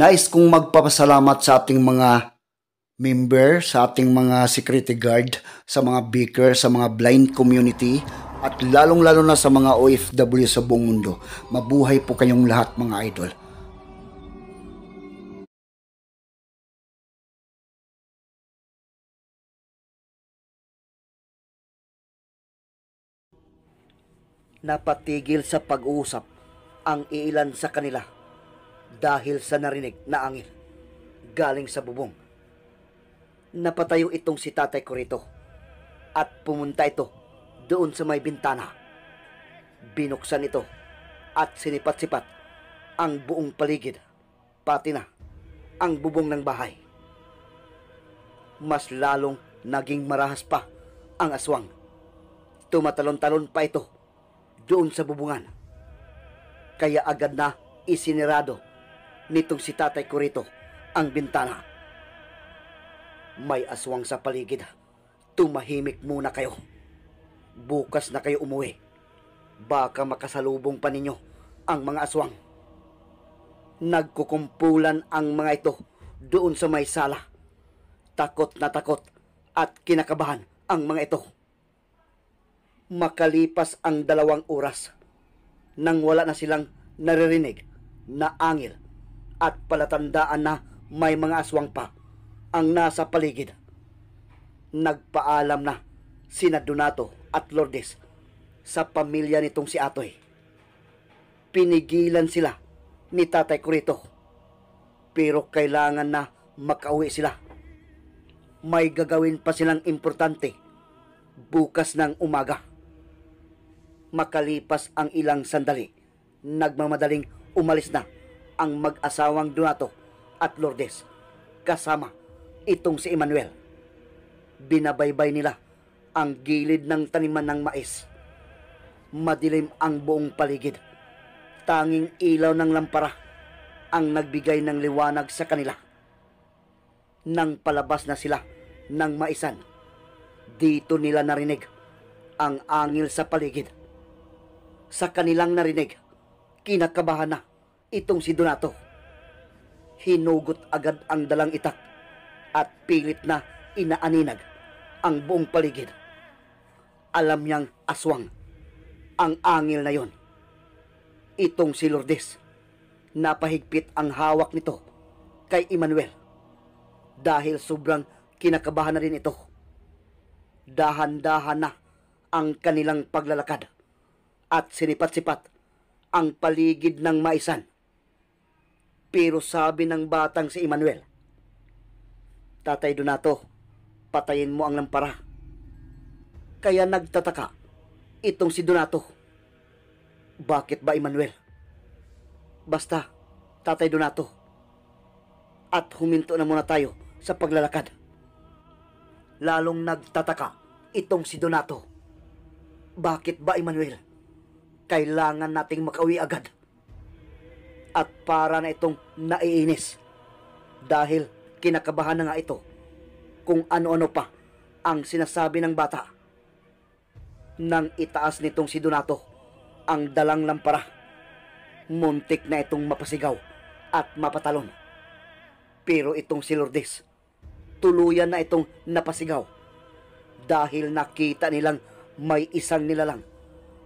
Nais kong magpapasalamat sa ating mga member, sa ating mga security guard, sa mga beaker, sa mga blind community, at lalong-lalo na sa mga OFW sa buong mundo. Mabuhay po kayong lahat mga idol. Napatigil sa pag-uusap ang iilan sa kanila dahil sa narinig na angil galing sa bubong. Napatayo itong si tatay ko rito at pumunta ito doon sa may bintana. Binuksan ito at sinipat-sipat ang buong paligid pati na ang bubong ng bahay. Mas lalong naging marahas pa ang aswang. Tumatalon-talon pa ito doon sa bubungan. Kaya agad na isinirado nitong si tatay ko rito ang bintana. May aswang sa paligid. Tumahimik muna kayo. Bukas na kayo umuwi. Baka makasalubong pa ninyo ang mga aswang. Nagkukumpulan ang mga ito doon sa may sala. Takot na takot at kinakabahan ang mga ito. Makalipas ang dalawang oras nang wala na silang naririnig na angil at palatandaan na may mga aswang pa ang nasa paligid. Nagpaalam na sina Donato at Lourdes sa pamilya nitong si Atoy. Pinigilan sila ni Tatay Kurito pero kailangan na makauwi sila. May gagawin pa silang importante bukas ng umaga. Makalipas ang ilang sandali, nagmamadaling umalis na ang mag-asawang Donato at Lourdes kasama itong si Emmanuel. Binabaybay nila ang gilid ng taniman ng mais. Madilim ang buong paligid. Tanging ilaw ng lampara ang nagbigay ng liwanag sa kanila. Nang palabas na sila ng maisan, dito nila narinig ang angil sa paligid. Sa kanilang narinig, kinakabahan na itong si Donato. Hinugot agad ang dalang itak at pilit na inaaninag ang buong paligid. Alam niyang aswang ang angil na yon. Itong si Lourdes, napahigpit ang hawak nito kay Emmanuel dahil sobrang kinakabahan na rin ito. Dahan-dahan na ang kanilang paglalakad at sinipat-sipat ang paligid ng maisan pero sabi ng batang si Emmanuel, Tatay Donato, patayin mo ang lampara. Kaya nagtataka itong si Donato. Bakit ba Emmanuel? Basta, Tatay Donato. At huminto na muna tayo sa paglalakad. Lalong nagtataka itong si Donato. Bakit ba Emmanuel? Kailangan nating makauwi agad at para na itong naiinis dahil kinakabahan na nga ito kung ano-ano pa ang sinasabi ng bata nang itaas nitong si Donato ang dalang lampara muntik na itong mapasigaw at mapatalon pero itong si Lourdes tuluyan na itong napasigaw dahil nakita nilang may isang nilalang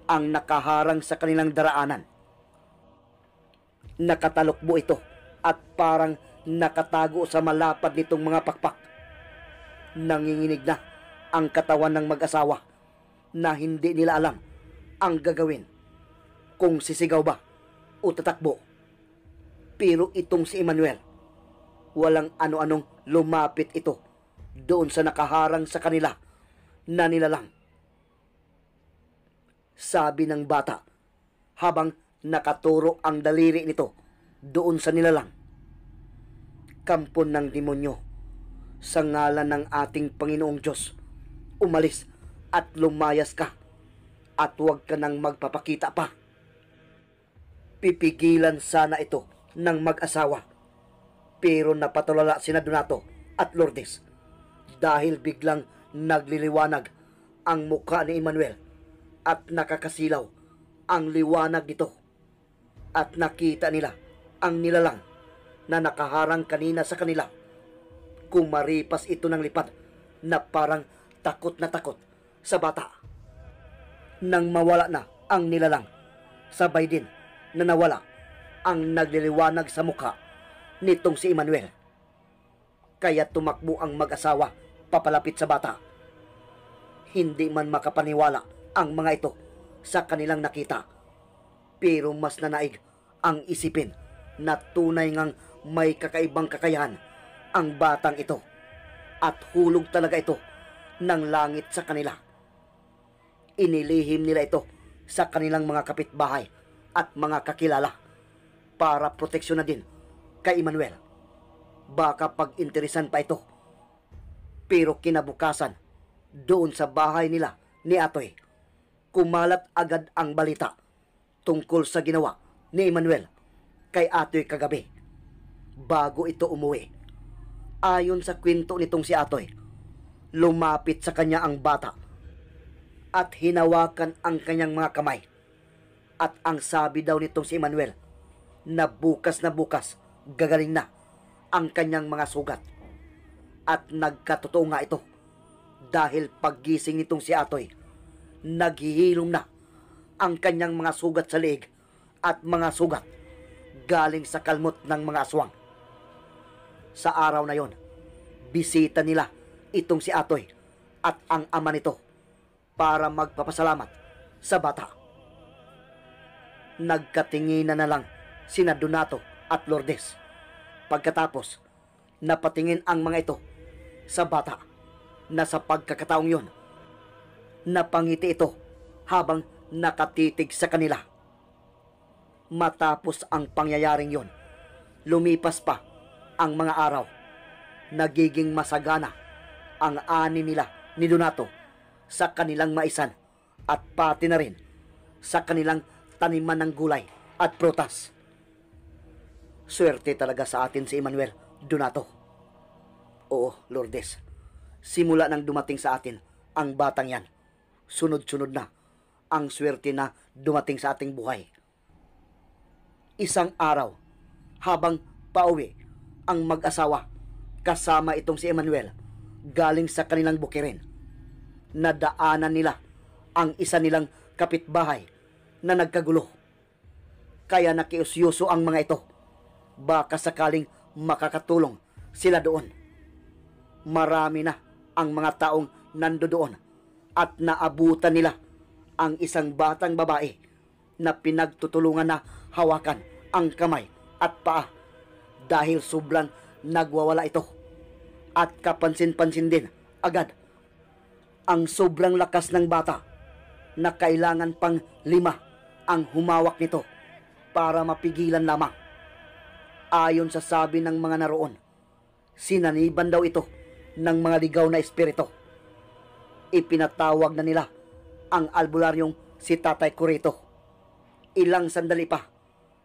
ang nakaharang sa kanilang daraanan Nakatalokbo ito at parang nakatago sa malapad nitong mga pakpak. Nanginginig na ang katawan ng mag-asawa na hindi nila alam ang gagawin kung sisigaw ba o tatakbo. Pero itong si Emmanuel, walang ano-anong lumapit ito doon sa nakaharang sa kanila na nilalang. Sabi ng bata habang nakaturo ang daliri nito doon sa nilalang. Kampon ng demonyo, sa ngalan ng ating Panginoong Diyos, umalis at lumayas ka at huwag ka nang magpapakita pa. Pipigilan sana ito ng mag-asawa pero napatulala sina Donato at Lourdes dahil biglang nagliliwanag ang mukha ni Emmanuel at nakakasilaw ang liwanag nito at nakita nila ang nilalang na nakaharang kanina sa kanila. Kumaripas ito ng lipad na parang takot na takot sa bata. Nang mawala na ang nilalang, sabay din na nawala ang nagliliwanag sa mukha nitong si Emmanuel. Kaya tumakbo ang mag-asawa papalapit sa bata. Hindi man makapaniwala ang mga ito sa kanilang nakita pero mas nanaig ang isipin na tunay ngang may kakaibang kakayahan ang batang ito at hulog talaga ito ng langit sa kanila. Inilihim nila ito sa kanilang mga kapitbahay at mga kakilala para proteksyon na din kay Emmanuel. Baka pag-interesan pa ito. Pero kinabukasan, doon sa bahay nila ni Atoy, kumalat agad ang balita tungkol sa ginawa ni Emmanuel kay Atoy kagabi bago ito umuwi. Ayon sa kwento nitong si Atoy, lumapit sa kanya ang bata at hinawakan ang kanyang mga kamay. At ang sabi daw nitong si Emmanuel na bukas na bukas gagaling na ang kanyang mga sugat. At nagkatotoo nga ito dahil paggising nitong si Atoy, naghihilom na ang kanyang mga sugat sa leeg at mga sugat galing sa kalmot ng mga aswang. Sa araw na yon, bisita nila itong si Atoy at ang ama nito para magpapasalamat sa bata. Nagkatinginan na lang sina Donato at Lourdes. Pagkatapos, napatingin ang mga ito sa bata na sa pagkakataong yon. Napangiti ito habang nakatitig sa kanila. Matapos ang pangyayaring yon, lumipas pa ang mga araw. Nagiging masagana ang ani nila ni Donato sa kanilang maisan at pati na rin sa kanilang taniman ng gulay at prutas. Swerte talaga sa atin si Emmanuel Donato. Oo, Lourdes. Simula nang dumating sa atin ang batang yan, sunod-sunod na ang swerte na dumating sa ating buhay. Isang araw, habang pauwi ang mag-asawa kasama itong si Emmanuel galing sa kanilang bukirin. Nadaanan nila ang isa nilang kapitbahay na nagkagulo. Kaya nakiusyoso ang mga ito. Baka sakaling makakatulong sila doon. Marami na ang mga taong nando doon at naabutan nila ang isang batang babae na pinagtutulungan na hawakan ang kamay at paa dahil sobrang nagwawala ito. At kapansin-pansin din agad ang sobrang lakas ng bata na kailangan pang lima ang humawak nito para mapigilan lamang. Ayon sa sabi ng mga naroon, sinaniban daw ito ng mga ligaw na espirito. Ipinatawag na nila ang albularyong si Tatay Kurito. Ilang sandali pa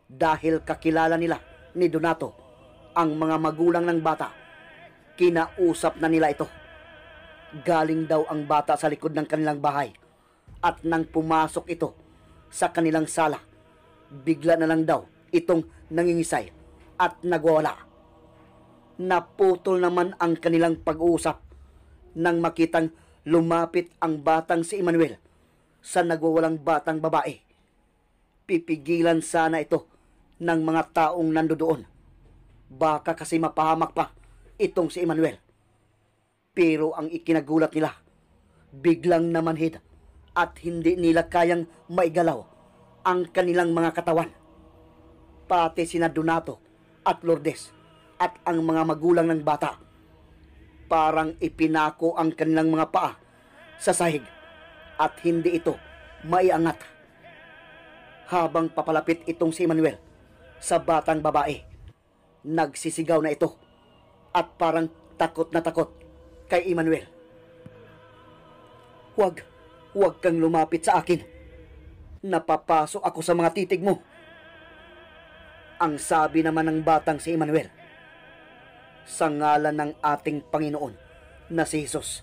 dahil kakilala nila ni Donato ang mga magulang ng bata. Kinausap na nila ito. Galing daw ang bata sa likod ng kanilang bahay at nang pumasok ito sa kanilang sala, bigla na lang daw itong nangingisay at nagwala. Naputol naman ang kanilang pag-uusap nang makitang lumapit ang batang si Emmanuel sa nagwawalang batang babae. Pipigilan sana ito ng mga taong nandoon. Baka kasi mapahamak pa itong si Emmanuel. Pero ang ikinagulat nila, biglang namanhid at hindi nila kayang maigalaw ang kanilang mga katawan. Pati sina Donato at Lourdes at ang mga magulang ng bata. Parang ipinako ang kanilang mga paa sa sahig at hindi ito maiangat habang papalapit itong si Emmanuel sa batang babae. Nagsisigaw na ito at parang takot na takot kay Emmanuel. Huwag, huwag kang lumapit sa akin. Napapasok ako sa mga titig mo. Ang sabi naman ng batang si Emmanuel, sa ngalan ng ating Panginoon na si Jesus,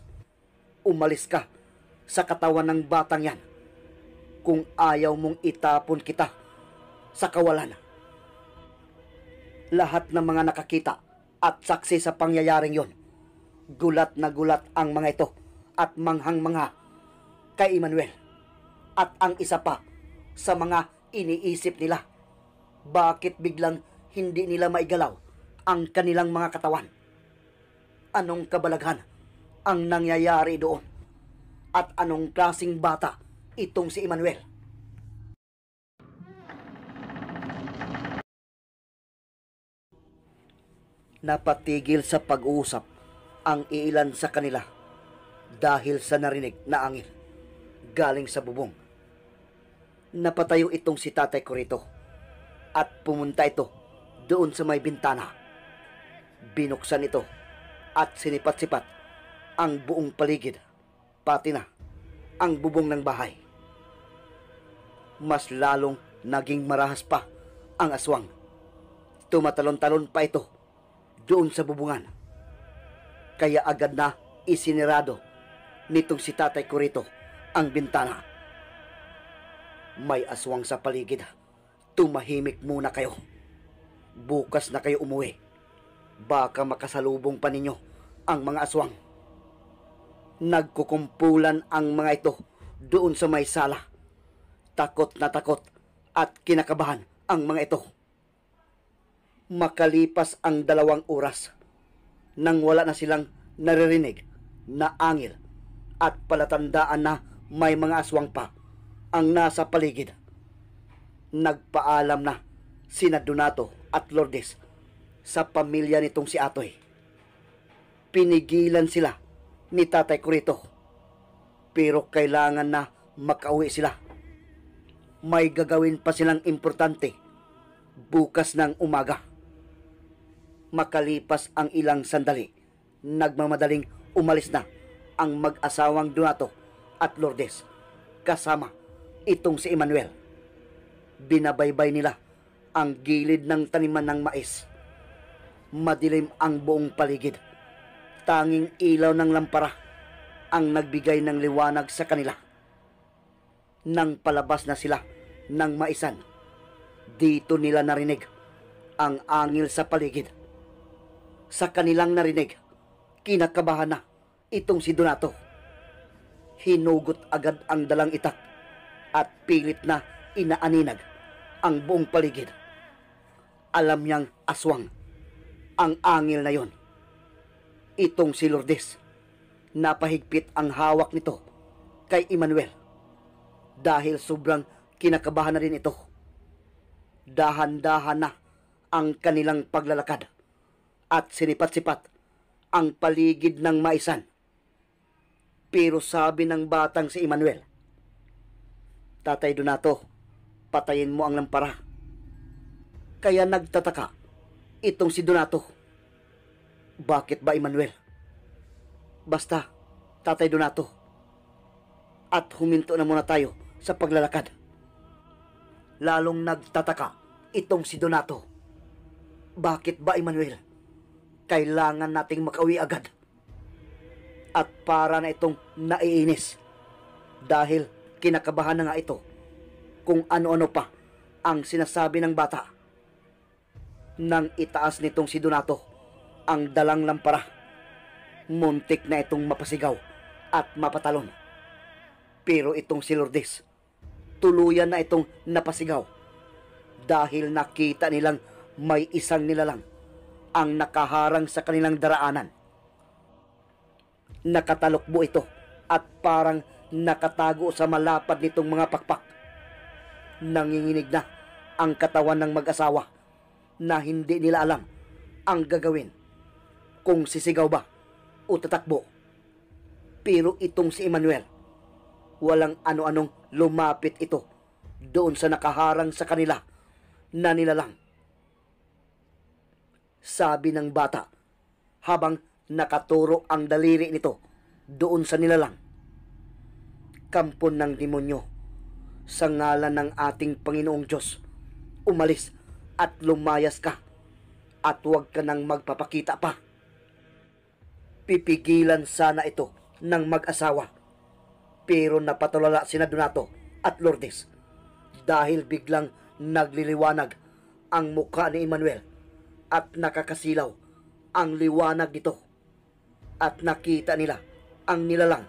umalis ka sa katawan ng batang yan kung ayaw mong itapon kita sa kawalan. Lahat ng mga nakakita at saksi sa pangyayaring yon, gulat na gulat ang mga ito at manghang mga kay Emmanuel. At ang isa pa sa mga iniisip nila, bakit biglang hindi nila maigalaw ang kanilang mga katawan? Anong kabalaghan ang nangyayari doon? at anong klasing bata itong si Emmanuel. Napatigil sa pag-uusap ang iilan sa kanila dahil sa narinig na angil galing sa bubong. Napatayo itong si tatay Corito at pumunta ito doon sa may bintana. Binuksan ito at sinipat-sipat ang buong paligid pati na ang bubong ng bahay. Mas lalong naging marahas pa ang aswang. Tumatalon-talon pa ito doon sa bubungan. Kaya agad na isinirado nitong si tatay ko rito ang bintana. May aswang sa paligid. Tumahimik muna kayo. Bukas na kayo umuwi. Baka makasalubong pa ninyo ang mga aswang. Nagkukumpulan ang mga ito doon sa may sala. Takot na takot at kinakabahan ang mga ito. Makalipas ang dalawang oras nang wala na silang naririnig na angil at palatandaan na may mga aswang pa ang nasa paligid. Nagpaalam na sina Donato at Lourdes sa pamilya nitong si Atoy. Pinigilan sila ni tatay ko Pero kailangan na makauwi sila. May gagawin pa silang importante bukas ng umaga. Makalipas ang ilang sandali, nagmamadaling umalis na ang mag-asawang Donato at Lourdes kasama itong si Emmanuel. Binabaybay nila ang gilid ng taniman ng mais. Madilim ang buong paligid tanging ilaw ng lampara ang nagbigay ng liwanag sa kanila. Nang palabas na sila ng maisan, dito nila narinig ang angil sa paligid. Sa kanilang narinig, kinakabahan na itong si Donato. Hinugot agad ang dalang itak at pilit na inaaninag ang buong paligid. Alam niyang aswang ang angil na yon itong si Lourdes. Napahigpit ang hawak nito kay Emmanuel dahil sobrang kinakabahan na rin ito. Dahan-dahan na ang kanilang paglalakad at sinipat-sipat ang paligid ng maisan. Pero sabi ng batang si Emmanuel, Tatay Donato, patayin mo ang lampara. Kaya nagtataka itong si Donato bakit ba, Emmanuel? Basta, Tatay Donato. At huminto na muna tayo sa paglalakad. Lalong nagtataka itong si Donato. Bakit ba, Emmanuel? Kailangan nating makauwi agad. At para na itong naiinis. Dahil kinakabahan na nga ito kung ano-ano pa ang sinasabi ng bata nang itaas nitong si Donato ang dalang lampara. Muntik na itong mapasigaw at mapatalon. Pero itong si Lourdes, tuluyan na itong napasigaw dahil nakita nilang may isang nilalang ang nakaharang sa kanilang daraanan. Nakatalokbo ito at parang nakatago sa malapad nitong mga pakpak. Nanginginig na ang katawan ng mag-asawa na hindi nila alam ang gagawin kung sisigaw ba o tatakbo. Pero itong si Emmanuel, walang ano-anong lumapit ito doon sa nakaharang sa kanila na nilalang. Sabi ng bata habang nakaturo ang daliri nito doon sa nilalang. Kampon ng demonyo sa ngalan ng ating Panginoong Diyos. Umalis at lumayas ka at huwag ka nang magpapakita pa. Pipigilan sana ito ng mag-asawa. Pero napatulala sina Donato at Lourdes dahil biglang nagliliwanag ang mukha ni Emmanuel at nakakasilaw ang liwanag nito at nakita nila ang nilalang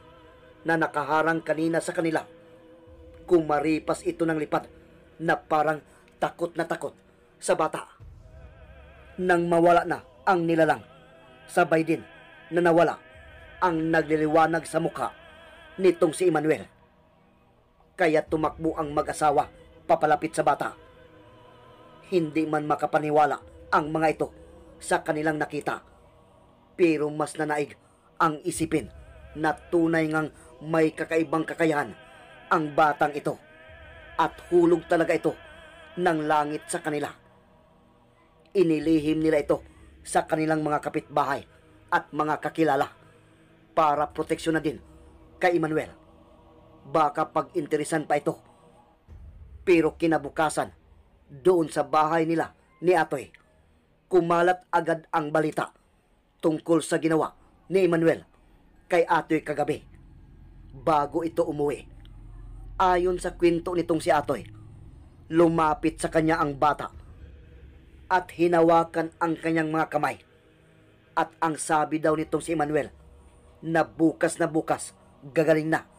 na nakaharang kanina sa kanila kumaripas ito ng lipat na parang takot na takot sa bata nang mawala na ang nilalang sabay din na nawala ang nagliliwanag sa mukha nitong si Emmanuel. Kaya tumakbo ang mag-asawa papalapit sa bata. Hindi man makapaniwala ang mga ito sa kanilang nakita. Pero mas nanaig ang isipin na tunay ngang may kakaibang kakayahan ang batang ito at hulog talaga ito ng langit sa kanila. Inilihim nila ito sa kanilang mga kapitbahay at mga kakilala para proteksyon na din kay Emmanuel. Baka pag-interesan pa ito. Pero kinabukasan, doon sa bahay nila ni Atoy, kumalat agad ang balita tungkol sa ginawa ni Emmanuel kay Atoy kagabi bago ito umuwi. Ayon sa kwento nitong si Atoy, lumapit sa kanya ang bata at hinawakan ang kanyang mga kamay at ang sabi daw nitong si Emmanuel, na bukas na bukas, gagaling na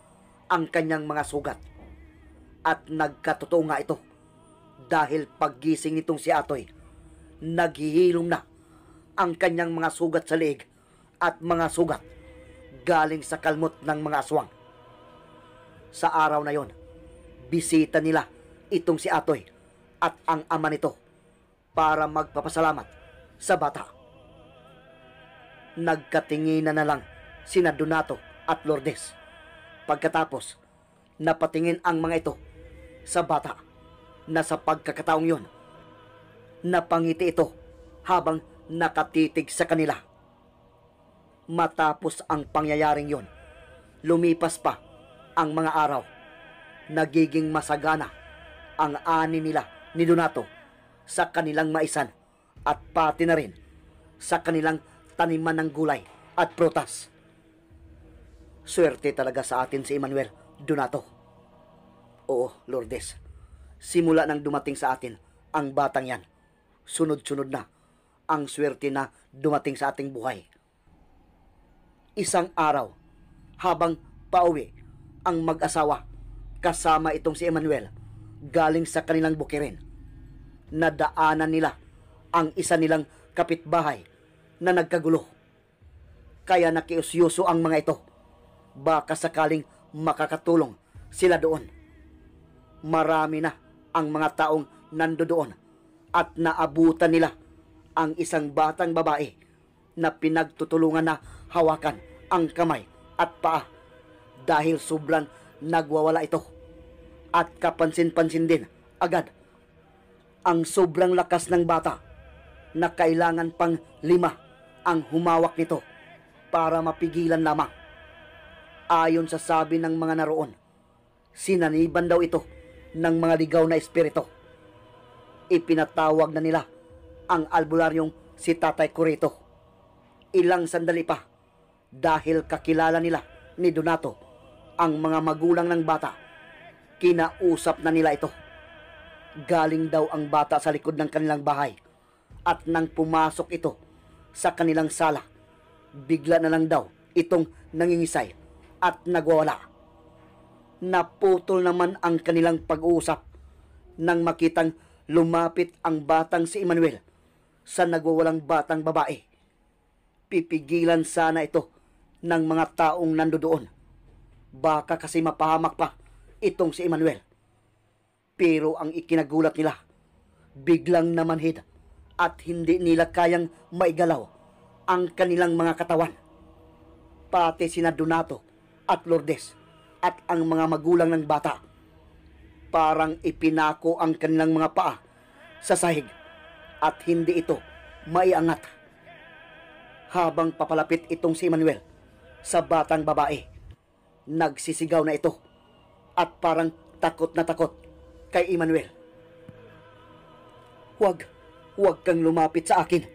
ang kanyang mga sugat. At nagkatotoo nga ito dahil paggising nitong si Atoy, naghihilom na ang kanyang mga sugat sa leeg at mga sugat galing sa kalmot ng mga aswang. Sa araw na yon, bisita nila itong si Atoy at ang ama nito para magpapasalamat sa bata nagkatinginan na lang sina Donato at Lourdes. Pagkatapos, napatingin ang mga ito sa bata na sa pagkakataong yon. Napangiti ito habang nakatitig sa kanila. Matapos ang pangyayaring yon, lumipas pa ang mga araw. Nagiging masagana ang ani nila ni Donato sa kanilang maisan at pati na rin sa kanilang taniman ng gulay at prutas. Swerte talaga sa atin si Emmanuel Donato. Oo, Lourdes. Simula nang dumating sa atin ang batang yan, sunod-sunod na ang swerte na dumating sa ating buhay. Isang araw, habang pauwi ang mag-asawa kasama itong si Emmanuel galing sa kanilang bukirin. Nadaanan nila ang isa nilang kapitbahay na nagkagulo. Kaya nakiusyoso ang mga ito. Baka sakaling makakatulong sila doon. Marami na ang mga taong nando doon at naabutan nila ang isang batang babae na pinagtutulungan na hawakan ang kamay at paa dahil sobrang nagwawala ito. At kapansin-pansin din agad ang sobrang lakas ng bata na kailangan pang lima ang humawak nito para mapigilan lamang. Ayon sa sabi ng mga naroon, sinaniban daw ito ng mga ligaw na espirito. Ipinatawag na nila ang albularyong si Tatay Kurito. Ilang sandali pa dahil kakilala nila ni Donato ang mga magulang ng bata. Kinausap na nila ito. Galing daw ang bata sa likod ng kanilang bahay at nang pumasok ito sa kanilang sala. Bigla na lang daw itong nangingisay at nagwala. Naputol naman ang kanilang pag-uusap nang makitang lumapit ang batang si Emmanuel sa nagwawalang batang babae. Pipigilan sana ito ng mga taong nandoon. Baka kasi mapahamak pa itong si Emmanuel. Pero ang ikinagulat nila, biglang naman namanhid at hindi nila kayang maigalaw ang kanilang mga katawan. Pati sina Donato at Lourdes at ang mga magulang ng bata. Parang ipinako ang kanilang mga paa sa sahig at hindi ito maiangat. Habang papalapit itong si Manuel sa batang babae, nagsisigaw na ito at parang takot na takot kay Emmanuel. Huwag! Huwag kang lumapit sa akin.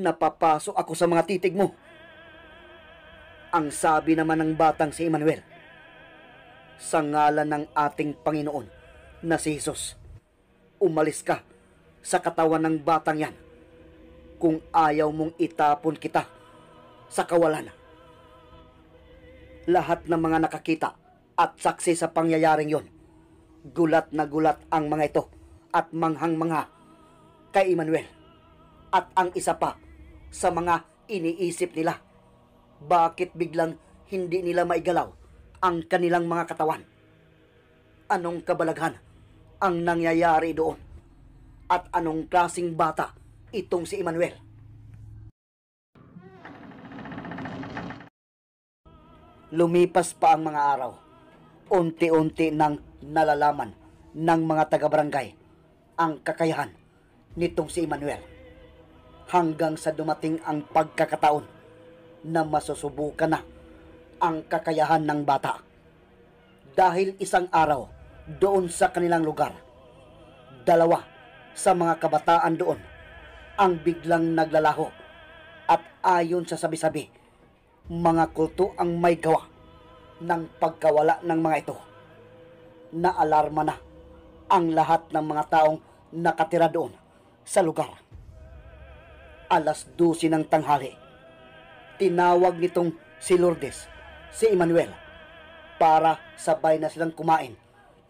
Napapasok ako sa mga titig mo. Ang sabi naman ng batang si Emmanuel, sa ngalan ng ating Panginoon na si Jesus, umalis ka sa katawan ng batang yan kung ayaw mong itapon kita sa kawalan. Lahat ng mga nakakita at saksi sa pangyayaring yon, gulat na gulat ang mga ito at manghang-mangha kay Emmanuel at ang isa pa sa mga iniisip nila. Bakit biglang hindi nila maigalaw ang kanilang mga katawan? Anong kabalaghan ang nangyayari doon? At anong klasing bata itong si Emmanuel? Lumipas pa ang mga araw. Unti-unti nang nalalaman ng mga taga-barangay ang kakayahan nitong si Emmanuel hanggang sa dumating ang pagkakataon na masusubukan na ang kakayahan ng bata. Dahil isang araw doon sa kanilang lugar, dalawa sa mga kabataan doon ang biglang naglalaho at ayon sa sabi-sabi, mga kulto ang may gawa ng pagkawala ng mga ito. Naalarma na ang lahat ng mga taong nakatira doon sa lugar. Alas 12 ng tanghali, tinawag nitong si Lourdes, si Emmanuel, para sabay na silang kumain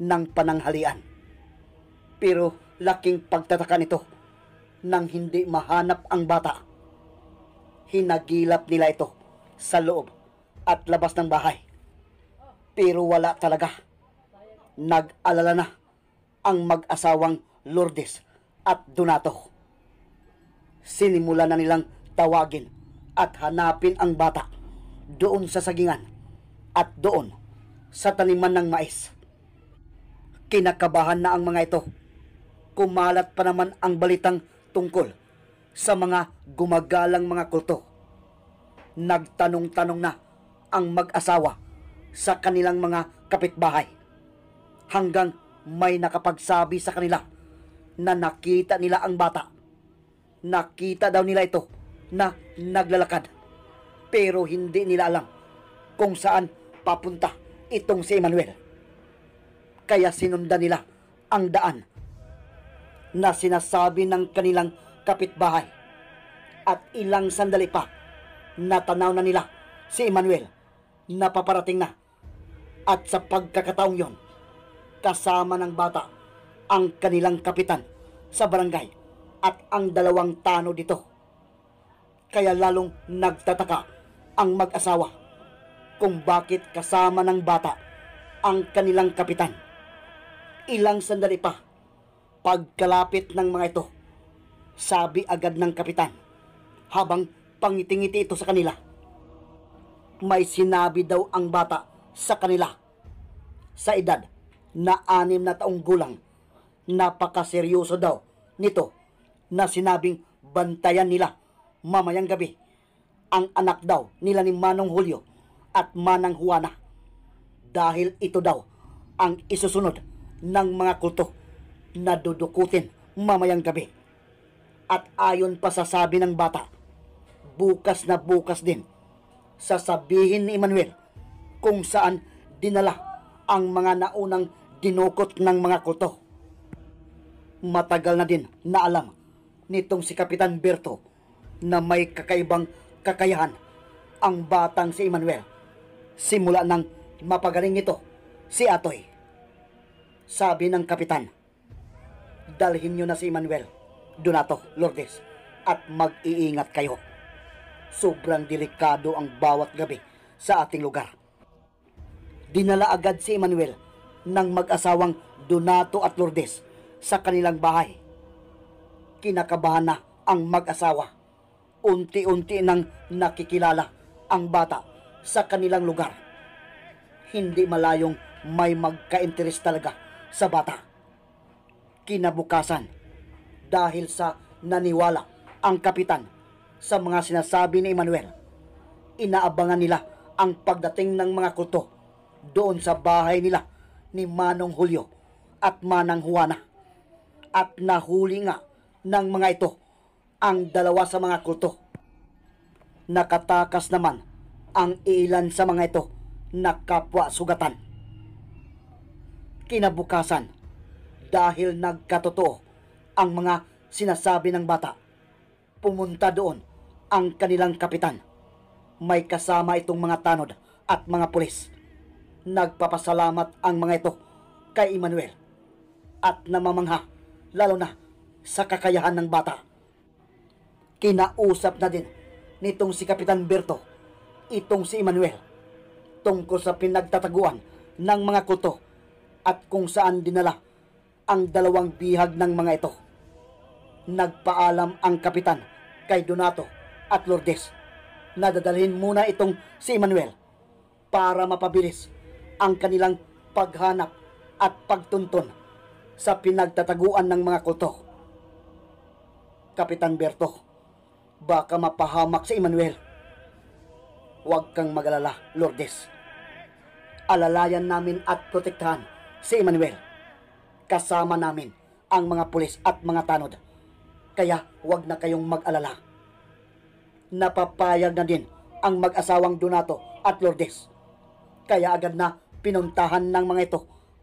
ng pananghalian. Pero laking pagtataka nito nang hindi mahanap ang bata. Hinagilap nila ito sa loob at labas ng bahay. Pero wala talaga. Nag-alala na ang mag-asawang Lourdes at Donato. Sinimula na nilang tawagin at hanapin ang bata doon sa sagingan at doon sa taniman ng mais. Kinakabahan na ang mga ito. Kumalat pa naman ang balitang tungkol sa mga gumagalang mga kulto. Nagtanong-tanong na ang mag-asawa sa kanilang mga kapitbahay hanggang may nakapagsabi sa kanila na nakita nila ang bata. Nakita daw nila ito na naglalakad. Pero hindi nila alam kung saan papunta itong si Emmanuel. Kaya sinundan nila ang daan na sinasabi ng kanilang kapitbahay. At ilang sandali pa, natanaw na nila si Emmanuel na paparating na. At sa pagkakataong yon, kasama ng bata ang kanilang kapitan sa barangay at ang dalawang tano dito. Kaya lalong nagtataka ang mag-asawa kung bakit kasama ng bata ang kanilang kapitan. Ilang sandali pa pagkalapit ng mga ito, sabi agad ng kapitan habang pangitingiti ito sa kanila. May sinabi daw ang bata sa kanila sa edad na anim na taong gulang napakaseryoso daw nito na sinabing bantayan nila mamayang gabi ang anak daw nila ni Manong Julio at Manang Juana dahil ito daw ang isusunod ng mga kulto na dudukutin mamayang gabi. At ayon pa sa sabi ng bata, bukas na bukas din sasabihin ni Emmanuel kung saan dinala ang mga naunang dinukot ng mga kulto. Matagal na din na alam nitong si Kapitan Berto na may kakaibang kakayahan ang batang si Emmanuel. Simula nang mapagaling ito si Atoy. Sabi ng kapitan, dalhin nyo na si Emmanuel, Donato, Lourdes, at mag-iingat kayo. Sobrang delikado ang bawat gabi sa ating lugar. Dinala agad si Emmanuel ng mag-asawang Donato at Lourdes sa kanilang bahay. Kinakabahan na ang mag-asawa. Unti-unti nang nakikilala ang bata sa kanilang lugar. Hindi malayong may magka interest talaga sa bata. Kinabukasan, dahil sa naniwala ang kapitan sa mga sinasabi ni Emmanuel, inaabangan nila ang pagdating ng mga kuto doon sa bahay nila ni Manong Julio at Manang Juana at nahuli nga ng mga ito ang dalawa sa mga kulto. Nakatakas naman ang ilan sa mga ito na kapwa sugatan. Kinabukasan, dahil nagkatotoo ang mga sinasabi ng bata, pumunta doon ang kanilang kapitan. May kasama itong mga tanod at mga pulis. Nagpapasalamat ang mga ito kay Emmanuel at namamangha lalo na sa kakayahan ng bata. Kinausap na din nitong si Kapitan Berto, itong si Emmanuel, tungkol sa pinagtataguan ng mga kuto at kung saan dinala ang dalawang bihag ng mga ito. Nagpaalam ang kapitan kay Donato at Lourdes na dadalhin muna itong si Emmanuel para mapabilis ang kanilang paghanap at pagtuntun sa pinagtataguan ng mga kulto. Kapitan Berto, baka mapahamak si Emmanuel. Huwag kang magalala, Lourdes. Alalayan namin at protektahan si Emmanuel. Kasama namin ang mga pulis at mga tanod. Kaya huwag na kayong mag-alala. Napapayag na din ang mag-asawang Donato at Lourdes. Kaya agad na pinuntahan ng mga ito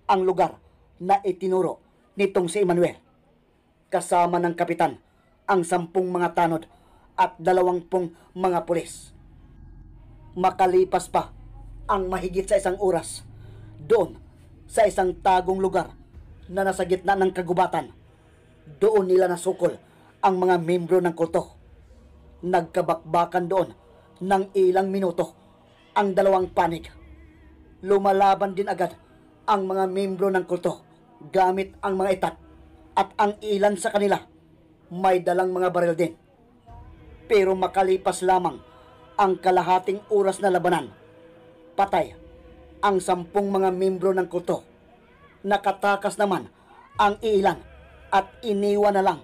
ang lugar na itinuro nitong si Emmanuel. Kasama ng kapitan ang sampung mga tanod at dalawangpong mga pulis. Makalipas pa ang mahigit sa isang oras doon sa isang tagong lugar na nasa gitna ng kagubatan. Doon nila nasukol ang mga membro ng kulto. Nagkabakbakan doon ng ilang minuto ang dalawang panig. Lumalaban din agad ang mga membro ng kulto gamit ang mga itak at ang ilan sa kanila may dalang mga baril din. Pero makalipas lamang ang kalahating oras na labanan, patay ang sampung mga membro ng kulto. Nakatakas naman ang ilan at iniwan na lang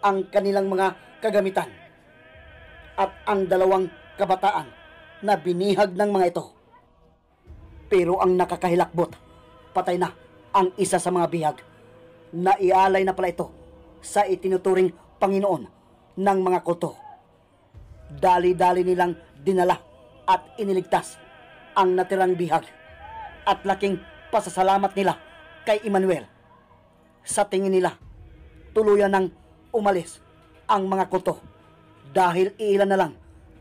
ang kanilang mga kagamitan at ang dalawang kabataan na binihag ng mga ito. Pero ang nakakahilakbot, patay na ang isa sa mga bihag na ialay na pala ito sa itinuturing Panginoon ng mga kulto. Dali-dali nilang dinala at iniligtas ang natirang bihag at laking pasasalamat nila kay Emmanuel. Sa tingin nila, tuluyan ng umalis ang mga kulto dahil iilan na lang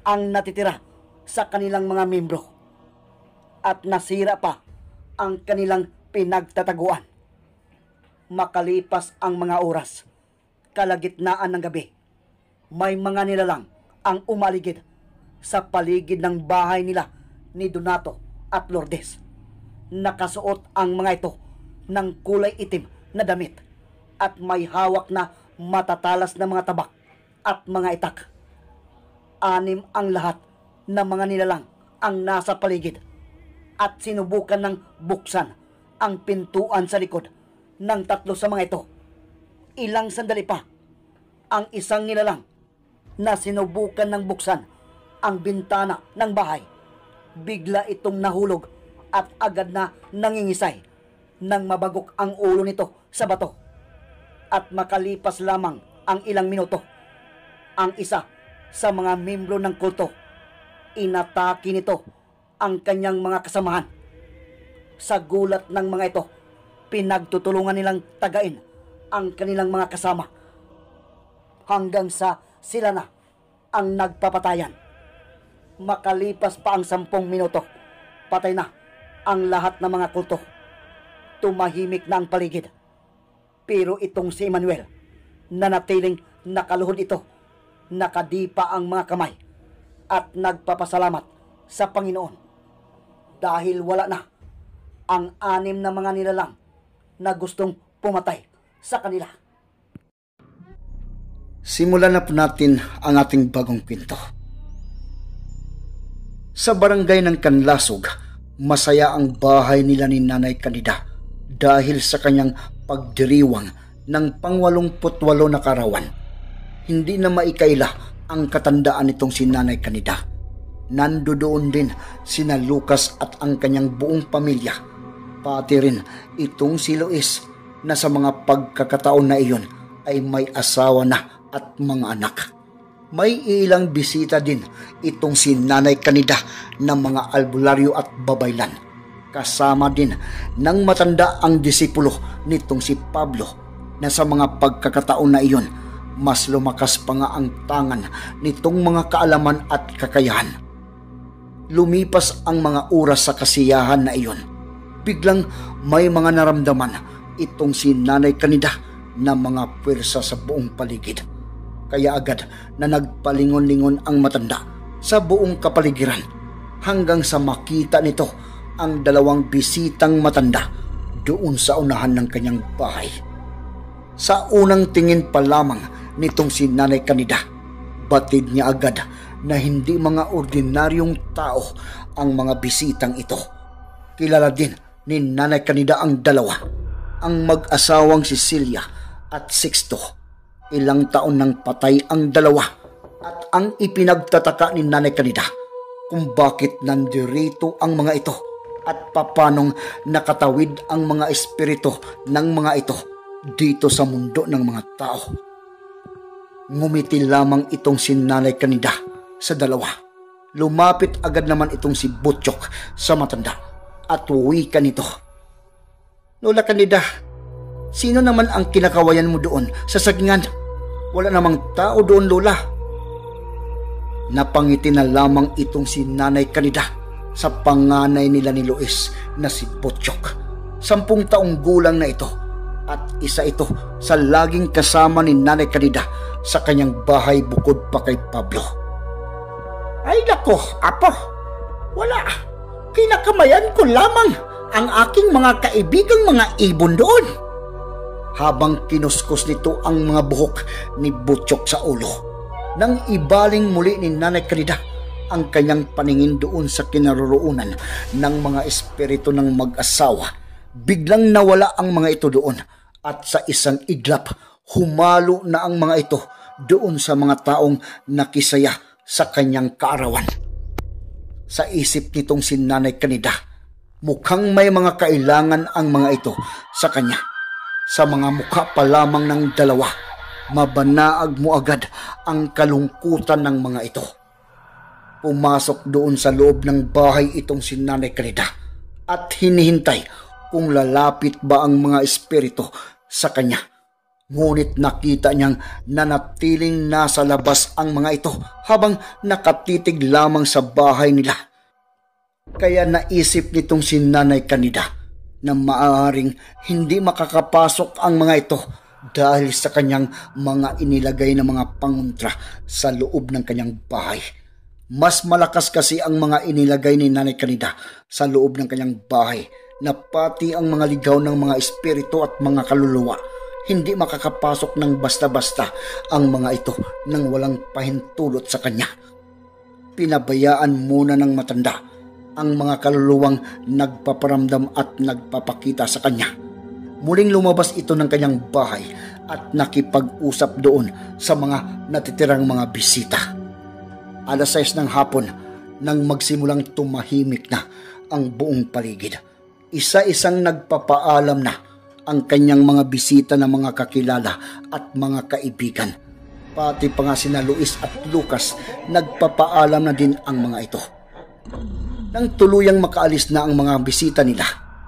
ang natitira sa kanilang mga membro at nasira pa ang kanilang pinagtataguan. Makalipas ang mga oras, kalagitnaan ng gabi, may mga nilalang ang umaligid sa paligid ng bahay nila ni Donato at Lourdes. Nakasuot ang mga ito ng kulay itim na damit at may hawak na matatalas na mga tabak at mga itak. Anim ang lahat ng mga nilalang ang nasa paligid at sinubukan ng buksan ang pintuan sa likod ng tatlo sa mga ito. Ilang sandali pa, ang isang nilalang na sinubukan ng buksan ang bintana ng bahay. Bigla itong nahulog at agad na nangingisay nang mabagok ang ulo nito sa bato. At makalipas lamang ang ilang minuto, ang isa sa mga membro ng kulto, inatake nito ang kanyang mga kasamahan sa gulat ng mga ito, pinagtutulungan nilang tagain ang kanilang mga kasama hanggang sa sila na ang nagpapatayan. Makalipas pa ang sampung minuto, patay na ang lahat ng mga kulto. Tumahimik na ang paligid. Pero itong si Emmanuel, nanatiling nakaluhod ito, nakadipa ang mga kamay at nagpapasalamat sa Panginoon dahil wala na ang anim na mga nilalang na gustong pumatay sa kanila. Simulan na po natin ang ating bagong kwento. Sa barangay ng Kanlasog, masaya ang bahay nila ni Nanay Kanida dahil sa kanyang pagdiriwang ng pangwalumputwalo na karawan. Hindi na maikaila ang katandaan nitong si Nanay Kanida. Nandodoon din sina Lucas at ang kanyang buong pamilya pati rin itong si Luis na sa mga pagkakataon na iyon ay may asawa na at mga anak. May ilang bisita din itong si Nanay Kanida ng mga albularyo at babaylan. Kasama din ng matanda ang disipulo nitong si Pablo na sa mga pagkakataon na iyon mas lumakas pa nga ang tangan nitong mga kaalaman at kakayahan. Lumipas ang mga oras sa kasiyahan na iyon biglang may mga naramdaman itong si Nanay Kanida na mga pwersa sa buong paligid. Kaya agad na nagpalingon-lingon ang matanda sa buong kapaligiran hanggang sa makita nito ang dalawang bisitang matanda doon sa unahan ng kanyang bahay. Sa unang tingin pa lamang nitong si Nanay Kanida, batid niya agad na hindi mga ordinaryong tao ang mga bisitang ito. Kilala din ni Nanay Kanida ang dalawa, ang mag-asawang si Celia at Sixto. Ilang taon nang patay ang dalawa at ang ipinagtataka ni Nanay Kanida kung bakit nandirito ang mga ito at papanong nakatawid ang mga espiritu ng mga ito dito sa mundo ng mga tao. Ngumiti lamang itong sinanay kanida sa dalawa. Lumapit agad naman itong si Butchok sa matanda at uwi ka nito. Lola Kanida, sino naman ang kinakawayan mo doon sa sagingan? Wala namang tao doon, Lola. Napangiti na lamang itong si Nanay Kanida sa panganay nila ni Luis na si Botchok. Sampung taong gulang na ito at isa ito sa laging kasama ni Nanay Kanida sa kanyang bahay bukod pa kay Pablo. Ay nako, apo, wala. Wala. Kinakamayan ko lamang ang aking mga kaibigang mga ibon doon. Habang kinuskos nito ang mga buhok ni Butchok sa ulo, nang ibaling muli ni Nanay Krida ang kanyang paningin doon sa kinaroroonan ng mga espiritu ng mag-asawa, biglang nawala ang mga ito doon at sa isang iglap humalo na ang mga ito doon sa mga taong nakisaya sa kanyang kaarawan sa isip nitong si Nanay Kanida. Mukhang may mga kailangan ang mga ito sa kanya. Sa mga mukha pa lamang ng dalawa, mabanaag mo agad ang kalungkutan ng mga ito. Pumasok doon sa loob ng bahay itong si Nanay Kanida at hinihintay kung lalapit ba ang mga espiritu sa kanya. Ngunit nakita niyang nanatiling nasa labas ang mga ito habang nakatitig lamang sa bahay nila. Kaya naisip nitong si Nanay Kanida na maaaring hindi makakapasok ang mga ito dahil sa kanyang mga inilagay na mga pangontra sa loob ng kanyang bahay. Mas malakas kasi ang mga inilagay ni Nanay Kanida sa loob ng kanyang bahay na pati ang mga ligaw ng mga espiritu at mga kaluluwa hindi makakapasok ng basta-basta ang mga ito nang walang pahintulot sa kanya. Pinabayaan muna ng matanda ang mga kaluluwang nagpaparamdam at nagpapakita sa kanya. Muling lumabas ito ng kanyang bahay at nakipag-usap doon sa mga natitirang mga bisita. Alas 6 ng hapon nang magsimulang tumahimik na ang buong paligid. Isa-isang nagpapaalam na ang kanyang mga bisita ng mga kakilala at mga kaibigan. Pati pa nga sina Luis at Lucas, nagpapaalam na din ang mga ito. Nang tuluyang makaalis na ang mga bisita nila,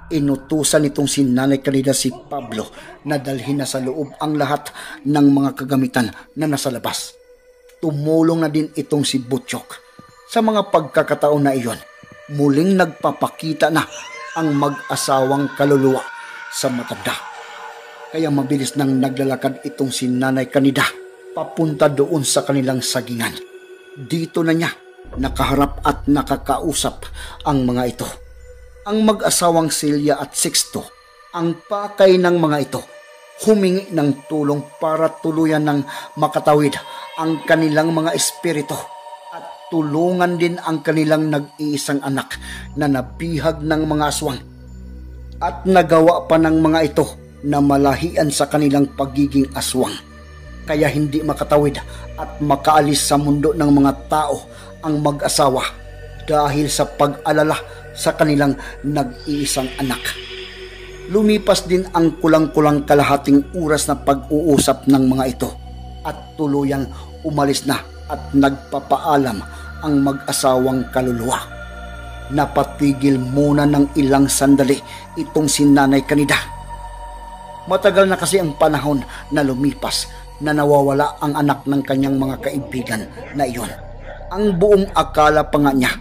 inutusan nitong si nanay kanila si Pablo na dalhin na sa loob ang lahat ng mga kagamitan na nasa labas. Tumulong na din itong si Butchok. Sa mga pagkakataon na iyon, muling nagpapakita na ang mag-asawang kaluluwa sa matanda. Kaya mabilis nang naglalakad itong si Nanay Kanida papunta doon sa kanilang sagingan. Dito na niya nakaharap at nakakausap ang mga ito. Ang mag-asawang Silya at Sixto, ang pakay ng mga ito, humingi ng tulong para tuluyan ng makatawid ang kanilang mga espiritu at tulungan din ang kanilang nag-iisang anak na napihag ng mga aswang at nagawa pa ng mga ito na malahian sa kanilang pagiging aswang. Kaya hindi makatawid at makaalis sa mundo ng mga tao ang mag-asawa dahil sa pag-alala sa kanilang nag-iisang anak. Lumipas din ang kulang-kulang kalahating oras na pag-uusap ng mga ito at tuluyang umalis na at nagpapaalam ang mag-asawang kaluluwa. Napatigil muna ng ilang sandali itong si Nanay Kanida. Matagal na kasi ang panahon na lumipas na nawawala ang anak ng kanyang mga kaibigan na iyon. Ang buong akala pa nga niya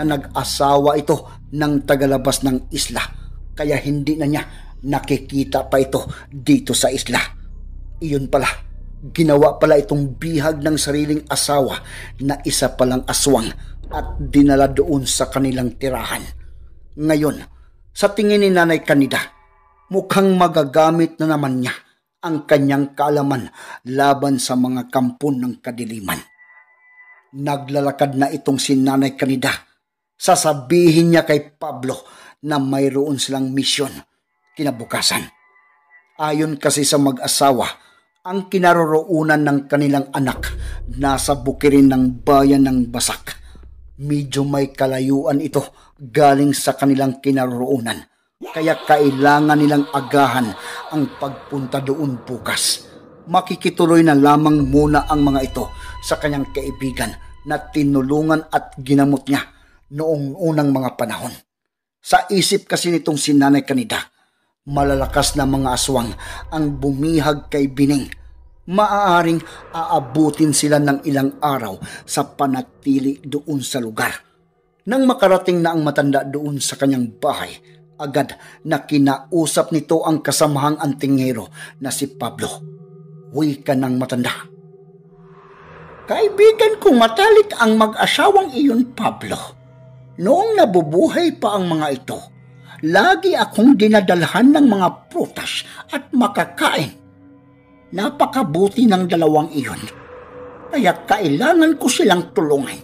na nag-asawa ito ng tagalabas ng isla kaya hindi na niya nakikita pa ito dito sa isla. Iyon pala, ginawa pala itong bihag ng sariling asawa na isa palang aswang at dinala doon sa kanilang tirahan. Ngayon, sa tingin ni Nanay Kanida, mukhang magagamit na naman niya ang kanyang kaalaman laban sa mga kampon ng kadiliman. Naglalakad na itong si Nanay Kanida. Sasabihin niya kay Pablo na mayroon silang misyon kinabukasan. Ayon kasi sa mag-asawa, ang kinaroroonan ng kanilang anak nasa bukirin ng bayan ng Basak Medyo may kalayuan ito galing sa kanilang kinaroonan. Kaya kailangan nilang agahan ang pagpunta doon bukas. Makikituloy na lamang muna ang mga ito sa kanyang kaibigan na tinulungan at ginamot niya noong unang mga panahon. Sa isip kasi nitong sinanay kanida, malalakas na mga aswang ang bumihag kay Bining maaaring aabutin sila ng ilang araw sa panatili doon sa lugar. Nang makarating na ang matanda doon sa kanyang bahay, agad na kinausap nito ang kasamahang antingero na si Pablo. Huwi ka ng matanda. Kaibigan kong matalik ang mag-asawang iyon, Pablo. Noong nabubuhay pa ang mga ito, lagi akong dinadalhan ng mga prutas at makakain Napakabuti ng dalawang iyon. Kaya kailangan ko silang tulungan.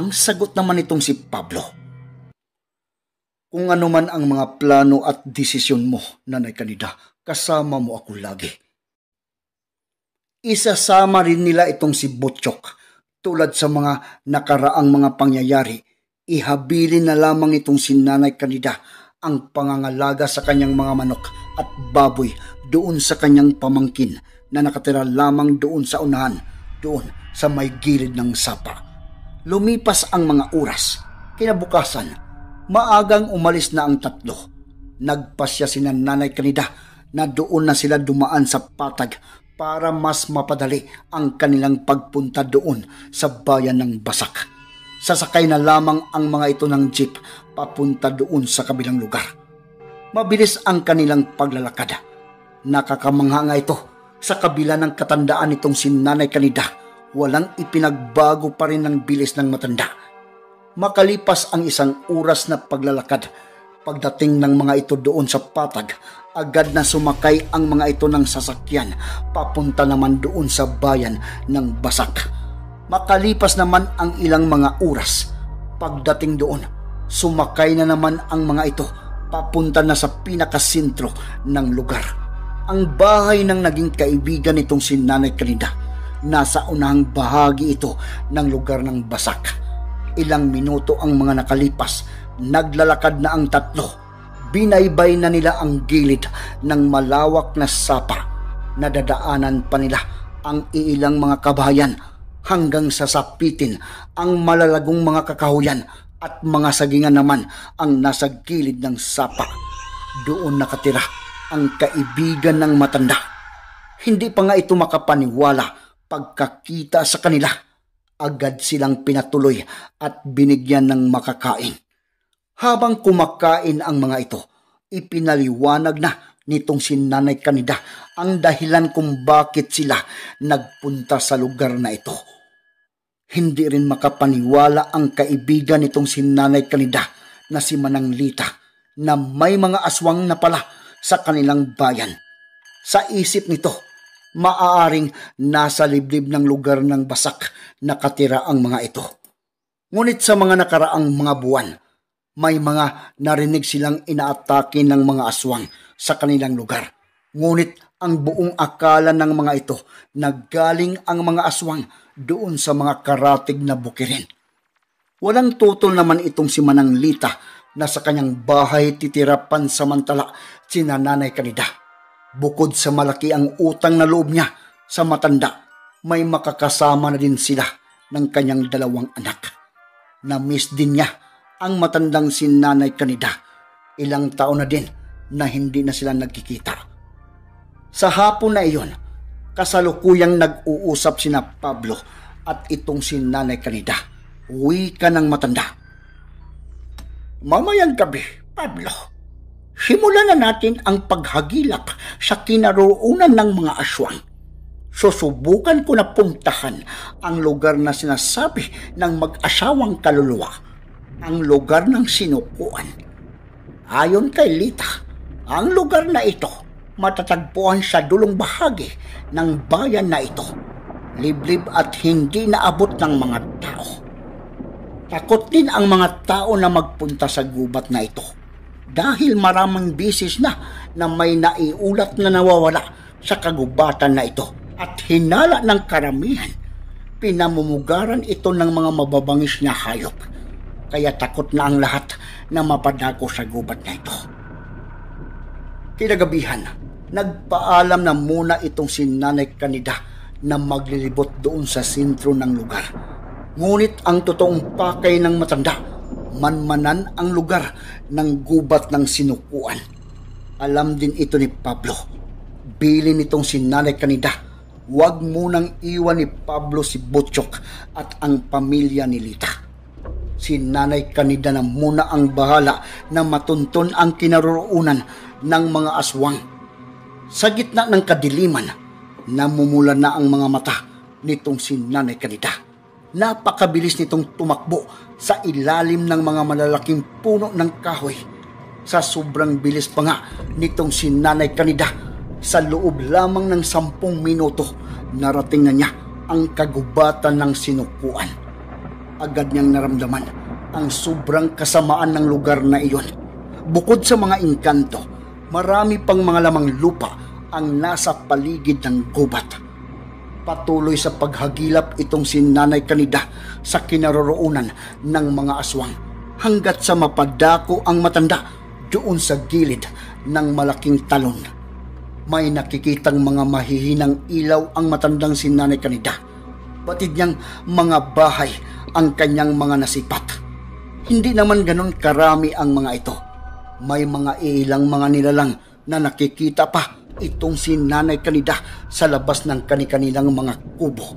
Ang sagot naman itong si Pablo. Kung ano man ang mga plano at desisyon mo, Nanay Kanida, kasama mo ako lagi. Isasama rin nila itong si Butchok tulad sa mga nakaraang mga pangyayari. Ihabilin na lamang itong si Nanay Kanida ang pangangalaga sa kanyang mga manok at baboy doon sa kanyang pamangkin na nakatira lamang doon sa unahan, doon sa may gilid ng sapa. Lumipas ang mga oras. Kinabukasan, maagang umalis na ang tatlo. Nagpasya si Nanay Kanida na doon na sila dumaan sa patag para mas mapadali ang kanilang pagpunta doon sa bayan ng Basak. Sasakay na lamang ang mga ito ng jeep papunta doon sa kabilang lugar. Mabilis ang kanilang paglalakad Nakakamangha nga ito sa kabila ng katandaan nitong si Nanay Kanida. Walang ipinagbago pa rin ang bilis ng matanda. Makalipas ang isang oras na paglalakad, pagdating ng mga ito doon sa patag, agad na sumakay ang mga ito ng sasakyan papunta naman doon sa bayan ng Basak. Makalipas naman ang ilang mga oras, pagdating doon, sumakay na naman ang mga ito papunta na sa pinakasentro ng lugar ang bahay ng naging kaibigan nitong si Nanay Kanida. Nasa unang bahagi ito ng lugar ng Basak. Ilang minuto ang mga nakalipas, naglalakad na ang tatlo binaybay na nila ang gilid ng malawak na sapa. Nadadaanan pa nila ang iilang mga kabayan hanggang sa sapitin ang malalagong mga kakahuyan at mga sagingan naman ang nasa gilid ng sapa. Doon nakatira ang kaibigan ng matanda. Hindi pa nga ito makapaniwala pagkakita sa kanila. Agad silang pinatuloy at binigyan ng makakain. Habang kumakain ang mga ito, ipinaliwanag na nitong si Nanay Kanida ang dahilan kung bakit sila nagpunta sa lugar na ito. Hindi rin makapaniwala ang kaibigan nitong si Nanay Kanida na si Manang Lita na may mga aswang na pala sa kanilang bayan. Sa isip nito, maaaring nasa liblib ng lugar ng basak nakatira ang mga ito. Ngunit sa mga nakaraang mga buwan, may mga narinig silang inaatake ng mga aswang sa kanilang lugar. Ngunit ang buong akala ng mga ito naggaling ang mga aswang doon sa mga karatig na bukirin. Walang tutol naman itong si Manang Lita na sa kanyang bahay titira pansamantala sinananay kanida. Bukod sa malaki ang utang na loob niya sa matanda, may makakasama na din sila ng kanyang dalawang anak. Na-miss din niya ang matandang sinanay kanida. Ilang taon na din na hindi na sila nagkikita. Sa hapon na iyon, kasalukuyang nag-uusap sina Pablo at itong sinanay kanida. Uwi ka ng matanda. Mamayang gabi, Pablo simulan na natin ang paghagilak sa kinaroonan ng mga aswang. Susubukan ko na puntahan ang lugar na sinasabi ng mag-asawang kaluluwa, ang lugar ng sinukuan. Ayon kay Lita, ang lugar na ito matatagpuan sa dulong bahagi ng bayan na ito, liblib at hindi naabot ng mga tao. Takot din ang mga tao na magpunta sa gubat na ito dahil maraming bisis na na may naiulat na nawawala sa kagubatan na ito at hinala ng karamihan pinamumugaran ito ng mga mababangis na hayop kaya takot na ang lahat na mapadako sa gubat na ito. Kinagabihan, nagpaalam na muna itong sinanay kanida na maglilibot doon sa sentro ng lugar. Ngunit ang totoong pakay ng matanda manmanan ang lugar ng gubat ng sinukuan. Alam din ito ni Pablo. Bili nitong si Nanay Kanida. Huwag munang iwan ni Pablo si Butchok at ang pamilya ni Lita. Si Nanay Kanida na muna ang bahala na matunton ang kinaroroonan ng mga aswang. Sa gitna ng kadiliman, namumula na ang mga mata nitong si Nanay Kanida. Napakabilis nitong tumakbo sa ilalim ng mga malalaking puno ng kahoy. Sa sobrang bilis pa nga nitong si Nanay Kanida, sa loob lamang ng sampung minuto, narating na niya ang kagubatan ng sinukuan. Agad niyang naramdaman ang sobrang kasamaan ng lugar na iyon. Bukod sa mga inkanto, marami pang mga lamang lupa ang nasa paligid ng gubat Patuloy sa paghagilap itong si Nanay Kanida sa kinaroroonan ng mga aswang hanggat sa mapadako ang matanda doon sa gilid ng malaking talon. May nakikitang mga mahihinang ilaw ang matandang si Nanay Kanida. Batid niyang mga bahay ang kanyang mga nasipat. Hindi naman ganon karami ang mga ito. May mga ilang mga nilalang na nakikita pa itong si Nanay Kanida sa labas ng kanikanilang mga kubo.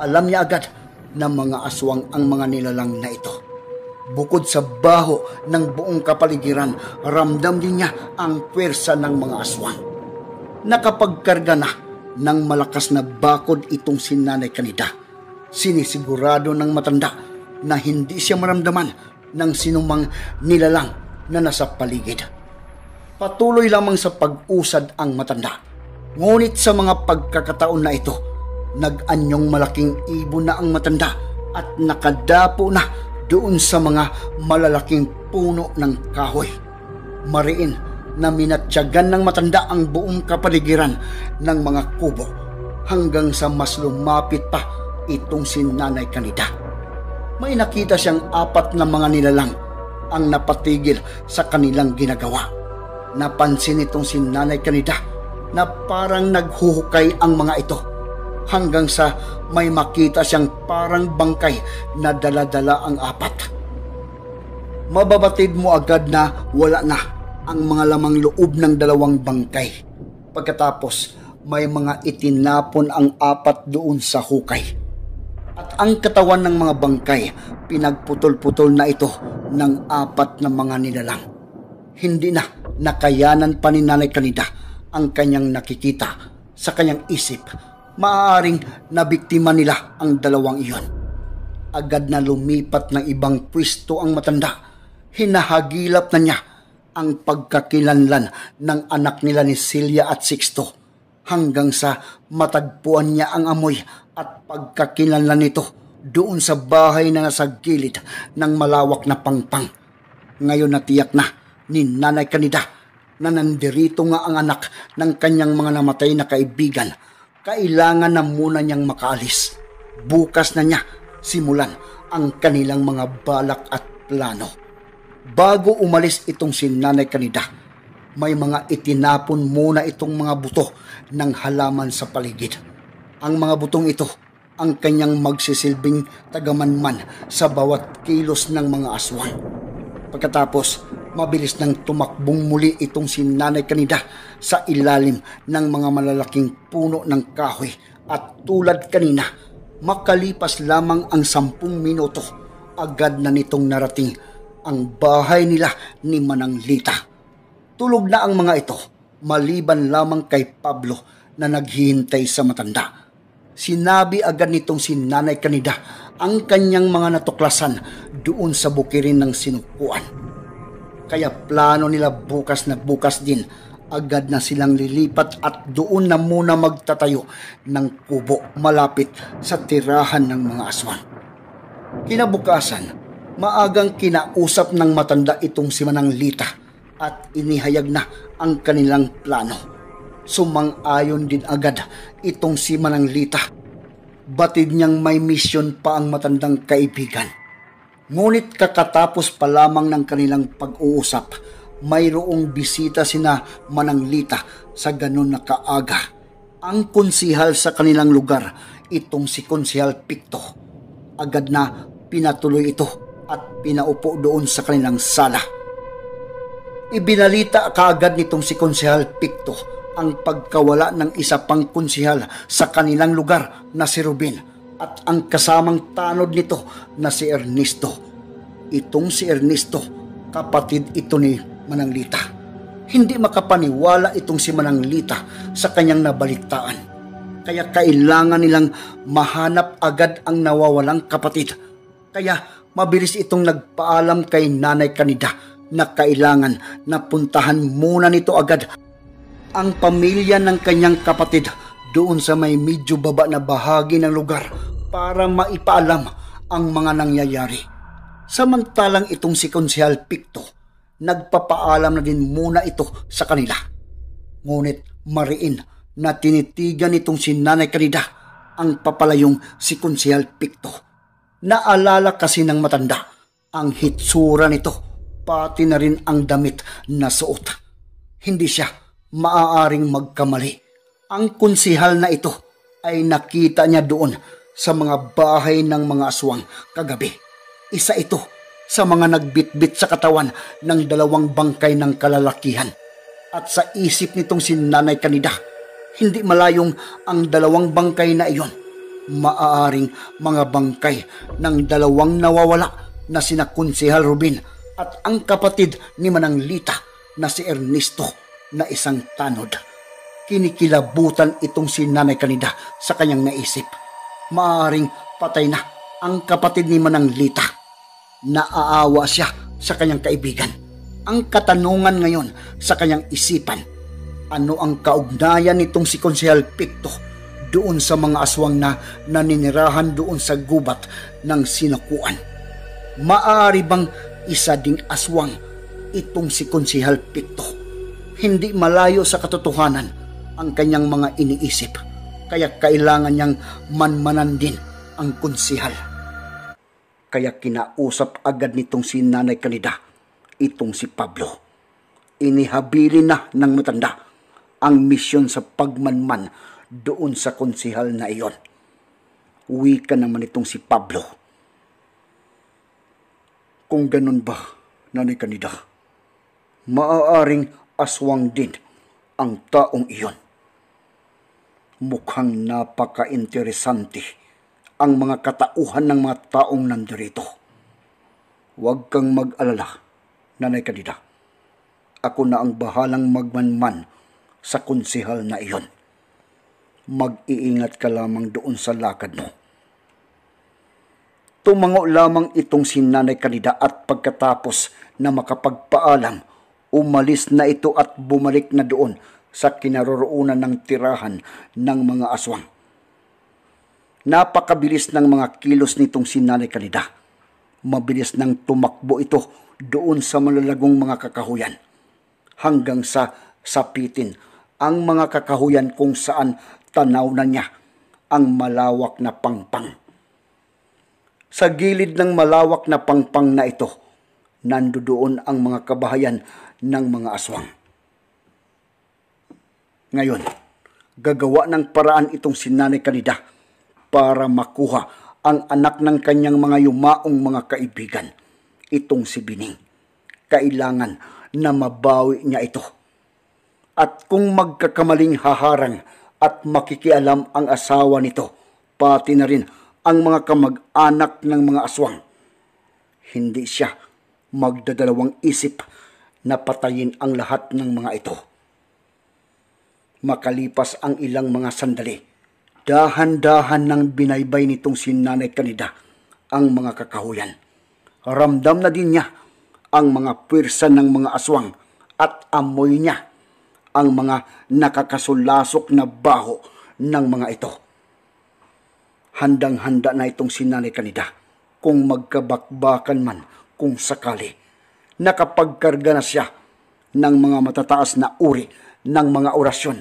Alam niya agad na mga aswang ang mga nilalang na ito. Bukod sa baho ng buong kapaligiran, ramdam din niya ang pwersa ng mga aswang. Nakapagkarga na ng malakas na bakod itong si Nanay Kanida. Sinisigurado ng matanda na hindi siya maramdaman ng sinumang nilalang na nasa paligid patuloy lamang sa pag-usad ang matanda. Ngunit sa mga pagkakataon na ito, nag-anyong malaking ibon na ang matanda at nakadapo na doon sa mga malalaking puno ng kahoy. Mariin na minatyagan ng matanda ang buong kapaligiran ng mga kubo hanggang sa mas lumapit pa itong Nanay kanida. May nakita siyang apat na mga nilalang ang napatigil sa kanilang ginagawa Napansin itong si Nanay Kanida na parang naghuhukay ang mga ito hanggang sa may makita siyang parang bangkay na daladala ang apat. Mababatid mo agad na wala na ang mga lamang loob ng dalawang bangkay. Pagkatapos, may mga itinapon ang apat doon sa hukay. At ang katawan ng mga bangkay, pinagputol-putol na ito ng apat na mga nilalang. Hindi na nakayanan pa ni Nanay Kanida ang kanyang nakikita sa kanyang isip. Maaring nabiktima nila ang dalawang iyon. Agad na lumipat ng ibang pwesto ang matanda. Hinahagilap na niya ang pagkakilanlan ng anak nila ni Celia at Sixto hanggang sa matagpuan niya ang amoy at pagkakilanlan nito doon sa bahay na nasa gilid ng malawak na pangpang. Ngayon natiyak na ni Nanay Kanida na nandirito nga ang anak ng kanyang mga namatay na kaibigan. Kailangan na muna niyang makaalis. Bukas na niya simulan ang kanilang mga balak at plano. Bago umalis itong si Nanay Kanida, may mga itinapon muna itong mga buto ng halaman sa paligid. Ang mga butong ito ang kanyang magsisilbing tagamanman sa bawat kilos ng mga aswang. Pagkatapos, mabilis nang tumakbong muli itong si Nanay Kanida sa ilalim ng mga malalaking puno ng kahoy at tulad kanina, makalipas lamang ang sampung minuto, agad na nitong narating ang bahay nila ni Manang Lita. Tulog na ang mga ito, maliban lamang kay Pablo na naghihintay sa matanda. Sinabi agad nitong si Nanay Kanida ang kanyang mga natuklasan doon sa bukirin ng sinukuan. Kaya plano nila bukas na bukas din agad na silang lilipat at doon na muna magtatayo ng kubo malapit sa tirahan ng mga aswang. Kinabukasan, maagang kinausap ng matanda itong si Manang Lita at inihayag na ang kanilang plano. Sumang-ayon din agad itong si Manang Lita batid niyang may misyon pa ang matandang kaibigan. Ngunit kakatapos pa lamang ng kanilang pag-uusap, mayroong bisita sina Mananglita sa ganon na kaaga. Ang konsihal sa kanilang lugar, itong si Konsihal Pikto. Agad na pinatuloy ito at pinaupo doon sa kanilang sala. Ibinalita kaagad nitong si Konsihal Pikto ang pagkawala ng isa pang kunsihal sa kanilang lugar na si Rubin at ang kasamang tanod nito na si Ernesto. Itong si Ernesto, kapatid ito ni Mananglita. Hindi makapaniwala itong si Mananglita sa kanyang nabaliktaan. Kaya kailangan nilang mahanap agad ang nawawalang kapatid. Kaya mabilis itong nagpaalam kay Nanay Kanida na kailangan na puntahan muna nito agad ang pamilya ng kanyang kapatid doon sa may medyo baba na bahagi ng lugar para maipaalam ang mga nangyayari. Samantalang itong si Konsyal Picto, nagpapaalam na din muna ito sa kanila. Ngunit mariin na tinitigan itong si Nanay Kanida ang papalayong si Konsyal Picto. Naalala kasi ng matanda ang hitsura nito, pati na rin ang damit na suot. Hindi siya maaaring magkamali. Ang kunsihal na ito ay nakita niya doon sa mga bahay ng mga aswang kagabi. Isa ito sa mga nagbitbit sa katawan ng dalawang bangkay ng kalalakihan. At sa isip nitong si Nanay Kanida, hindi malayong ang dalawang bangkay na iyon. Maaaring mga bangkay ng dalawang nawawala na sina Kunsihal Rubin at ang kapatid ni Manang Lita na si Ernesto na isang tanod. Kinikilabutan itong si Nanay Kanida sa kanyang naisip. Maaring patay na ang kapatid ni Manang Lita. Naaawa siya sa kanyang kaibigan. Ang katanungan ngayon sa kanyang isipan, ano ang kaugnayan nitong si Konsehal Picto doon sa mga aswang na naninirahan doon sa gubat ng sinakuan? Maari bang isa ding aswang itong si Konsehal Picto? hindi malayo sa katotohanan ang kanyang mga iniisip. Kaya kailangan niyang manmanan din ang konsihal. Kaya kinausap agad nitong si Nanay Kanida, itong si Pablo. Inihabili na ng matanda ang misyon sa pagmanman doon sa konsihal na iyon. Uwi ka naman itong si Pablo. Kung ganun ba, Nanay Kanida, maaaring aswang din ang taong iyon. Mukhang napaka-interesante ang mga katauhan ng mga taong nandirito. Huwag kang mag-alala, Nanay Kadida. Ako na ang bahalang magmanman sa konsihal na iyon. Mag-iingat ka lamang doon sa lakad mo. Tumango lamang itong si Nanay Kalida at pagkatapos na makapagpaalam umalis na ito at bumalik na doon sa kinaroroonan ng tirahan ng mga aswang. Napakabilis ng mga kilos nitong sinanay kanida. Mabilis nang tumakbo ito doon sa malalagong mga kakahuyan hanggang sa sapitin ang mga kakahuyan kung saan tanaw na niya ang malawak na pangpang. Sa gilid ng malawak na pangpang na ito, nandoon ang mga kabahayan ng mga aswang. Ngayon, gagawa ng paraan itong sinanay kanida para makuha ang anak ng kanyang mga yumaong mga kaibigan, itong si Bining. Kailangan na mabawi niya ito. At kung magkakamaling haharang at makikialam ang asawa nito, pati na rin ang mga kamag-anak ng mga aswang, hindi siya magdadalawang isip na patayin ang lahat ng mga ito. Makalipas ang ilang mga sandali, dahan-dahan nang binaybay nitong sinanay kanida ang mga kakahuyan. Ramdam na din niya ang mga pwersa ng mga aswang at amoy niya ang mga nakakasulasok na baho ng mga ito. Handang-handa na itong sinanay kanida kung magkabakbakan man kung sakali nakapagkarga na siya ng mga matataas na uri ng mga orasyon,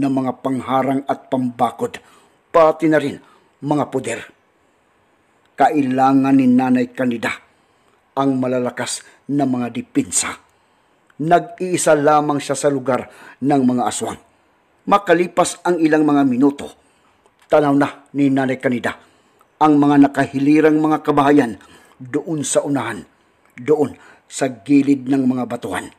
ng mga pangharang at pambakod, pati na rin mga puder. Kailangan ni Nanay Kanida ang malalakas na mga dipinsa. Nag-iisa lamang siya sa lugar ng mga aswang. Makalipas ang ilang mga minuto, tanaw na ni Nanay Kanida ang mga nakahilirang mga kabahayan doon sa unahan, doon sa gilid ng mga batuhan.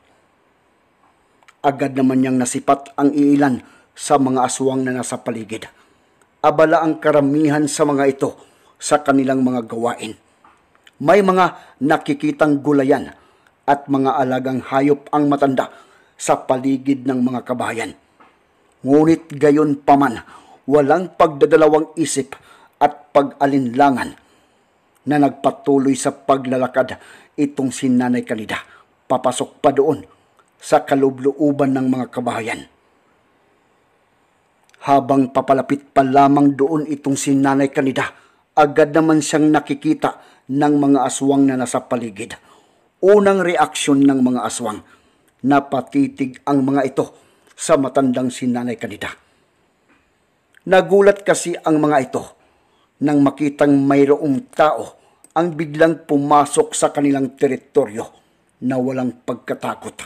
Agad naman niyang nasipat ang iilan sa mga aswang na nasa paligid. Abala ang karamihan sa mga ito sa kanilang mga gawain. May mga nakikitang gulayan at mga alagang hayop ang matanda sa paligid ng mga kabayan. Ngunit gayon paman, walang pagdadalawang isip at pag-alinlangan na nagpatuloy sa paglalakad itong si Nanay Kanida. Papasok pa doon sa kalubluuban ng mga kabahayan. Habang papalapit pa lamang doon itong si Nanay Kanida, agad naman siyang nakikita ng mga aswang na nasa paligid. Unang reaksyon ng mga aswang, napatitig ang mga ito sa matandang si Nanay Kanida. Nagulat kasi ang mga ito nang makitang mayroong tao ang biglang pumasok sa kanilang teritoryo na walang pagkatakot.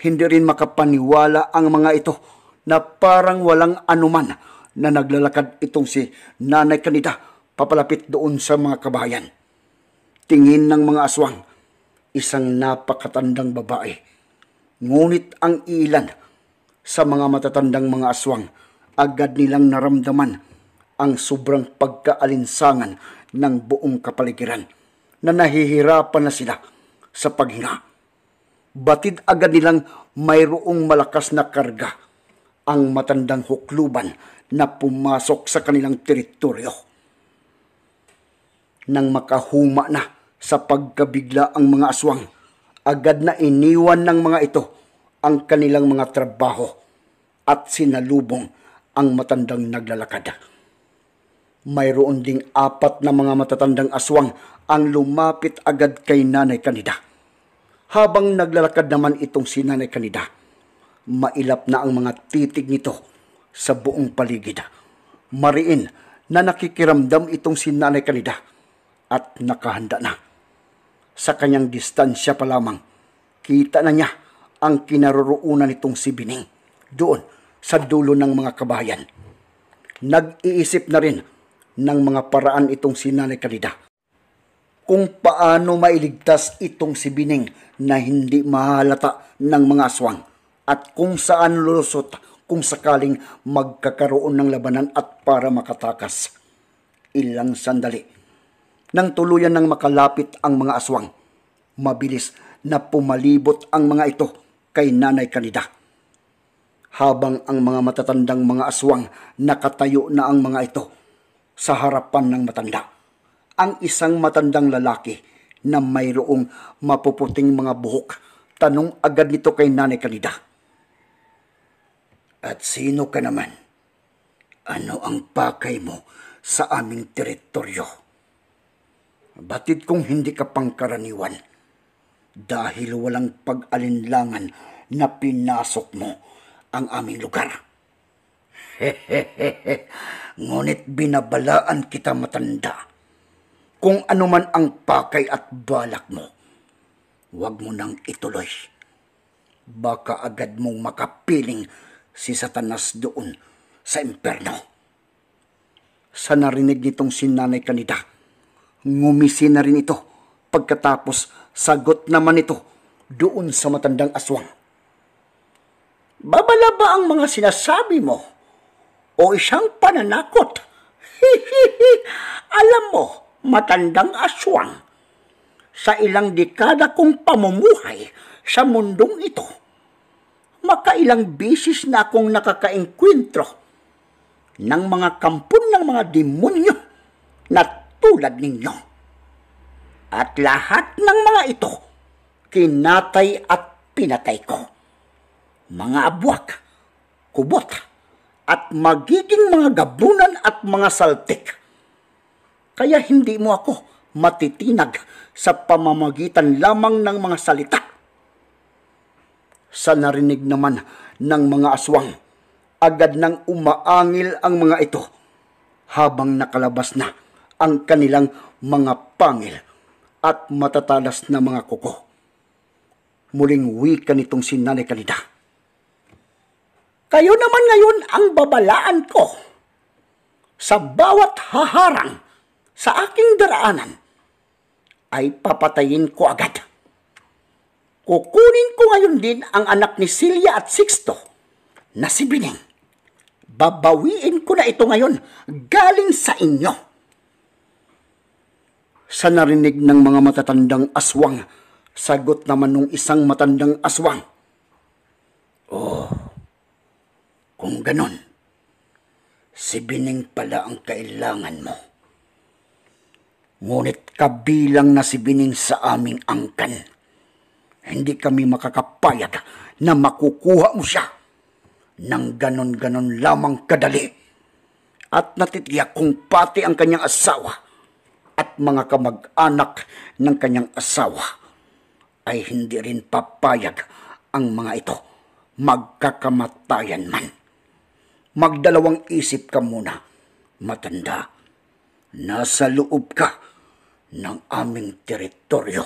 Hindi rin makapaniwala ang mga ito na parang walang anuman na naglalakad itong si Nanay Kanida papalapit doon sa mga kabayan. Tingin ng mga aswang, isang napakatandang babae. Ngunit ang ilan sa mga matatandang mga aswang agad nilang naramdaman ang sobrang pagkaalinsangan ng buong kapaligiran na nahihirapan na sila sa paghinga. Batid agad nilang mayroong malakas na karga ang matandang hukluban na pumasok sa kanilang teritoryo. Nang makahuma na sa pagkabigla ang mga aswang, agad na iniwan ng mga ito ang kanilang mga trabaho at sinalubong ang matandang naglalakad. Mayroon ding apat na mga matatandang aswang ang lumapit agad kay Nanay Kanida. Habang naglalakad naman itong si Nanay Kanida, mailap na ang mga titig nito sa buong paligid. Mariin na nakikiramdam itong si Nanay Kanida at nakahanda na. Sa kanyang distansya pa lamang, kita na niya ang kinaroroonan nitong si Bining doon sa dulo ng mga kabayan. Nag-iisip na rin ng mga paraan itong si Nanay kanida. Kung paano mailigtas itong si Bining na hindi mahalata ng mga aswang at kung saan lulusot kung sakaling magkakaroon ng labanan at para makatakas. Ilang sandali. Nang tuluyan ng makalapit ang mga aswang, mabilis na pumalibot ang mga ito kay Nanay Kanida. Habang ang mga matatandang mga aswang nakatayo na ang mga ito, sa harapan ng matanda. Ang isang matandang lalaki na mayroong mapuputing mga buhok. Tanong agad nito kay Nanay Kanida. At sino ka naman? Ano ang pakay mo sa aming teritoryo? Batid kong hindi ka pangkaraniwan dahil walang pag-alinlangan na pinasok mo ang aming lugar Ngunit binabalaan kita matanda kung anuman ang pakay at balak mo. Huwag mo nang ituloy. Baka agad mong makapiling si Satanas doon sa imperno. Sa narinig nitong sinanay kanida, ngumisi na rin ito. Pagkatapos, sagot naman ito doon sa matandang aswang. Babala ba ang mga sinasabi mo? o isang pananakot. Alam mo, matandang aswang, sa ilang dekada kong pamumuhay sa mundong ito, makailang bisis na akong nakakaengkwentro ng mga kampun ng mga demonyo na tulad ninyo. At lahat ng mga ito, kinatay at pinatay ko. Mga abwak, kubot, at magiging mga gabunan at mga saltik. Kaya hindi mo ako matitinag sa pamamagitan lamang ng mga salita. Sa narinig naman ng mga aswang, agad nang umaangil ang mga ito habang nakalabas na ang kanilang mga pangil at matatalas na mga kuko. Muling wika nitong sinanay kanida kayo naman ngayon ang babalaan ko sa bawat haharang sa aking daraanan ay papatayin ko agad. Kukunin ko ngayon din ang anak ni Silya at Sixto na si Bining. Babawiin ko na ito ngayon galing sa inyo sa narinig ng mga matatandang aswang. Sagot naman nung isang matandang aswang. Oh, kung ganon, si Bining pala ang kailangan mo. Ngunit kabilang na si Bining sa aming angkan, hindi kami makakapayag na makukuha mo siya nang ganon-ganon lamang kadali at natitiyak kung pati ang kanyang asawa at mga kamag-anak ng kanyang asawa ay hindi rin papayag ang mga ito magkakamatayan man magdalawang isip ka muna. Matanda, nasa loob ka ng aming teritoryo.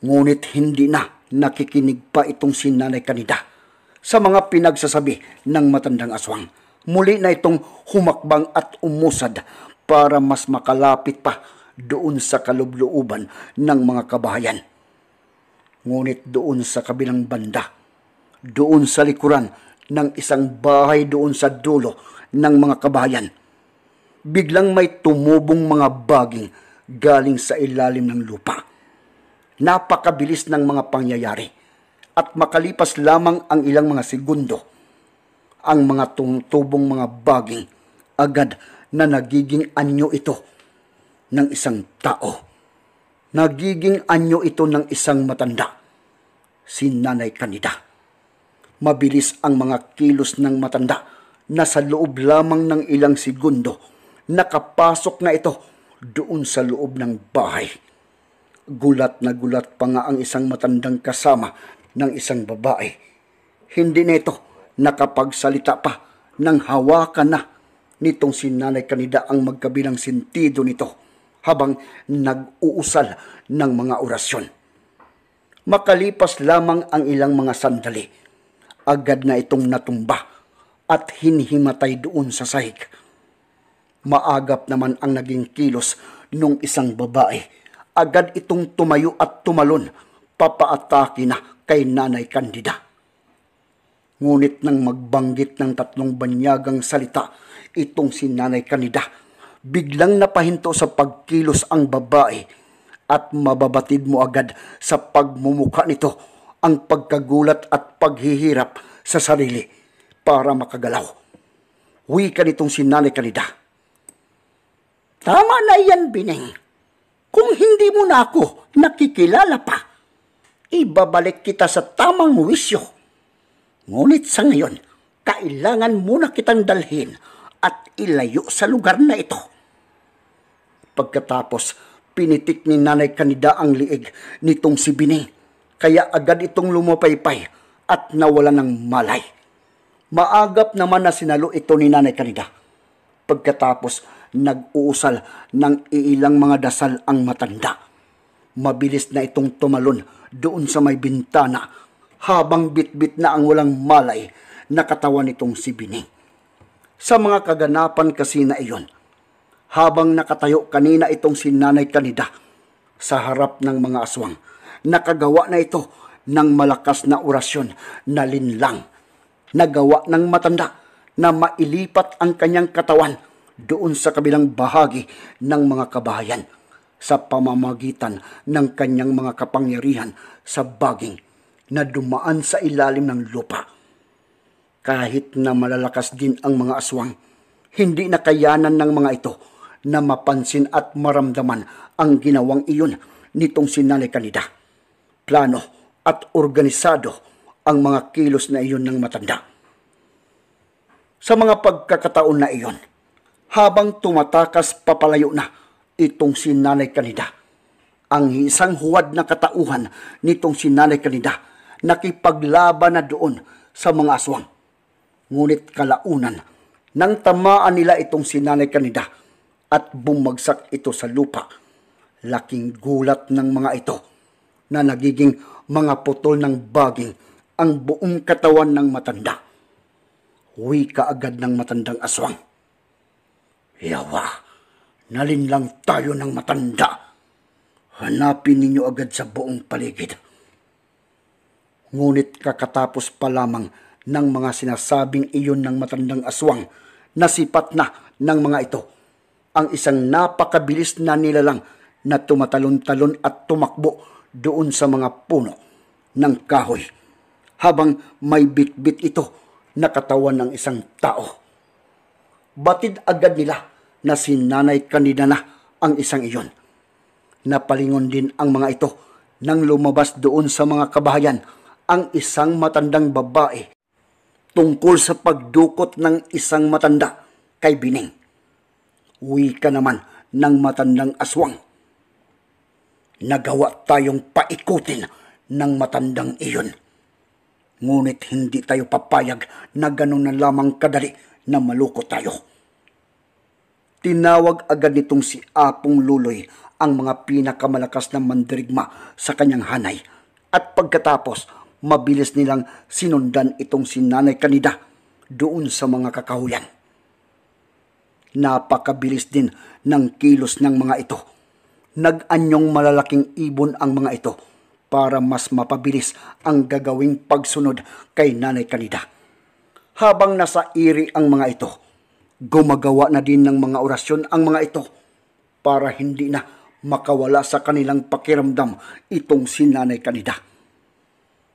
Ngunit hindi na nakikinig pa itong sinanay kanida sa mga pinagsasabi ng matandang aswang. Muli na itong humakbang at umusad para mas makalapit pa doon sa kalublooban ng mga kabahayan. Ngunit doon sa kabilang banda, doon sa likuran ng isang bahay doon sa dulo ng mga kabayan. Biglang may tumubong mga baging galing sa ilalim ng lupa. Napakabilis ng mga pangyayari at makalipas lamang ang ilang mga segundo, ang mga tumutubong mga baging agad na nagiging anyo ito ng isang tao. Nagiging anyo ito ng isang matanda, si Nanay Kanida. Mabilis ang mga kilos ng matanda na sa loob lamang ng ilang segundo nakapasok na ito doon sa loob ng bahay. Gulat na gulat pa nga ang isang matandang kasama ng isang babae. Hindi nito nakapagsalita pa nang hawakan na nitong sinanay kanida ang magkabilang sentido nito habang nag-uusal ng mga orasyon. Makalipas lamang ang ilang mga sandali, agad na itong natumba at hinihimatay doon sa sahig. Maagap naman ang naging kilos nung isang babae. Agad itong tumayo at tumalon, papaatake na kay Nanay Candida. Ngunit nang magbanggit ng tatlong banyagang salita, itong si Nanay Candida, biglang napahinto sa pagkilos ang babae at mababatid mo agad sa pagmumuka nito ang pagkagulat at paghihirap sa sarili para makagalaw. ka nitong si Nanay Kanida. Tama na yan, Bineng. Kung hindi mo na ako nakikilala pa, ibabalik kita sa tamang wisyo. Ngunit sa ngayon, kailangan muna kitang dalhin at ilayo sa lugar na ito. Pagkatapos, pinitik ni Nanay Kanida ang liig nitong si Bineng kaya agad itong lumupaypay at nawala ng malay. Maagap naman na sinalo ito ni Nanay Kanida. Pagkatapos, nag-uusal ng iilang mga dasal ang matanda. Mabilis na itong tumalon doon sa may bintana habang bitbit na ang walang malay na katawan nitong si Bining. Sa mga kaganapan kasi na iyon, habang nakatayo kanina itong si Nanay Kanida sa harap ng mga aswang, nakagawa na ito ng malakas na orasyon na linlang. Nagawa ng matanda na mailipat ang kanyang katawan doon sa kabilang bahagi ng mga kabayan sa pamamagitan ng kanyang mga kapangyarihan sa baging na dumaan sa ilalim ng lupa. Kahit na malalakas din ang mga aswang, hindi nakayanan ng mga ito na mapansin at maramdaman ang ginawang iyon nitong sinali kanida plano at organisado ang mga kilos na iyon ng matanda. Sa mga pagkakataon na iyon, habang tumatakas papalayo na itong si Nanay Kanida, ang isang huwad na katauhan nitong si Nanay Kanida nakipaglaban na doon sa mga aswang. Ngunit kalaunan, nang tamaan nila itong si Nanay Kanida at bumagsak ito sa lupa, laking gulat ng mga ito na nagiging mga putol ng baging ang buong katawan ng matanda. Huwi ka agad ng matandang aswang. Yawa, nalinlang tayo ng matanda. Hanapin ninyo agad sa buong paligid. Ngunit kakatapos pa lamang ng mga sinasabing iyon ng matandang aswang, nasipat na ng mga ito. Ang isang napakabilis na nilalang na tumatalon-talon at tumakbo doon sa mga puno ng kahoy habang may bitbit ito na katawan ng isang tao. Batid agad nila na si nanay kanina na ang isang iyon. Napalingon din ang mga ito nang lumabas doon sa mga kabahayan ang isang matandang babae tungkol sa pagdukot ng isang matanda kay Bining. Uwi ka naman ng matandang aswang nagawa tayong paikutin ng matandang iyon. Ngunit hindi tayo papayag na ganun na lamang kadali na maluko tayo. Tinawag agad nitong si Apong Luloy ang mga pinakamalakas na mandirigma sa kanyang hanay at pagkatapos mabilis nilang sinundan itong si Nanay Kanida doon sa mga kakahulan. Napakabilis din ng kilos ng mga ito nag-anyong malalaking ibon ang mga ito para mas mapabilis ang gagawing pagsunod kay Nanay Kanida. Habang nasa iri ang mga ito, gumagawa na din ng mga orasyon ang mga ito para hindi na makawala sa kanilang pakiramdam itong si Nanay Kanida.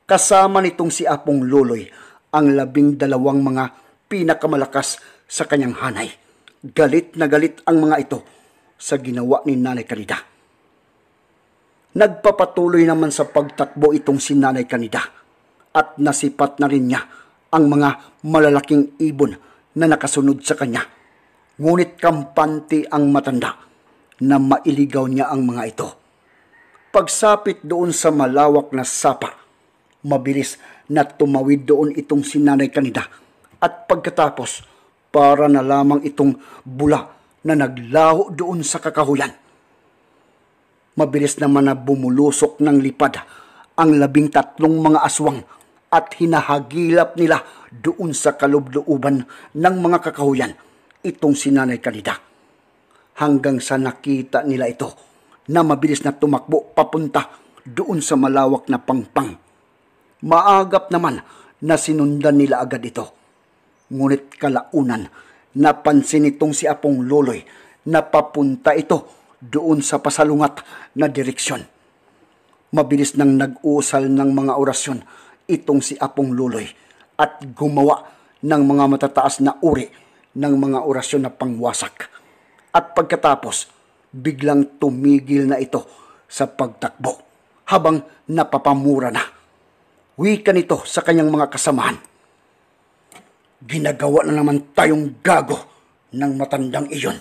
Kasama nitong si Apong Luloy ang labing dalawang mga pinakamalakas sa kanyang hanay. Galit na galit ang mga ito sa ginawa ni Nanay Kanida. Nagpapatuloy naman sa pagtakbo itong sinanay kanida at nasipat na rin niya ang mga malalaking ibon na nakasunod sa kanya. Ngunit kampante ang matanda na mailigaw niya ang mga ito. Pagsapit doon sa malawak na sapa, mabilis na tumawid doon itong sinanay kanida at pagkatapos para na lamang itong bula na naglaho doon sa kakahuyan. Mabilis naman na bumulusok ng lipad ang labing tatlong mga aswang at hinahagilap nila doon sa kalubluuban ng mga kakahuyan itong sinanay kanida. Hanggang sa nakita nila ito na mabilis na tumakbo papunta doon sa malawak na pangpang. Maagap naman na sinundan nila agad ito. Ngunit kalaunan, napansin itong si Apong Loloy na papunta ito doon sa pasalungat na direksyon. Mabilis nang nag uusal ng mga orasyon itong si Apong Luloy at gumawa ng mga matataas na uri ng mga orasyon na pangwasak. At pagkatapos, biglang tumigil na ito sa pagtakbo habang napapamura na. Wika nito sa kanyang mga kasamahan. Ginagawa na naman tayong gago ng matandang iyon.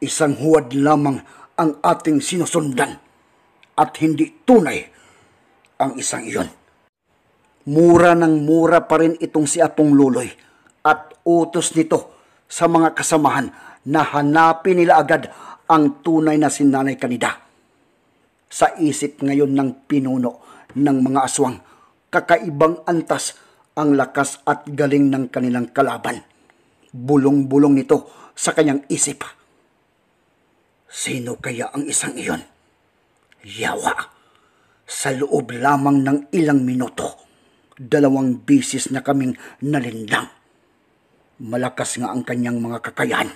Isang huwad lamang ang ating sinusundan at hindi tunay ang isang iyon. Mura ng mura pa rin itong si Apong Luloy at utos nito sa mga kasamahan na hanapin nila agad ang tunay na sinanay kanida. Sa isip ngayon ng pinuno ng mga aswang, kakaibang antas ang lakas at galing ng kanilang kalaban. Bulong-bulong nito sa kanyang isip Sino kaya ang isang iyon? Yawa! Sa loob lamang ng ilang minuto, dalawang bisis na kaming nalindang. Malakas nga ang kanyang mga kakayahan.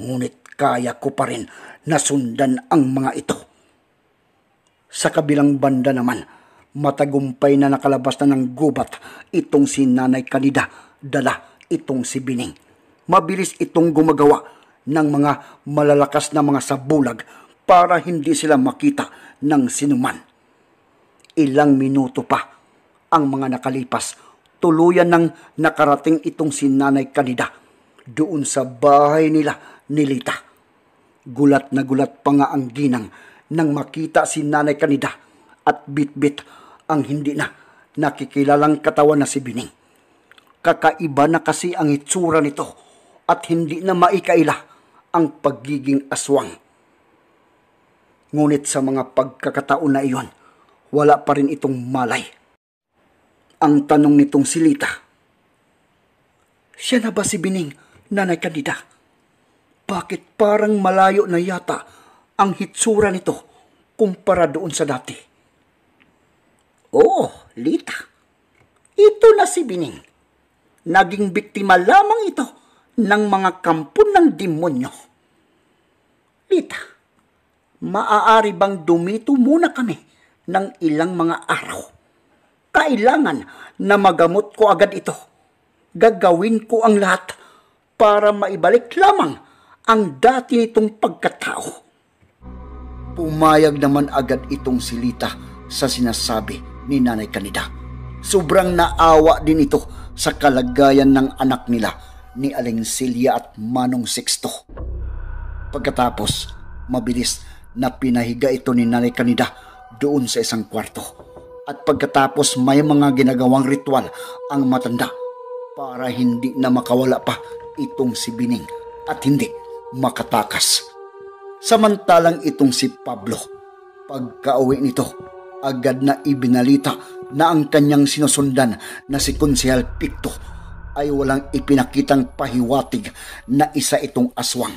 Ngunit kaya ko pa rin nasundan ang mga ito. Sa kabilang banda naman, matagumpay na nakalabas na ng gubat itong si Nanay Kanida, dala itong si Bining. Mabilis itong gumagawa ng mga malalakas na mga sabulag para hindi sila makita ng sinuman. Ilang minuto pa ang mga nakalipas, tuluyan ng nakarating itong si Nanay Kanida doon sa bahay nila nilita. Gulat na gulat pa nga ang ginang nang makita si Nanay Kanida at bitbit -bit ang hindi na nakikilalang katawan na si Bining. Kakaiba na kasi ang itsura nito at hindi na maikaila ang pagiging aswang. Ngunit sa mga pagkakataon na iyon, wala pa rin itong malay. Ang tanong nitong silita, siya na ba si Bining, Nanay Candida? Bakit parang malayo na yata ang hitsura nito kumpara doon sa dati? Oo, Lita. Ito na si Bining. Naging biktima lamang ito ng mga kampo ng demonyo. Lita, maaari bang dumito muna kami ng ilang mga araw? Kailangan na magamot ko agad ito. Gagawin ko ang lahat para maibalik lamang ang dati nitong pagkatao. Pumayag naman agad itong silita sa sinasabi ni Nanay Kanida. Sobrang naawa din ito sa kalagayan ng anak nila ni Aling Silya at Manong Sixto. Pagkatapos, mabilis na pinahiga ito ni Nanay Kanida doon sa isang kwarto. At pagkatapos may mga ginagawang ritual ang matanda para hindi na makawala pa itong si Bining at hindi makatakas. Samantalang itong si Pablo, pagka-uwi nito, agad na ibinalita na ang kanyang sinusundan na si Konsehal Picto ay walang ipinakitang pahiwatig na isa itong aswang.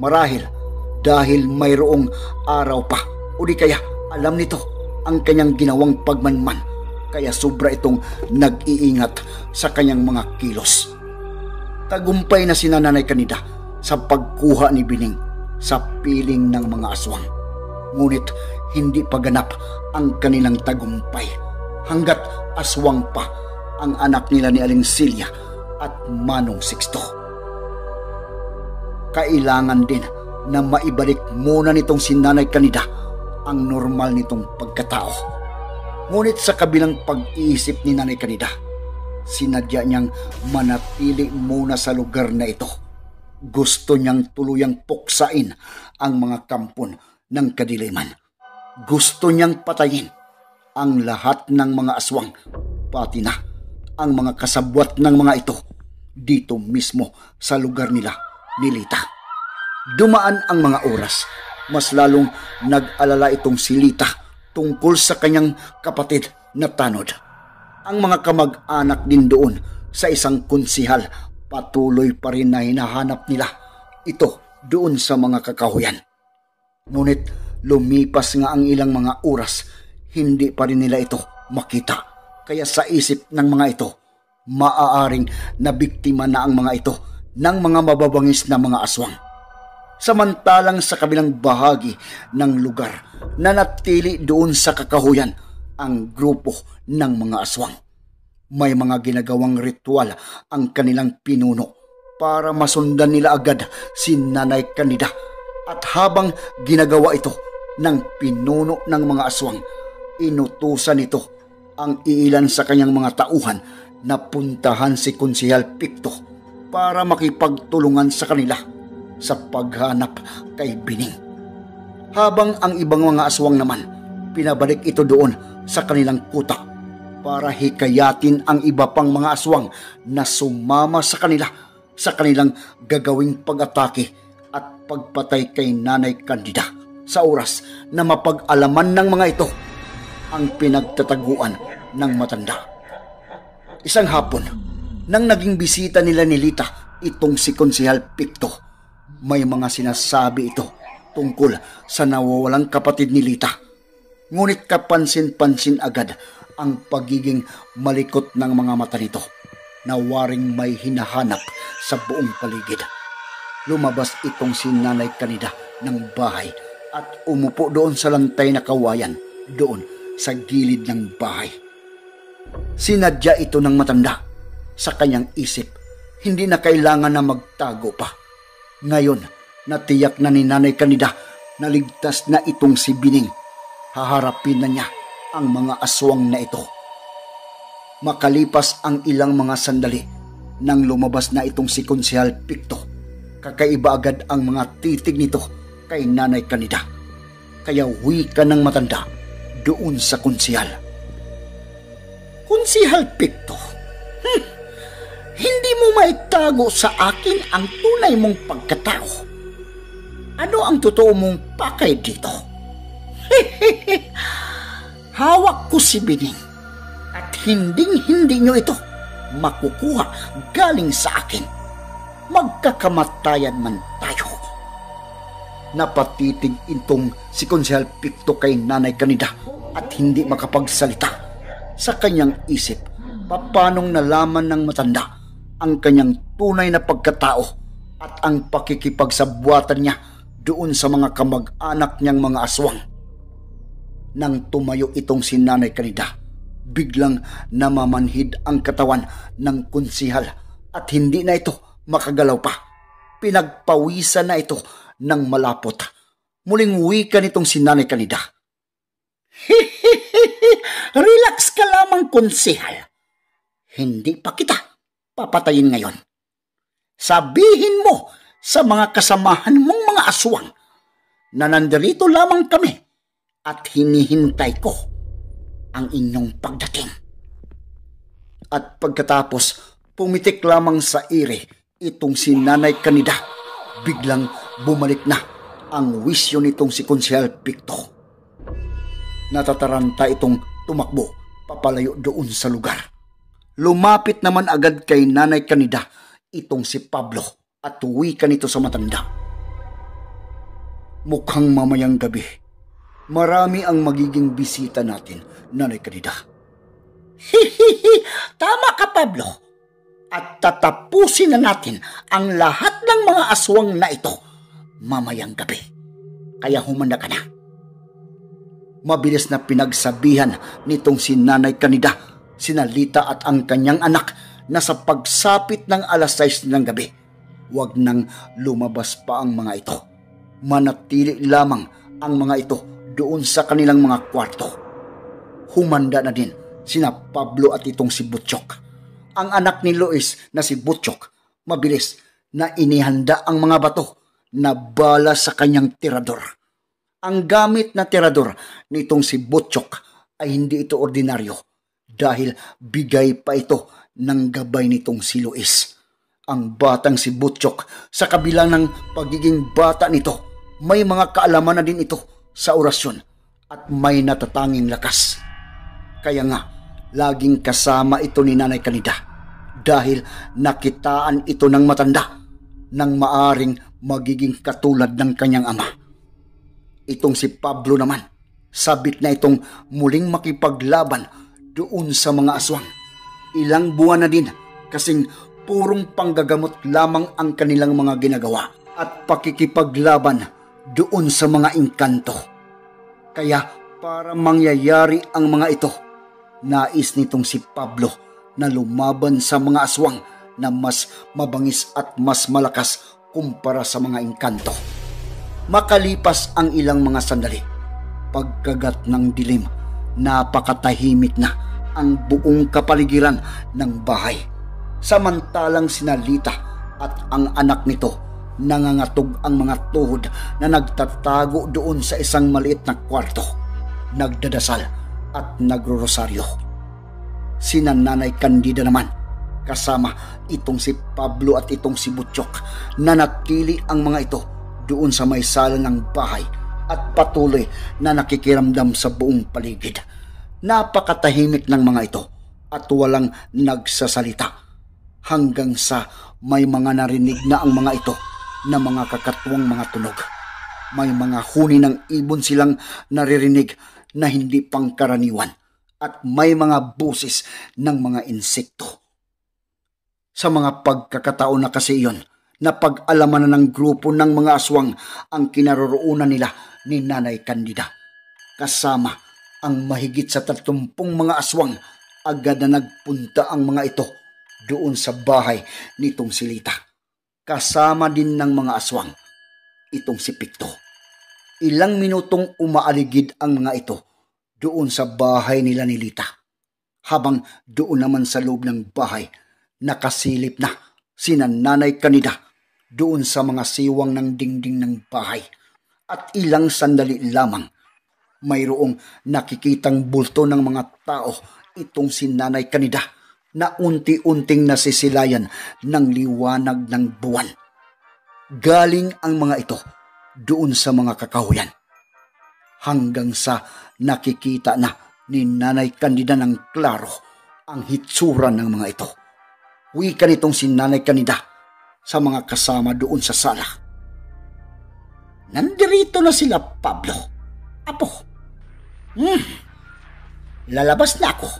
Marahil dahil mayroong araw pa o di kaya alam nito ang kanyang ginawang pagmanman kaya sobra itong nag-iingat sa kanyang mga kilos. Tagumpay na si Nanay Kanida sa pagkuha ni Bining sa piling ng mga aswang. Ngunit hindi pa ang kanilang tagumpay hanggat aswang pa ang anak nila ni Aling Silya at Manong Sixto. Kailangan din na maibalik muna nitong sinanay kanida ang normal nitong pagkatao. Ngunit sa kabilang pag-iisip ni Nanay Kanida, sinadya niyang manatili muna sa lugar na ito. Gusto niyang tuluyang puksain ang mga kampon ng kadiliman. Gusto niyang patayin ang lahat ng mga aswang, pati na ang mga kasabwat ng mga ito dito mismo sa lugar nila nilita. Dumaan ang mga oras. Mas lalong nag-alala itong si Lita tungkol sa kanyang kapatid na Tanod. Ang mga kamag-anak din doon sa isang kunsihal patuloy pa rin na hinahanap nila ito doon sa mga kakahuyan. Ngunit lumipas nga ang ilang mga oras, hindi pa rin nila ito makita kaya sa isip ng mga ito, maaaring nabiktima na ang mga ito ng mga mababangis na mga aswang. Samantalang sa kabilang bahagi ng lugar, na natili doon sa kakahuyan ang grupo ng mga aswang. May mga ginagawang ritual ang kanilang pinuno para masundan nila agad si Nanay Kanida at habang ginagawa ito ng pinuno ng mga aswang, inutusan ito ang iilan sa kanyang mga tauhan na puntahan si Konsihal Pikto para makipagtulungan sa kanila sa paghanap kay Bining. Habang ang ibang mga aswang naman, pinabalik ito doon sa kanilang kuta para hikayatin ang iba pang mga aswang na sumama sa kanila sa kanilang gagawing pag-atake at pagpatay kay Nanay Candida sa oras na mapag-alaman ng mga ito ang pinagtataguan ng matanda. Isang hapon, nang naging bisita nila ni Lita, itong si Konsihal Picto, may mga sinasabi ito tungkol sa nawawalang kapatid ni Lita. Ngunit kapansin-pansin agad ang pagiging malikot ng mga mata nito na waring may hinahanap sa buong paligid. Lumabas itong si Nanay Kanida ng bahay at umupo doon sa lantay na kawayan doon sa gilid ng bahay. Sinadya ito ng matanda sa kanyang isip. Hindi na kailangan na magtago pa. Ngayon, natiyak na ni Nanay Kanida na ligtas na itong si Bining. Haharapin na niya ang mga aswang na ito. Makalipas ang ilang mga sandali nang lumabas na itong si Konsyal Pikto. Kakaiba agad ang mga titig nito kay Nanay Kanida. Kaya huwi ka ng matanda doon sa konsihal. Konsihal Picto, hmm, hindi mo maitago sa akin ang tunay mong pagkatao. Ano ang totoo mong pakay dito? Hawak ko si Bining at hinding-hindi nyo ito makukuha galing sa akin. Magkakamatayan man tayo. Napatitig itong si Konsehal Picto kay Nanay Kanida at hindi makapagsalita sa kanyang isip papanong nalaman ng matanda ang kanyang tunay na pagkatao at ang pakikipagsabwatan niya doon sa mga kamag-anak niyang mga aswang. Nang tumayo itong si Nanay Kanida, biglang namamanhid ang katawan ng kunsihal at hindi na ito makagalaw pa. Pinagpawisan na ito ng malapot. Muling wika nitong si Nanay Kanida. Relax ka lamang, konsihal. Hindi pa kita papatayin ngayon. Sabihin mo sa mga kasamahan mong mga aswang na nandirito lamang kami at hinihintay ko ang inyong pagdating. At pagkatapos, pumitik lamang sa ire itong si Nanay Kanida. Biglang bumalik na ang wisyo nitong si Konsihal Picto Natataranta itong tumakbo papalayo doon sa lugar. Lumapit naman agad kay nanay kanida itong si Pablo at uwi ka nito sa matanda. Mukhang mamayang gabi, marami ang magiging bisita natin, nanay kanida. Hihihi, tama ka Pablo. At tatapusin na natin ang lahat ng mga aswang na ito mamayang gabi. Kaya humanda ka na. Mabilis na pinagsabihan nitong si Nanay Kanida, sinalita at ang kanyang anak na sa pagsapit ng alas 6 ng gabi, wag nang lumabas pa ang mga ito. Manatili lamang ang mga ito doon sa kanilang mga kwarto. Humanda na din sina Pablo at itong si Butchok. Ang anak ni Luis na si Butchok, mabilis na inihanda ang mga bato na bala sa kanyang tirador ang gamit na tirador nitong si Butchok ay hindi ito ordinaryo dahil bigay pa ito ng gabay nitong si Luis. Ang batang si Butchok sa kabila ng pagiging bata nito may mga kaalaman na din ito sa orasyon at may natatanging lakas. Kaya nga, laging kasama ito ni Nanay Kanida dahil nakitaan ito ng matanda nang maaring magiging katulad ng kanyang ama. Itong si Pablo naman, Sabit na itong muling makipaglaban doon sa mga aswang. Ilang buwan na din kasing purong panggagamot lamang ang kanilang mga ginagawa at pakikipaglaban doon sa mga inkanto. Kaya para mangyayari ang mga ito, nais nitong si Pablo na lumaban sa mga aswang na mas mabangis at mas malakas kumpara sa mga inkanto makalipas ang ilang mga sandali. Pagkagat ng dilim, napakatahimik na ang buong kapaligiran ng bahay. Samantalang sinalita at ang anak nito nangangatog ang mga tuhod na nagtatago doon sa isang maliit na kwarto. Nagdadasal at nagrorosaryo. Si Nanay Candida naman kasama itong si Pablo at itong si Butchok na nanatili ang mga ito doon sa may sala ng bahay at patuloy na nakikiramdam sa buong paligid. Napakatahimik ng mga ito at walang nagsasalita hanggang sa may mga narinig na ang mga ito na mga kakatwang mga tunog. May mga huni ng ibon silang naririnig na hindi pangkaraniwan at may mga busis ng mga insekto. Sa mga pagkakataon na kasi iyon, Napag-alaman na ng grupo ng mga aswang ang kinaroroonan nila ni Nanay Candida. Kasama ang mahigit sa tatumpong mga aswang, agad na nagpunta ang mga ito doon sa bahay nitong silita. Kasama din ng mga aswang itong si Pikto. Ilang minutong umaaligid ang mga ito doon sa bahay nila ni Lita. Habang doon naman sa loob ng bahay, nakasilip na si Nanay Kanida doon sa mga siwang ng dingding ng bahay. At ilang sandali lamang, mayroong nakikitang bulto ng mga tao itong Nanay kanida na unti-unting nasisilayan ng liwanag ng buwan. Galing ang mga ito doon sa mga kakahuyan hanggang sa nakikita na ni Nanay Candida ng klaro ang hitsura ng mga ito. Wika nitong si Nanay Candida sa mga kasama doon sa sala. Nandirito na sila, Pablo. Apo. Hmm. Lalabas na ako.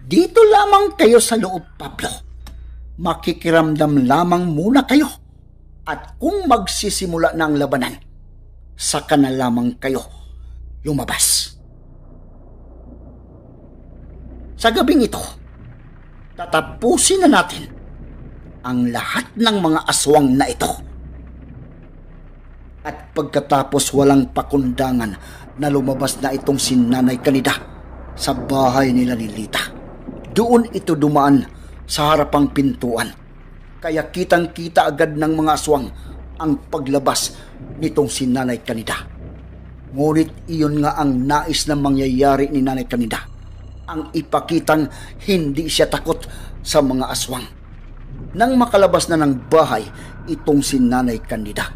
Dito lamang kayo sa loob, Pablo. Makikiramdam lamang muna kayo. At kung magsisimula na ang labanan, saka na lamang kayo lumabas. Sa gabing ito, tatapusin na natin ang lahat ng mga aswang na ito. At pagkatapos walang pakundangan na lumabas na itong Nanay kanida sa bahay nila ni Lita. Doon ito dumaan sa harapang pintuan. Kaya kitang-kita agad ng mga aswang ang paglabas nitong Nanay kanida. Ngunit iyon nga ang nais na mangyayari ni Nanay Kanida. Ang ipakitang hindi siya takot sa mga aswang nang makalabas na ng bahay, itong si Nanay Candida.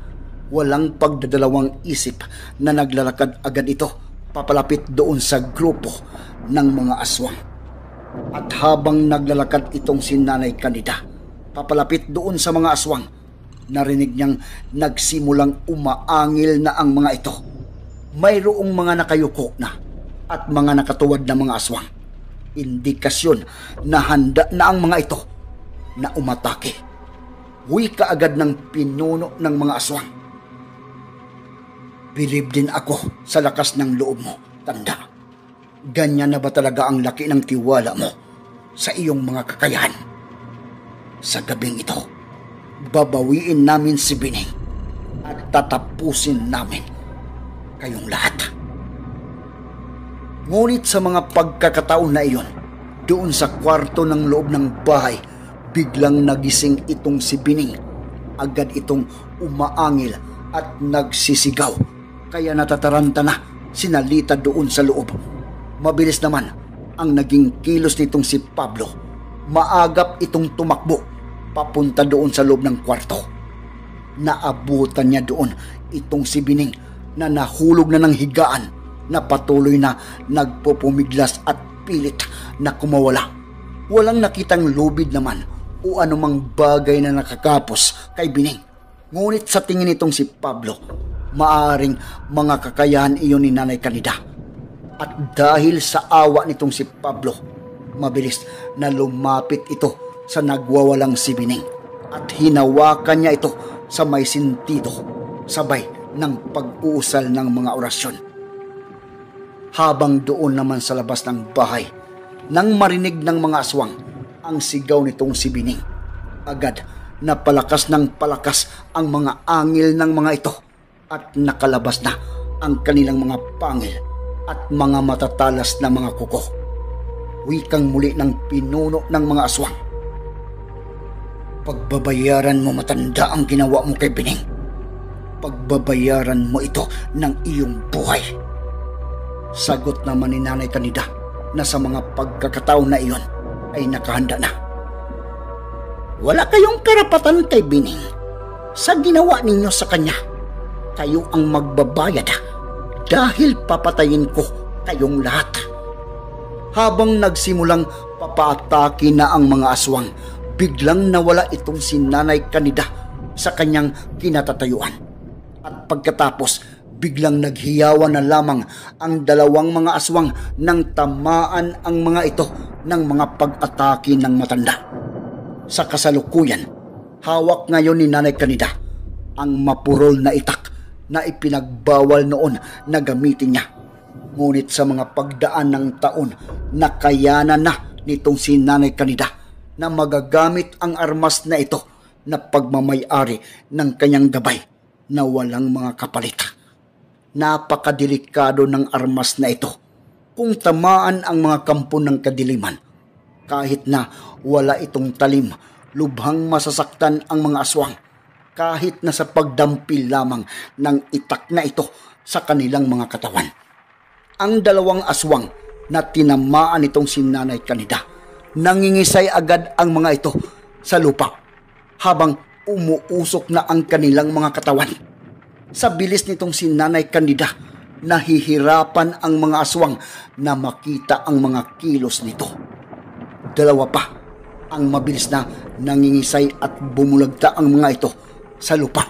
Walang pagdadalawang isip na naglalakad agad ito papalapit doon sa grupo ng mga aswang. At habang naglalakad itong si Nanay Candida, papalapit doon sa mga aswang, narinig niyang nagsimulang umaangil na ang mga ito. Mayroong mga nakayuko na at mga nakatuwad na mga aswang. Indikasyon na handa na ang mga ito na umatake. Huy ka agad ng pinuno ng mga aswang. Bilib din ako sa lakas ng loob mo, tanda. Ganyan na ba talaga ang laki ng tiwala mo sa iyong mga kakayahan? Sa gabing ito, babawiin namin si Binay at tatapusin namin kayong lahat. Ngunit sa mga pagkakataon na iyon, doon sa kwarto ng loob ng bahay Biglang nagising itong si Bining. Agad itong umaangil at nagsisigaw. Kaya natataranta na sinalita doon sa loob. Mabilis naman ang naging kilos nitong si Pablo. Maagap itong tumakbo papunta doon sa loob ng kwarto. Naabutan niya doon itong si Bining na nahulog na ng higaan na patuloy na nagpupumiglas at pilit na kumawala. Walang nakitang lubid naman o anumang bagay na nakakapos kay Bining. Ngunit sa tingin nitong si Pablo, maaring mga kakayahan iyon ni Nanay Kanida. At dahil sa awa nitong si Pablo, mabilis na lumapit ito sa nagwawalang si Bining at hinawakan niya ito sa may sintido sabay ng pag-uusal ng mga orasyon. Habang doon naman sa labas ng bahay, nang marinig ng mga aswang ang sigaw nitong si Bini. Agad na palakas ng palakas ang mga angil ng mga ito at nakalabas na ang kanilang mga pangil at mga matatalas na mga kuko. Wikang muli ng pinuno ng mga aswang. Pagbabayaran mo matanda ang ginawa mo kay Bining. Pagbabayaran mo ito ng iyong buhay. Sagot naman ni Nanay Kanida na sa mga pagkakataon na iyon ay nakahanda na. Wala kayong karapatan kay Bining sa ginawa ninyo sa kanya. Kayo ang magbabayad ah. dahil papatayin ko kayong lahat. Habang nagsimulang papaatake na ang mga aswang, biglang nawala itong si Nanay Kanida sa kanyang kinatatayuan. At pagkatapos, biglang naghiyawan na lamang ang dalawang mga aswang nang tamaan ang mga ito ng mga pag-atake ng matanda. Sa kasalukuyan, hawak ngayon ni Nanay Kanida ang mapurol na itak na ipinagbawal noon na gamitin niya. Ngunit sa mga pagdaan ng taon, nakayanan na nitong si Nanay Kanida na magagamit ang armas na ito na pagmamayari ng kanyang gabay na walang mga kapalit. Napakadelikado ng armas na ito kung tamaan ang mga kampo ng kadiliman. Kahit na wala itong talim, lubhang masasaktan ang mga aswang. Kahit na sa pagdampil lamang ng itak na ito sa kanilang mga katawan. Ang dalawang aswang na tinamaan itong sinanay kanida, nangingisay agad ang mga ito sa lupa habang umuusok na ang kanilang mga katawan. Sa bilis nitong sinanay kanida, nahihirapan ang mga aswang na makita ang mga kilos nito. Dalawa pa ang mabilis na nangingisay at bumulagta ang mga ito sa lupa.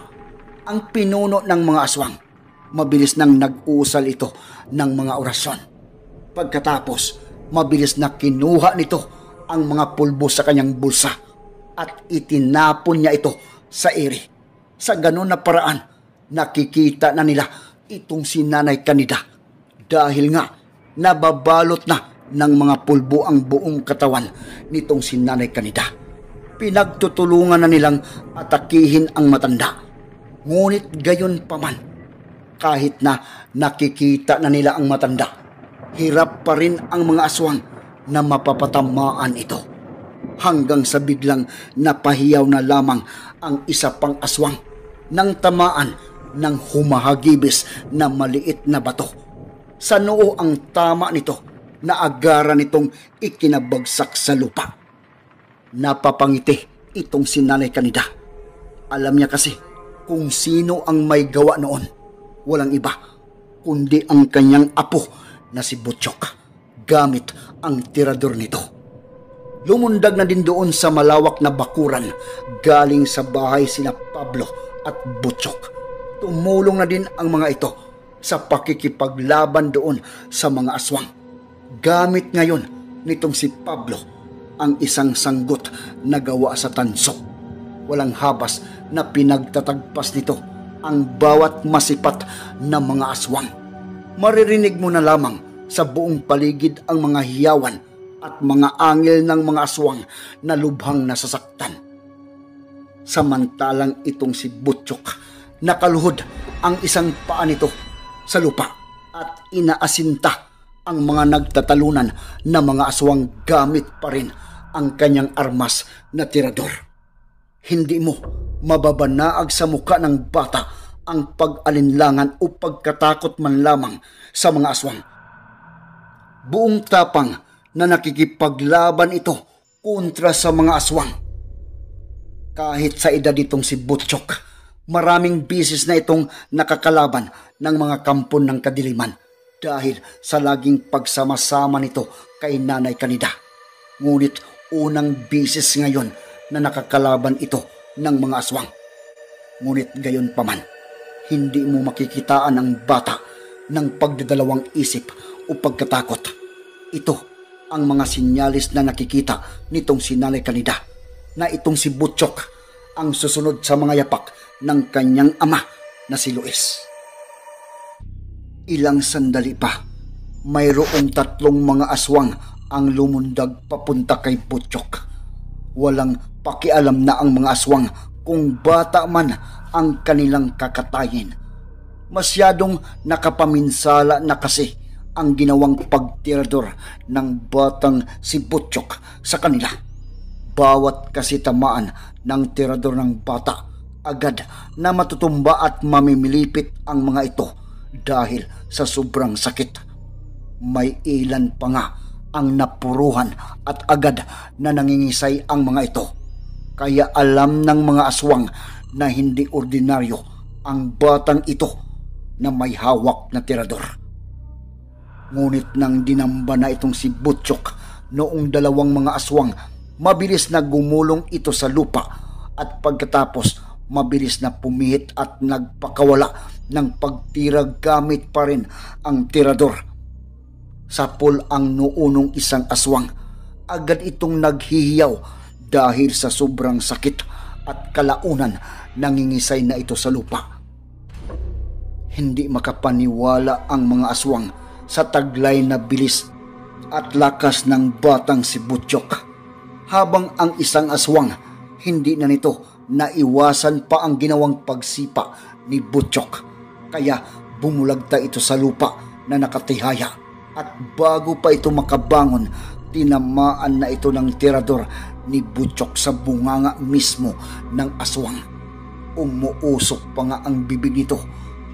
Ang pinuno ng mga aswang, mabilis nang nag uusal ito ng mga orasyon. Pagkatapos, mabilis na kinuha nito ang mga pulbo sa kanyang bulsa at itinapon niya ito sa ere. Sa ganun na paraan, nakikita na nila itong si Nanay Kanida dahil nga nababalot na ng mga pulbo ang buong katawan nitong si Nanay Kanida. Pinagtutulungan na nilang atakihin ang matanda. Ngunit gayon paman, kahit na nakikita na nila ang matanda, hirap pa rin ang mga aswang na mapapatamaan ito. Hanggang sa biglang napahiyaw na lamang ang isa pang aswang nang tamaan ng humahagibis na maliit na bato. Sa noo ang tama nito na agara nitong ikinabagsak sa lupa. Napapangiti itong sinanay kanida. Alam niya kasi kung sino ang may gawa noon. Walang iba, kundi ang kanyang apo na si Butchok gamit ang tirador nito. Lumundag na din doon sa malawak na bakuran galing sa bahay sina Pablo at Butchok Tumulong na din ang mga ito sa pakikipaglaban doon sa mga aswang. Gamit ngayon nitong si Pablo ang isang sanggot na gawa sa tanso. Walang habas na pinagtatagpas nito ang bawat masipat na mga aswang. Maririnig mo na lamang sa buong paligid ang mga hiyawan at mga angil ng mga aswang na lubhang nasasaktan. Samantalang itong si Butchok nakaluhod ang isang paa nito sa lupa at inaasinta ang mga nagtatalunan na mga aswang gamit pa rin ang kanyang armas na tirador. Hindi mo mababanaag sa muka ng bata ang pag-alinlangan o pagkatakot man lamang sa mga aswang. Buong tapang na nakikipaglaban ito kontra sa mga aswang. Kahit sa edad itong si Butchok, Maraming bisis na itong nakakalaban ng mga kampon ng kadiliman dahil sa laging pagsama-sama nito kay Nanay Kanida. Ngunit unang bisis ngayon na nakakalaban ito ng mga aswang. Ngunit gayon paman, hindi mo makikitaan ang bata ng pagdadalawang isip o pagkatakot. Ito ang mga sinyalis na nakikita nitong sinanay kanida na itong si Butchok ang susunod sa mga yapak ng kanyang ama na si Luis. Ilang sandali pa, mayroong tatlong mga aswang ang lumundag papunta kay Butchok. Walang pakialam na ang mga aswang kung bata man ang kanilang kakatayin. Masyadong nakapaminsala na kasi ang ginawang pagtirador ng batang si Butchok sa kanila. Bawat kasitamaan ng tirador ng bata agad na matutumba at mamimilipit ang mga ito dahil sa sobrang sakit. May ilan pa nga ang napuruhan at agad na nangingisay ang mga ito. Kaya alam ng mga aswang na hindi ordinaryo ang batang ito na may hawak na tirador. Ngunit nang dinamba na itong si Butchok noong dalawang mga aswang, mabilis na gumulong ito sa lupa at pagkatapos mabilis na pumihit at nagpakawala ng pagtirag gamit pa rin ang tirador. Sapol ang noonong isang aswang. Agad itong naghihiyaw dahil sa sobrang sakit at kalaunan nangingisay na ito sa lupa. Hindi makapaniwala ang mga aswang sa taglay na bilis at lakas ng batang si Butchok. Habang ang isang aswang hindi na nito naiwasan pa ang ginawang pagsipa ni Butchok. Kaya bumulagta ito sa lupa na nakatihaya at bago pa ito makabangon, tinamaan na ito ng tirador ni Butchok sa bunganga mismo ng aswang. Umuusok pa nga ang bibig nito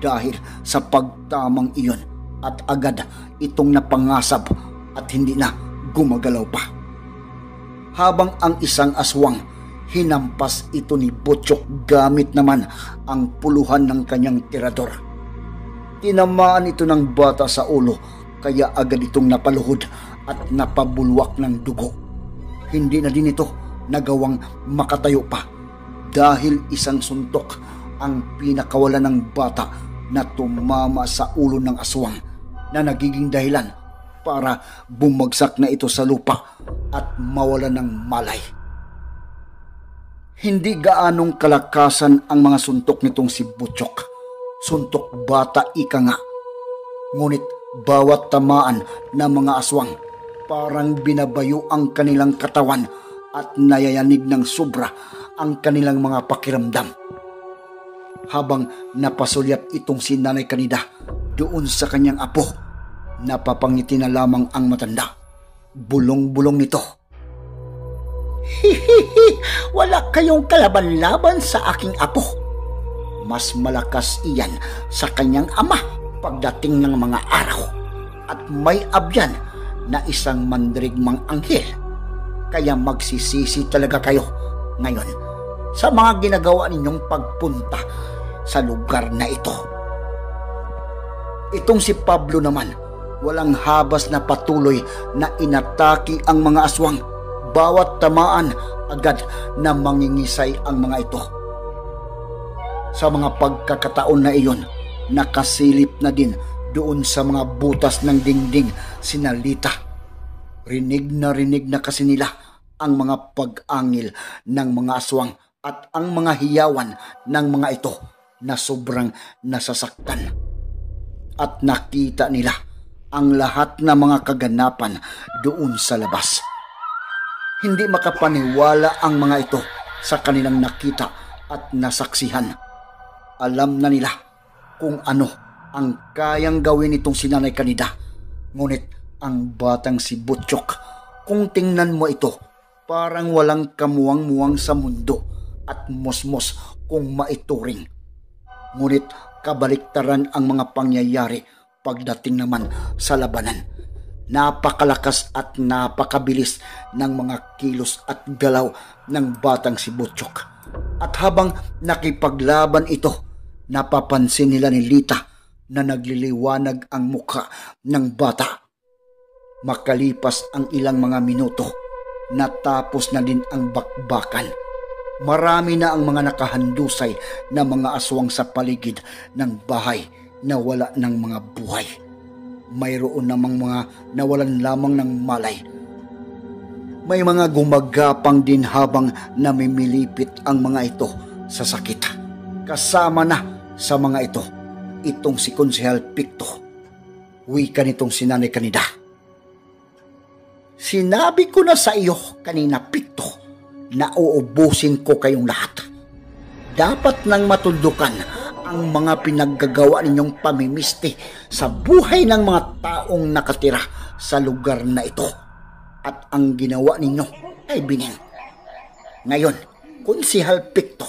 dahil sa pagtamang iyon at agad itong napangasab at hindi na gumagalaw pa. Habang ang isang aswang hinampas ito ni Butchok gamit naman ang puluhan ng kanyang tirador. Tinamaan ito ng bata sa ulo kaya agad itong napaluhod at napabulwak ng dugo. Hindi na din ito nagawang makatayo pa dahil isang suntok ang pinakawala ng bata na tumama sa ulo ng aswang na nagiging dahilan para bumagsak na ito sa lupa at mawala ng malay. Hindi gaanong kalakasan ang mga suntok nitong si Butchok. Suntok bata ika nga. Ngunit bawat tamaan ng mga aswang, parang binabayo ang kanilang katawan at nayayanig ng sobra ang kanilang mga pakiramdam. Habang napasulyap itong si Nanay Kanida doon sa kanyang apo, napapangiti na lamang ang matanda. Bulong-bulong nito Hihihi, wala kayong kalaban-laban sa aking apo. Mas malakas iyan sa kanyang ama pagdating ng mga araw. At may abyan na isang mandrigmang anghel. Kaya magsisisi talaga kayo ngayon sa mga ginagawa ninyong pagpunta sa lugar na ito. Itong si Pablo naman, walang habas na patuloy na inataki ang mga aswang bawat tamaan agad na mangingisay ang mga ito. Sa mga pagkakataon na iyon, nakasilip na din doon sa mga butas ng dingding sinalita. Rinig na rinig na kasi nila ang mga pag-angil ng mga aswang at ang mga hiyawan ng mga ito na sobrang nasasaktan. At nakita nila ang lahat ng mga kaganapan doon sa labas hindi makapaniwala ang mga ito sa kanilang nakita at nasaksihan. Alam na nila kung ano ang kayang gawin itong sinanay kanida. Ngunit ang batang si Butchok, kung tingnan mo ito, parang walang kamuwang-muwang sa mundo at mosmos kung maituring. Ngunit kabaliktaran ang mga pangyayari pagdating naman sa labanan napakalakas at napakabilis ng mga kilos at galaw ng batang si Butchok. At habang nakipaglaban ito, napapansin nila ni Lita na nagliliwanag ang mukha ng bata. Makalipas ang ilang mga minuto, natapos na din ang bakbakan. Marami na ang mga nakahandusay na mga aswang sa paligid ng bahay na wala ng mga buhay mayroon namang mga nawalan lamang ng malay. May mga gumagapang din habang namimilipit ang mga ito sa sakit. Kasama na sa mga ito, itong si Konsehal Picto. Wika nitong sinanay kanida. Sinabi ko na sa iyo kanina, Picto, na uubusin ko kayong lahat. Dapat nang matundukan ang mga pinaggagawa ninyong pamimisti sa buhay ng mga taong nakatira sa lugar na ito. At ang ginawa ninyo ay bining. Ngayon, kung si Pikto,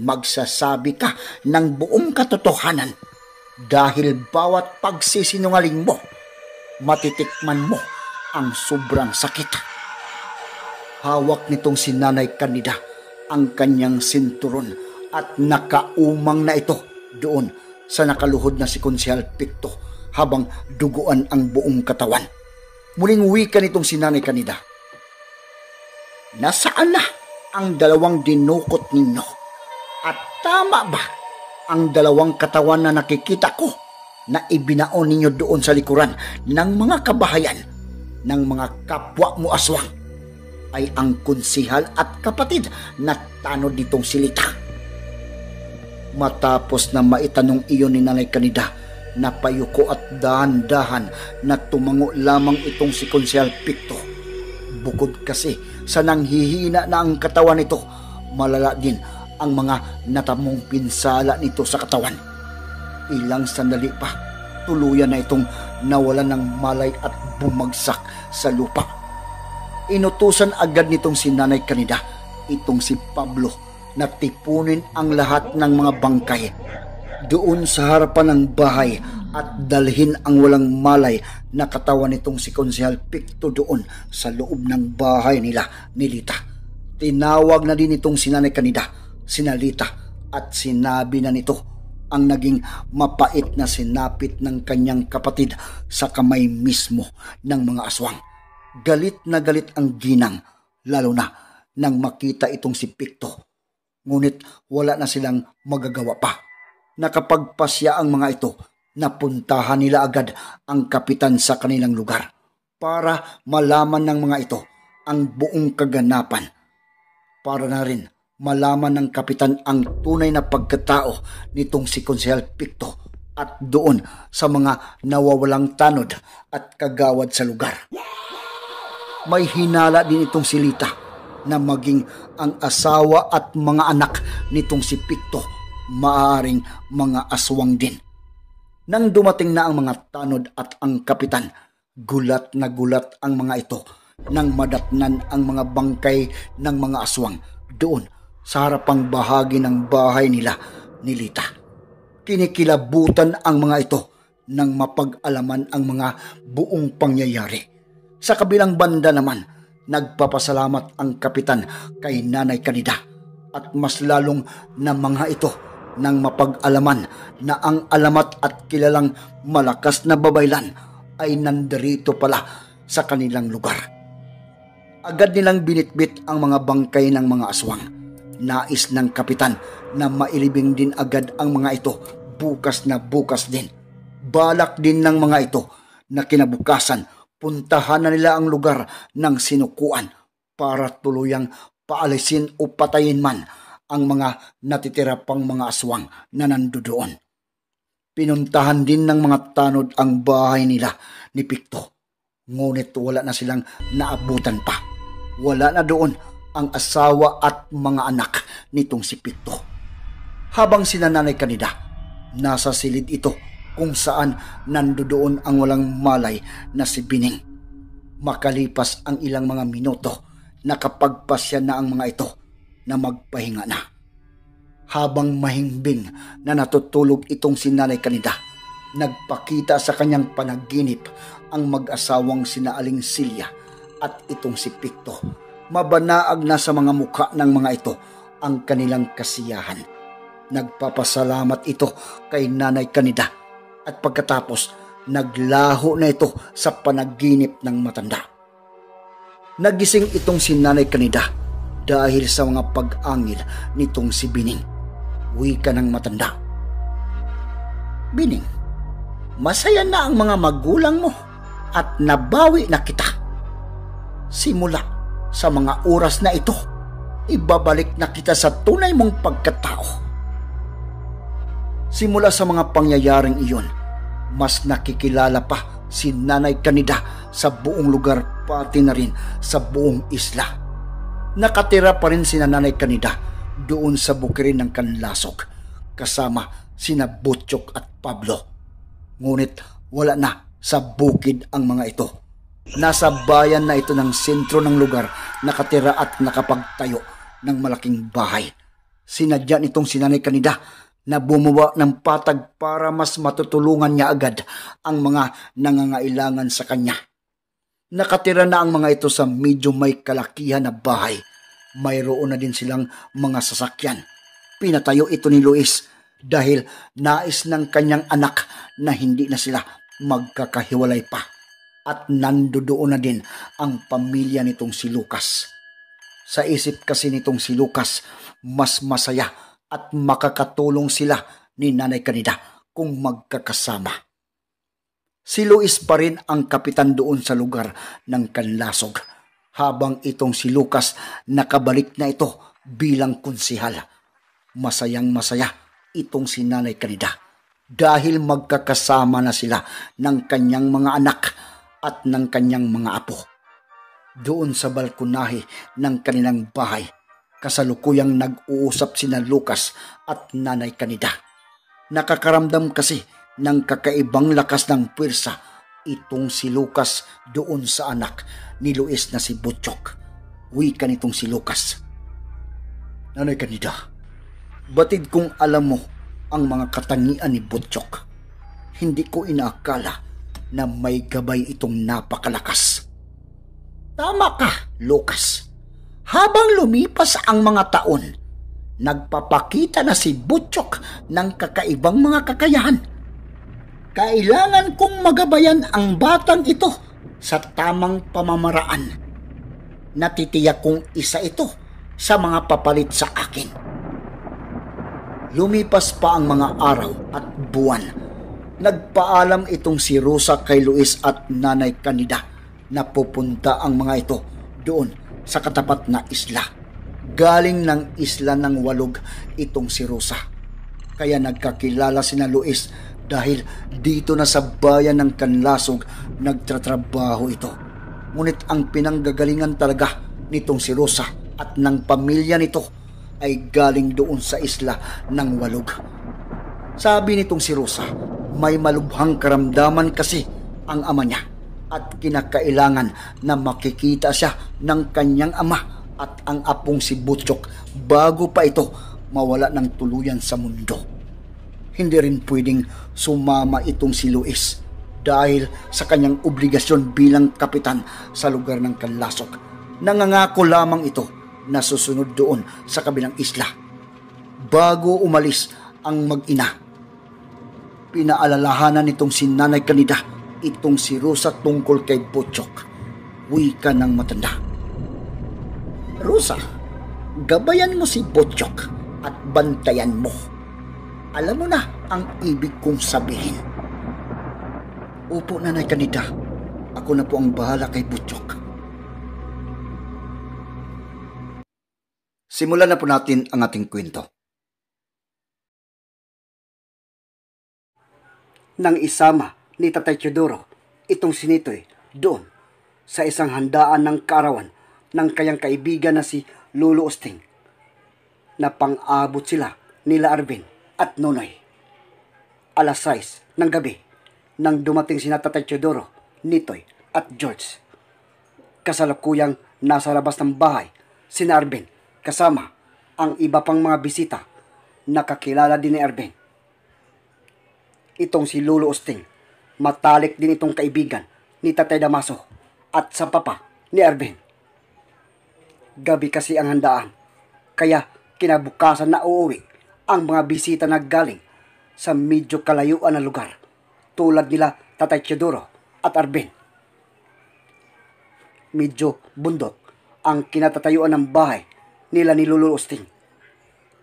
magsasabi ka ng buong katotohanan dahil bawat pagsisinungaling mo, matitikman mo ang sobrang sakit. Hawak nitong sinanay kanida ang kanyang sinturon at nakaumang na ito doon sa nakaluhod na si Konsyal Pikto habang duguan ang buong katawan. Muling wika nitong sinanay kanida. Nasaan na ang dalawang dinukot ninyo? At tama ba ang dalawang katawan na nakikita ko na ibinaon ninyo doon sa likuran ng mga kabahayan ng mga kapwa mo aswang ay ang kunsihal at kapatid na tanod nitong silita. Matapos na maitanong iyon ni Nanay Kanida, napayuko at dahan-dahan na tumango lamang itong si Consial Picto. Bukod kasi sa nanghihina na ang katawan nito, malala din ang mga natamong pinsala nito sa katawan. Ilang sandali pa, tuluyan na itong nawalan ng malay at bumagsak sa lupa. Inutusan agad nitong si Nanay Kanida, itong si Pablo na tipunin ang lahat ng mga bangkay doon sa harapan ng bahay at dalhin ang walang malay na katawan nitong si Konsehal Picto doon sa loob ng bahay nila ni Tinawag na din itong sinanay kanida, sinalita at sinabi na nito ang naging mapait na sinapit ng kanyang kapatid sa kamay mismo ng mga aswang. Galit na galit ang ginang, lalo na nang makita itong si Picto ngunit wala na silang magagawa pa. Nakapagpasya ang mga ito, napuntahan nila agad ang kapitan sa kanilang lugar para malaman ng mga ito ang buong kaganapan. Para na rin malaman ng kapitan ang tunay na pagkatao nitong si Konsehal Picto at doon sa mga nawawalang tanod at kagawad sa lugar. May hinala din itong silita na maging ang asawa at mga anak nitong si Pikto, maaring mga aswang din. Nang dumating na ang mga tanod at ang kapitan, gulat na gulat ang mga ito nang madatnan ang mga bangkay ng mga aswang doon sa harapang bahagi ng bahay nila nilita. Kinikilabutan ang mga ito nang mapag-alaman ang mga buong pangyayari. Sa kabilang banda naman, Nagpapasalamat ang kapitan kay Nanay Kanida at mas lalong na mga ito nang mapag-alaman na ang alamat at kilalang malakas na babaylan ay nandirito pala sa kanilang lugar. Agad nilang binitbit ang mga bangkay ng mga aswang. Nais ng kapitan na mailibing din agad ang mga ito bukas na bukas din. Balak din ng mga ito na kinabukasan puntahan na nila ang lugar ng sinukuan para tuluyang paalisin o patayin man ang mga natitira pang mga aswang na nandoon. Pinuntahan din ng mga tanod ang bahay nila ni Pikto. Ngunit wala na silang naabutan pa. Wala na doon ang asawa at mga anak nitong si Pikto. Habang sila nanay kanida, nasa silid ito kung saan nandoon ang walang malay na si Bining. Makalipas ang ilang mga minuto, nakapagpasya na ang mga ito na magpahinga na. Habang mahimbing na natutulog itong Nanay kanida, nagpakita sa kanyang panaginip ang mag-asawang sina Aling Silya at itong si Pikto. Mabanaag na sa mga mukha ng mga ito ang kanilang kasiyahan. Nagpapasalamat ito kay Nanay Kanida at pagkatapos naglaho na ito sa panaginip ng matanda. Nagising itong si Nanay Kanida dahil sa mga pag-angil nitong si Bining, ka ng matanda. Bining, masaya na ang mga magulang mo at nabawi na kita. Simula sa mga oras na ito, ibabalik na kita sa tunay mong pagkatao Simula sa mga pangyayaring iyon, mas nakikilala pa si Nanay Kanida sa buong lugar pati na rin sa buong isla. Nakatira pa rin si Nanay Kanida doon sa bukirin ng Kanlasok kasama sina Butchok at Pablo. Ngunit wala na sa bukid ang mga ito. Nasa bayan na ito ng sentro ng lugar nakatira at nakapagtayo ng malaking bahay. Sinadya nitong sinanay kanida na bumuwa ng patag para mas matutulungan niya agad ang mga nangangailangan sa kanya. Nakatira na ang mga ito sa medyo may kalakihan na bahay. Mayroon na din silang mga sasakyan. Pinatayo ito ni Luis dahil nais ng kanyang anak na hindi na sila magkakahiwalay pa. At nandoon na din ang pamilya nitong si Lucas. Sa isip kasi nitong si Lucas, mas masaya at makakatulong sila ni Nanay Kanida kung magkakasama. Si Luis pa rin ang kapitan doon sa lugar ng kanlasog habang itong si Lucas nakabalik na ito bilang konsihal. Masayang masaya itong si Nanay Kanida dahil magkakasama na sila ng kanyang mga anak at ng kanyang mga apo. Doon sa balkonahe ng kanilang bahay Kasalukuyang nag-uusap sina Lucas at Nanay Kanida. Nakakaramdam kasi ng kakaibang lakas ng pwersa itong si Lucas doon sa anak ni Luis na si Butchok. Wika nitong si Lucas. Nanay Kanida, batid kong alam mo ang mga katangian ni Butchok. Hindi ko inaakala na may gabay itong napakalakas. Tama ka, Lucas. Habang lumipas ang mga taon, nagpapakita na si Butchok ng kakaibang mga kakayahan. Kailangan kong magabayan ang batang ito sa tamang pamamaraan. Natitiyak kong isa ito sa mga papalit sa akin. Lumipas pa ang mga araw at buwan. Nagpaalam itong si Rosa kay Luis at Nanay Kanida na pupunta ang mga ito doon sa katapat na isla. Galing ng isla ng walog itong si Rosa. Kaya nagkakilala si na Luis dahil dito na sa bayan ng Kanlasog nagtratrabaho ito. Ngunit ang pinanggagalingan talaga nitong si Rosa at ng pamilya nito ay galing doon sa isla ng walog. Sabi nitong si Rosa, may malubhang karamdaman kasi ang ama niya at kinakailangan na makikita siya ng kanyang ama at ang apong si Butchok bago pa ito mawala ng tuluyan sa mundo. Hindi rin pwedeng sumama itong si Luis dahil sa kanyang obligasyon bilang kapitan sa lugar ng Kanlasok. Nangangako lamang ito na susunod doon sa kabilang isla. Bago umalis ang mag-ina, pinaalalahanan nitong si Nanay Kanida itong si Rosa tungkol kay Pochok. Wika ng matanda. Rosa, gabayan mo si Pochok at bantayan mo. Alam mo na ang ibig kong sabihin. Opo, Nanay Kanita. Ako na po ang bahala kay Pochok. Simulan na po natin ang ating kwento. Nang isama ni Tatay Teodoro itong sinitoy doon sa isang handaan ng karawan ng kayang kaibigan na si Lolo Osting na pang-abot sila nila Arvin at Nonoy. Alas 6 ng gabi nang dumating sina Tatay Teodoro, Nitoy at George. Kasalukuyang nasa labas ng bahay si Arvin kasama ang iba pang mga bisita na kakilala din ni Erben. Itong si Lolo Osting Matalik din itong kaibigan ni Tatay Damaso at sa papa ni Arben. Gabi kasi ang handaan, kaya kinabukasan na uuwi ang mga bisita na galing sa medyo kalayuan na lugar tulad nila Tatay Chidoro at Arben. Medyo bundok ang kinatatayuan ng bahay nila ni Lulu Usting.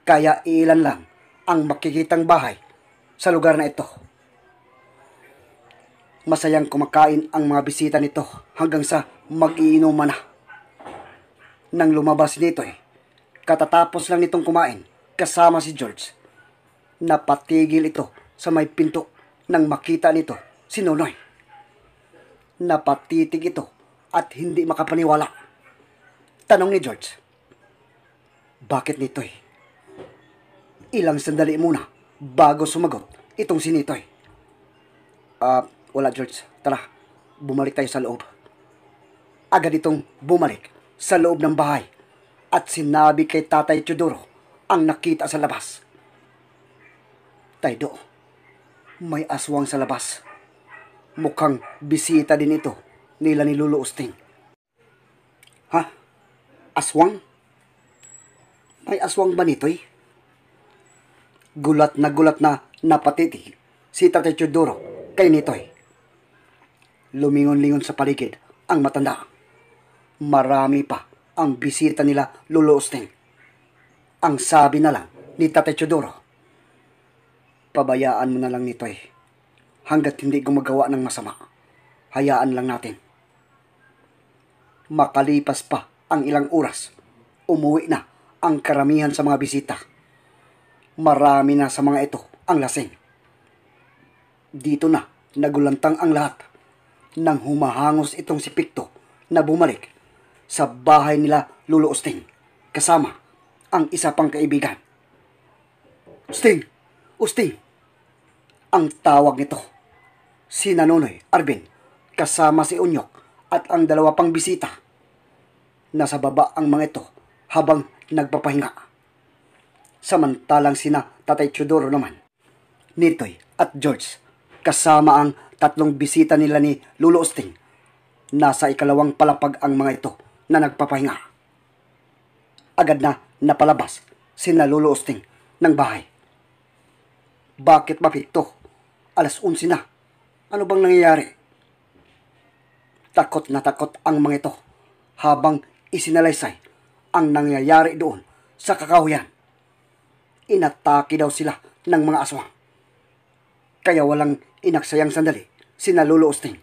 Kaya iilan lang ang makikitang bahay sa lugar na ito. Masayang kumakain ang mga bisita nito hanggang sa magiinuman iinuman na. Nang lumabas nito eh, katatapos lang nitong kumain kasama si George. Napatigil ito sa may pinto nang makita nito si Nonoy. Napatitig ito at hindi makapaniwala. Tanong ni George, Bakit nito Eh? Ilang sandali muna bago sumagot itong si Nitoy. Ah, uh, wala, George. Tara, bumalik tayo sa loob. Agad itong bumalik sa loob ng bahay at sinabi kay Tatay Teodoro ang nakita sa labas. Taydo, may aswang sa labas. Mukhang bisita din ito nila ni Lulu Usting. Ha? Aswang? May aswang ba nito'y? Gulat na gulat na napatitig si Tatay Teodoro kay nito'y. Eh lumingon-lingon sa paligid ang matanda. Marami pa ang bisita nila Lolo Osteng. Ang sabi na lang ni Tate Chodoro, pabayaan mo na lang nito eh. Hanggat hindi gumagawa ng masama, hayaan lang natin. Makalipas pa ang ilang oras, umuwi na ang karamihan sa mga bisita. Marami na sa mga ito ang lasing. Dito na nagulantang ang lahat nang humahangos itong si Pikto na bumalik sa bahay nila Lolo Sting kasama ang isa pang kaibigan. Sting! Usting! Ang tawag nito. Si Nanonoy Arvin kasama si Unyok at ang dalawa pang bisita. Nasa baba ang mga ito habang nagpapahinga. Samantalang sina Tatay Chudoro naman, Nitoy at George kasama ang tatlong bisita nila ni Lulo Osting. Nasa ikalawang palapag ang mga ito na nagpapahinga. Agad na napalabas sina Lulo Osting ng bahay. Bakit ba pito? Alas 11 na. Ano bang nangyayari? Takot na takot ang mga ito habang isinalaysay ang nangyayari doon sa kakahuyan. Inatake daw sila ng mga aswang. Kaya walang Inaksayang sandali, sinalulo Osting.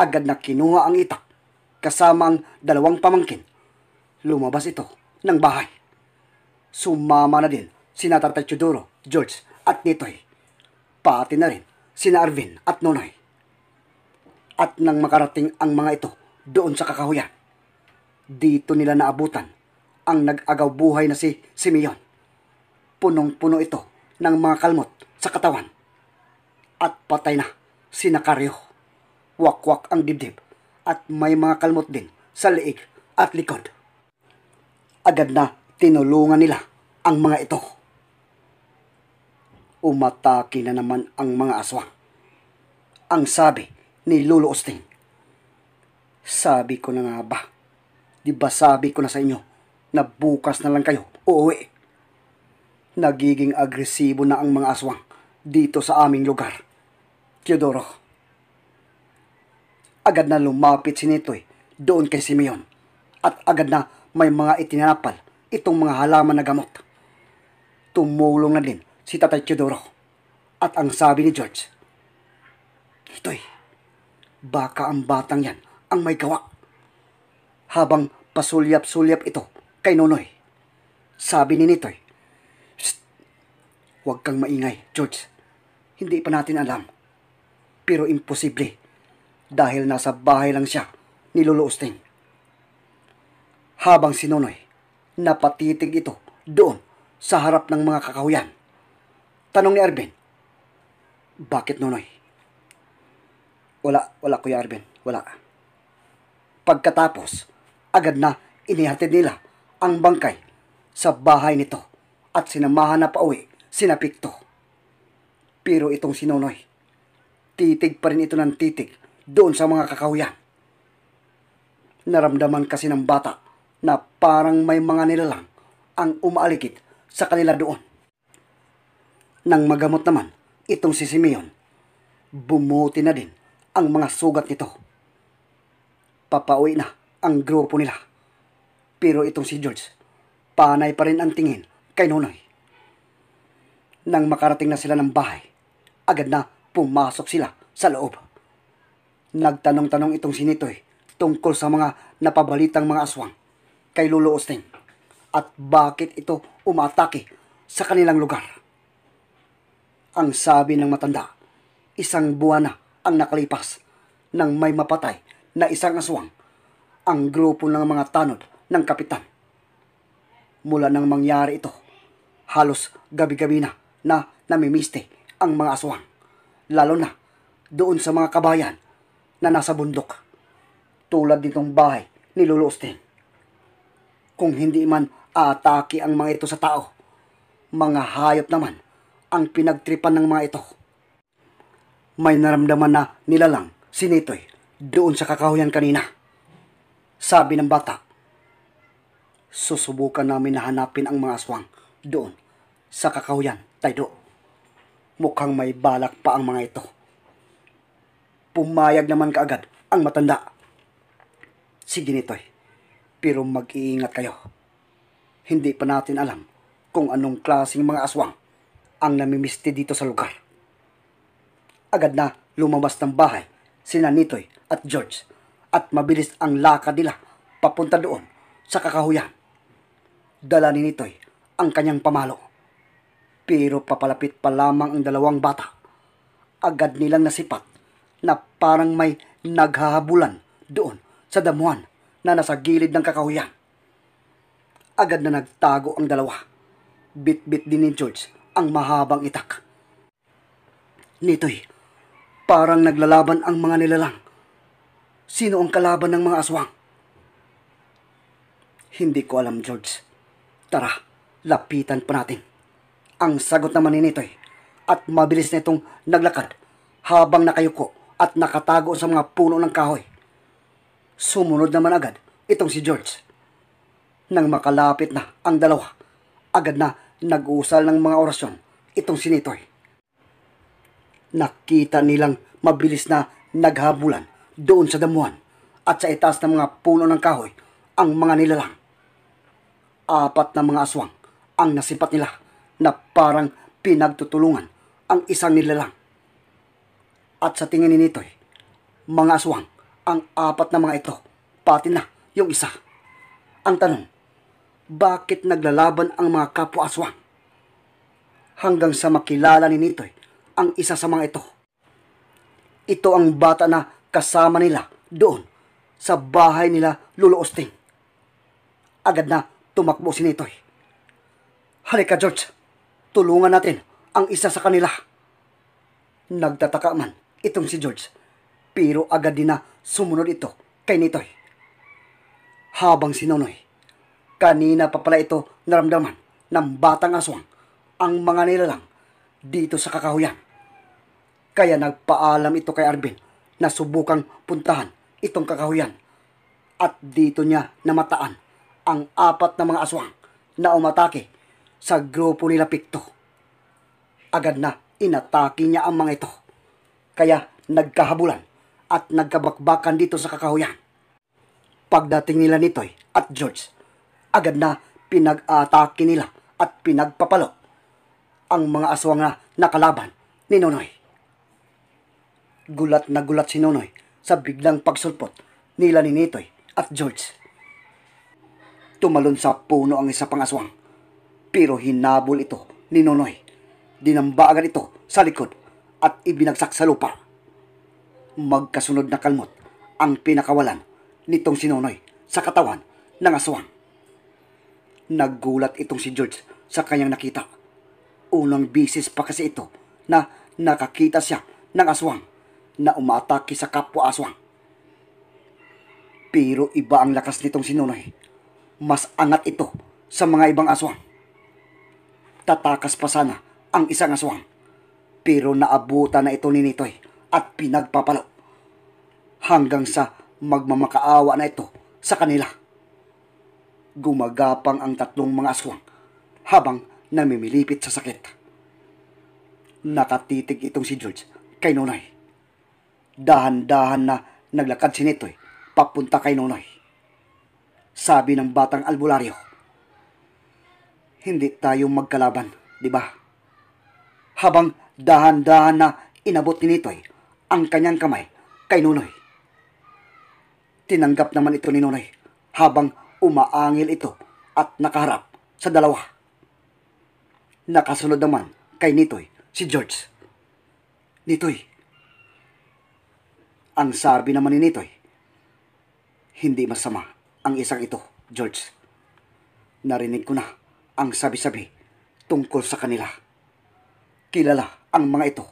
Agad na kinuha ang itak, kasama ang dalawang pamangkin. Lumabas ito ng bahay. Sumama na din sina Tatay Chudoro, George at Nitoy. Pati na rin sina Arvin at Nonoy. At nang makarating ang mga ito doon sa kakahuyan, dito nila naabutan ang nag-agaw buhay na si Simeon. Punong-puno ito ng mga kalmot sa katawan at patay na si Nakaryo. Wakwak ang dibdib at may mga kalmot din sa leeg at likod. Agad na tinulungan nila ang mga ito. Umataki na naman ang mga aswang. Ang sabi ni Lulu Osting. Sabi ko na nga ba, di ba sabi ko na sa inyo na bukas na lang kayo uuwi. Nagiging agresibo na ang mga aswang dito sa aming lugar. Teodoro. Agad na lumapit si Nitoy doon kay Simeon at agad na may mga itinanapal itong mga halaman na gamot. Tumulong na din si Tatay Teodoro at ang sabi ni George, Nitoy, baka ang batang yan ang may gawa. Habang pasulyap-sulyap ito kay Nonoy, sabi ni Nitoy, Huwag kang maingay, George. Hindi pa natin alam pero imposible dahil nasa bahay lang siya ni Lolo Austin. Habang si Nonoy, napatitig ito doon sa harap ng mga kakahuyan. Tanong ni Arben, Bakit Nonoy? Wala, wala Kuya Arben, wala. Pagkatapos, agad na inihatid nila ang bangkay sa bahay nito at sinamahan na pauwi sina Pikto. Pero itong si Nonoy, titig pa rin ito ng titig doon sa mga kakahuyan. Naramdaman kasi ng bata na parang may mga nilalang ang umaalikit sa kanila doon. Nang magamot naman itong si Simeon, bumuti na din ang mga sugat nito. Papauwi na ang grupo nila. Pero itong si George, panay pa rin ang tingin kay Nonoy. Nang makarating na sila ng bahay, agad na pumasok sila sa loob. Nagtanong-tanong itong sinitoy tungkol sa mga napabalitang mga aswang kay Lolo Osting at bakit ito umatake sa kanilang lugar. Ang sabi ng matanda, isang buwan na ang nakalipas nang may mapatay na isang aswang ang grupo ng mga tanod ng kapitan. Mula nang mangyari ito, halos gabi-gabi na na namimiste ang mga aswang lalo na doon sa mga kabayan na nasa bundok. Tulad nitong bahay ni Lolo Austin. Kung hindi man atake ang mga ito sa tao, mga hayop naman ang pinagtripan ng mga ito. May naramdaman na nilalang si Nitoy doon sa kakahuyan kanina. Sabi ng bata, susubukan namin na hanapin ang mga aswang doon sa kakahuyan, Taydo. Mukhang may balak pa ang mga ito. Pumayag naman kaagad ang matanda. Sige nito'y, eh, pero mag-iingat kayo. Hindi pa natin alam kung anong klaseng mga aswang ang namimisti dito sa lugar. Agad na lumabas ng bahay sina Nitoy at George at mabilis ang lakad nila papunta doon sa kakahuyan. Dala ni Nitoy ang kanyang pamalo. Pero papalapit pa lamang ang dalawang bata. Agad nilang nasipat na parang may naghahabulan doon sa damuhan na nasa gilid ng kakahuyan. Agad na nagtago ang dalawa. Bit-bit din ni George ang mahabang itak. Nito'y parang naglalaban ang mga nilalang. Sino ang kalaban ng mga aswang? Hindi ko alam, George. Tara, lapitan pa natin. Ang sagot naman ni Nitoy at mabilis na itong naglakad habang nakayuko at nakatago sa mga puno ng kahoy. Sumunod naman agad itong si George. Nang makalapit na ang dalawa, agad na nag-uusal ng mga orasyon itong si Nitoy. Nakita nilang mabilis na naghabulan doon sa damuhan at sa itaas ng mga puno ng kahoy ang mga nilalang. Apat na mga aswang ang nasipat nila na parang pinagtutulungan ang isang nilalang. At sa tingin nito'y, mga aswang, ang apat na mga ito, pati na yung isa. Ang tanong, bakit naglalaban ang mga kapwa aswang? Hanggang sa makilala ni nito'y ang isa sa mga ito. Ito ang bata na kasama nila doon sa bahay nila Lolo Osting. Agad na tumakbo si Nitoy. Halika George, tulungan natin ang isa sa kanila. Nagtataka man itong si George, pero agad din na sumunod ito kay Nitoy. Habang si Nonoy, kanina pa pala ito naramdaman ng batang aswang ang mga nilalang dito sa kakahuyan. Kaya nagpaalam ito kay Arvin na subukang puntahan itong kakahuyan at dito niya namataan ang apat na mga aswang na umatake sa grupo nila Pikto. Agad na inatake niya ang mga ito. Kaya nagkahabulan at nagkabakbakan dito sa kakahuyan. Pagdating nila nitoy at George, agad na pinag-atake nila at pinagpapalo ang mga aswang na nakalaban ni Nonoy. Gulat na gulat si Nonoy sa biglang pagsulpot nila ni Nitoy at George. Tumalon sa puno ang isa pang aswang pero hinabol ito ni Nonoy. Dinambagan ito sa likod at ibinagsak sa lupa. Magkasunod na kalmot ang pinakawalan nitong si Nonoy sa katawan ng aswang. Naggulat itong si George sa kanyang nakita. Unang bisis pa kasi ito na nakakita siya ng aswang na umatake sa kapwa aswang. Pero iba ang lakas nitong si Nonoy. Mas angat ito sa mga ibang aswang. Tatakas pa sana ang isang aswang. Pero naabutan na ito ni Nitoy at pinagpapalo. Hanggang sa magmamakaawa na ito sa kanila. Gumagapang ang tatlong mga aswang habang namimilipit sa sakit. Nakatitig itong si George kay Nonoy. Dahan-dahan na naglakad si Nitoy papunta kay Nonoy. Sabi ng batang albularyo, hindi tayo magkalaban, di ba? Habang dahan-dahan na inabot ni Nitoy ang kanyang kamay kay Nunoy. Tinanggap naman ito ni Nunoy habang umaangil ito at nakaharap sa dalawa. Nakasunod naman kay Nitoy si George. Nitoy. Ang sabi naman ni Nitoy, hindi masama ang isang ito, George. Narinig ko na ang sabi-sabi tungkol sa kanila. Kilala ang mga ito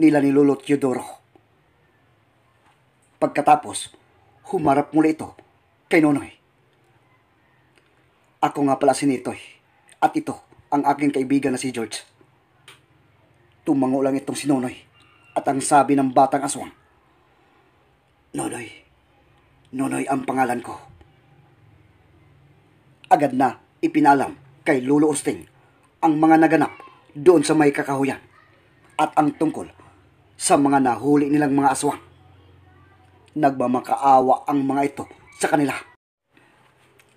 nila ni Lolo Teodoro. Pagkatapos, humarap muli ito kay Nonoy. Ako nga pala si Nitoy at ito ang aking kaibigan na si George. Tumango lang itong si Nonoy at ang sabi ng batang aswang, Nonoy, Nonoy ang pangalan ko. Agad na ipinalam kay Lolo Osting ang mga naganap doon sa may kakahuyan at ang tungkol sa mga nahuli nilang mga aswang. Nagmamakaawa ang mga ito sa kanila.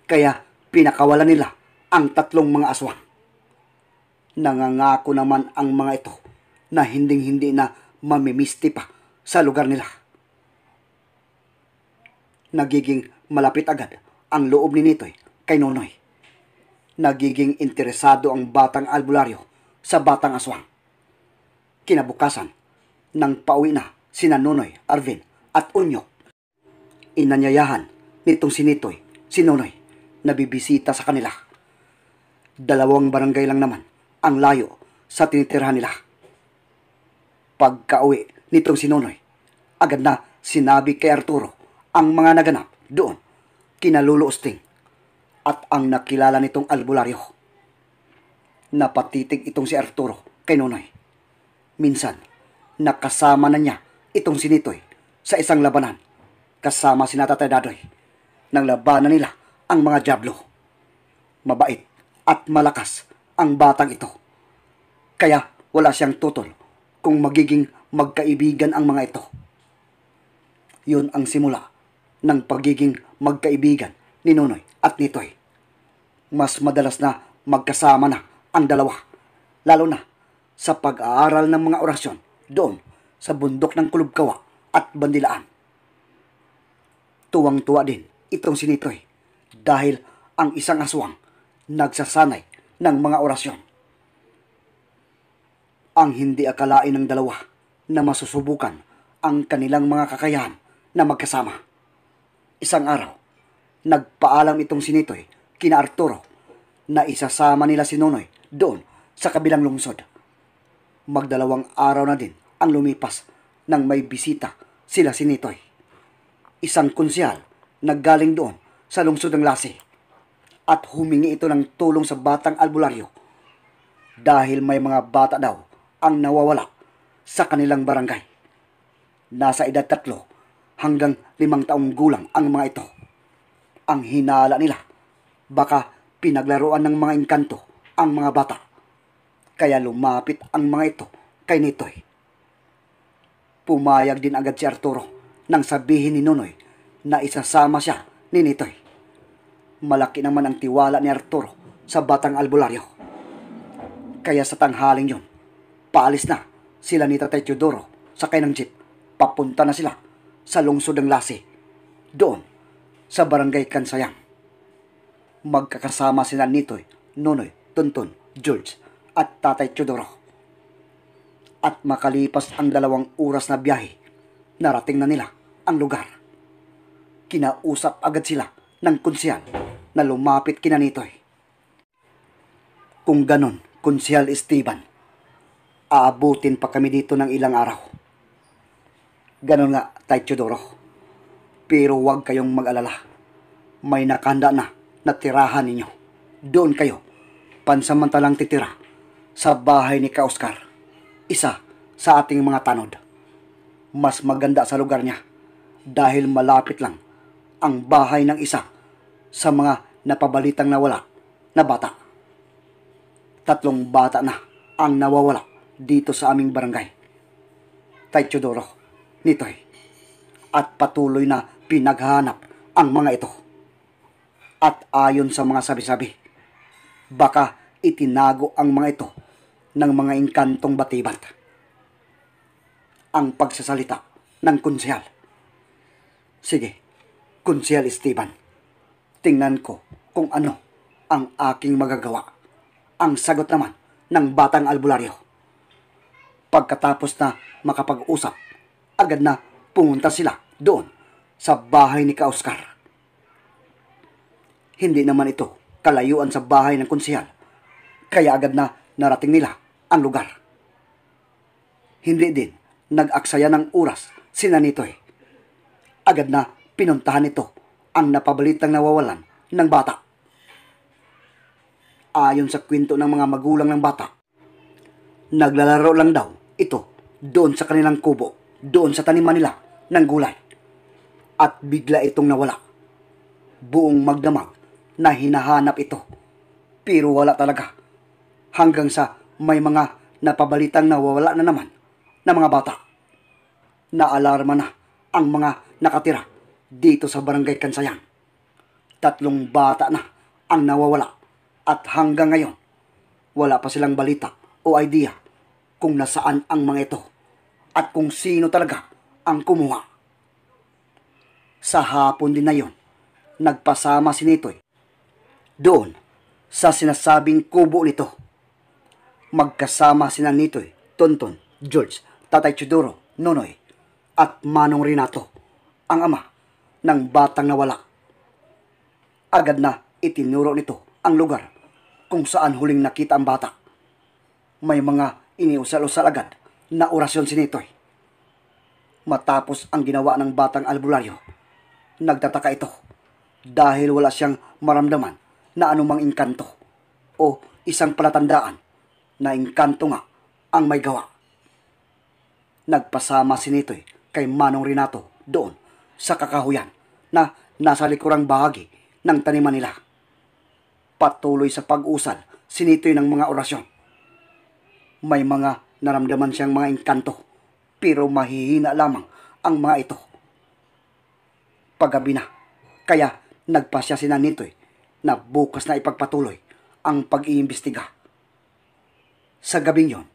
Kaya pinakawalan nila ang tatlong mga aswang. Nangangako naman ang mga ito na hinding-hindi na mamimisti pa sa lugar nila. Nagiging malapit agad ang loob ni Nitoy kay Nonoy nagiging interesado ang batang albularyo sa batang aswang. Kinabukasan, nang pauwi na sina Nonoy, Arvin at Unyo. Inanyayahan nitong sinitoy, si Nonoy, na bibisita sa kanila. Dalawang barangay lang naman ang layo sa tinitirhan nila. Pagka-uwi nitong si Nonoy, agad na sinabi kay Arturo ang mga naganap doon. Kinaluluosting at ang nakilala nitong albularyo. Napatitig itong si Arturo kay Nonoy. Minsan, nakasama na niya itong sinitoy sa isang labanan kasama si Natatay Dadoy. Nang labanan nila ang mga Diablo. Mabait at malakas ang batang ito. Kaya wala siyang tutol kung magiging magkaibigan ang mga ito. Yun ang simula ng pagiging magkaibigan ni Nunoy at ni Toy. Mas madalas na magkasama na ang dalawa, lalo na sa pag-aaral ng mga orasyon doon sa bundok ng Kulubkawa at Bandilaan. Tuwang-tuwa din itong si Nitoy dahil ang isang aswang nagsasanay ng mga orasyon. Ang hindi akalain ng dalawa na masusubukan ang kanilang mga kakayahan na magkasama. Isang araw, Nagpaalam itong sinitoy kina Arturo na isasama nila si Nonoy doon sa kabilang lungsod. Magdalawang araw na din ang lumipas nang may bisita sila si Nitoy. Isang konsyal naggaling doon sa lungsod ng Lase at humingi ito ng tulong sa batang albularyo dahil may mga bata daw ang nawawala sa kanilang barangay. Nasa edad tatlo hanggang limang taong gulang ang mga ito ang hinala nila. Baka pinaglaruan ng mga inkanto ang mga bata. Kaya lumapit ang mga ito kay Nitoy. Pumayag din agad si Arturo nang sabihin ni Nonoy na isasama siya ni Nitoy. Malaki naman ang tiwala ni Arturo sa batang albularyo. Kaya sa tanghaling yun, paalis na sila ni Tatay Teodoro sa ng jeep. Papunta na sila sa lungsod ng Lase. Doon, sa Barangay Kansayang. Magkakasama sila Nitoy, Nonoy, Tonton, George at Tatay Chodoro. At makalipas ang dalawang oras na biyahe, narating na nila ang lugar. Kinausap agad sila ng konsyal na lumapit kina Nitoy. Kung ganon, Konsyal Esteban, aabutin pa kami dito ng ilang araw. Ganon nga, Tay Chodoro. Pero huwag kayong mag-alala. May nakanda na na tirahan ninyo. Doon kayo, pansamantalang titira sa bahay ni Ka Oscar. Isa sa ating mga tanod. Mas maganda sa lugar niya dahil malapit lang ang bahay ng isa sa mga napabalitang nawala na bata. Tatlong bata na ang nawawala dito sa aming barangay. Tay Chodoro, Nitoy, at patuloy na pinaghanap ang mga ito. At ayon sa mga sabi-sabi, baka itinago ang mga ito ng mga inkantong batibat. Ang pagsasalita ng konsyal. Sige, konsyal Esteban, tingnan ko kung ano ang aking magagawa. Ang sagot naman ng batang albularyo. Pagkatapos na makapag-usap, agad na pumunta sila doon sa bahay ni Kaoskar. Hindi naman ito kalayuan sa bahay ng konsihal, kaya agad na narating nila ang lugar. Hindi din nag-aksaya ng oras sina nito'y. Eh. Agad na pinuntahan ito ang napabalitang nawawalan ng bata. Ayon sa kwento ng mga magulang ng bata, naglalaro lang daw ito doon sa kanilang kubo doon sa taniman nila ng gulay. At bigla itong nawala. Buong magdamag na hinahanap ito. Pero wala talaga. Hanggang sa may mga napabalitang nawawala na naman ng mga bata. Naalarma na ang mga nakatira dito sa barangay Kansayan. Tatlong bata na ang nawawala at hanggang ngayon wala pa silang balita o idea kung nasaan ang mga ito at kung sino talaga ang kumuha. Sa hapon din na yon, nagpasama si Nitoy doon sa sinasabing kubo nito. Magkasama sina Nitoy, Tonton, George, Tatay Chidoro, Nonoy at Manong Renato, ang ama ng batang nawala. Agad na itinuro nito ang lugar kung saan huling nakita ang bata. May mga iniusal-usal agad na orasyon si Nitoy. Matapos ang ginawa ng batang albularyo, nagtataka ito dahil wala siyang maramdaman na anumang inkanto o isang palatandaan na inkanto nga ang may gawa. Nagpasama si Nitoy kay Manong Renato doon sa kakahuyan na nasa likurang bahagi ng taniman nila. Patuloy sa pag-usal sinitoy ng mga orasyon. May mga Naramdaman siyang mga inkanto, pero mahihina lamang ang mga ito. Paggabi na, kaya nagpasya si Nanitoy na bukas na ipagpatuloy ang pag-iimbestiga. Sa gabing yon,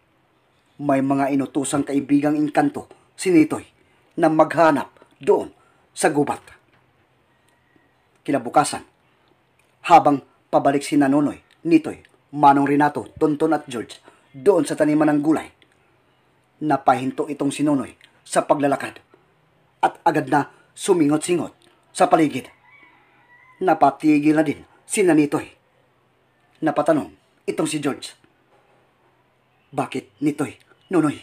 may mga inutusang kaibigang inkanto si Nitoy na maghanap doon sa gubat. Kinabukasan, habang pabalik si Nanonoy, Nitoy, Manong Renato, Tonton at George doon sa taniman ng gulay, Napahinto itong sinunoy sa paglalakad at agad na sumingot-singot sa paligid. Napatigil na din si Nanitoy. Napatanong itong si George. Bakit nitoy, nunoy?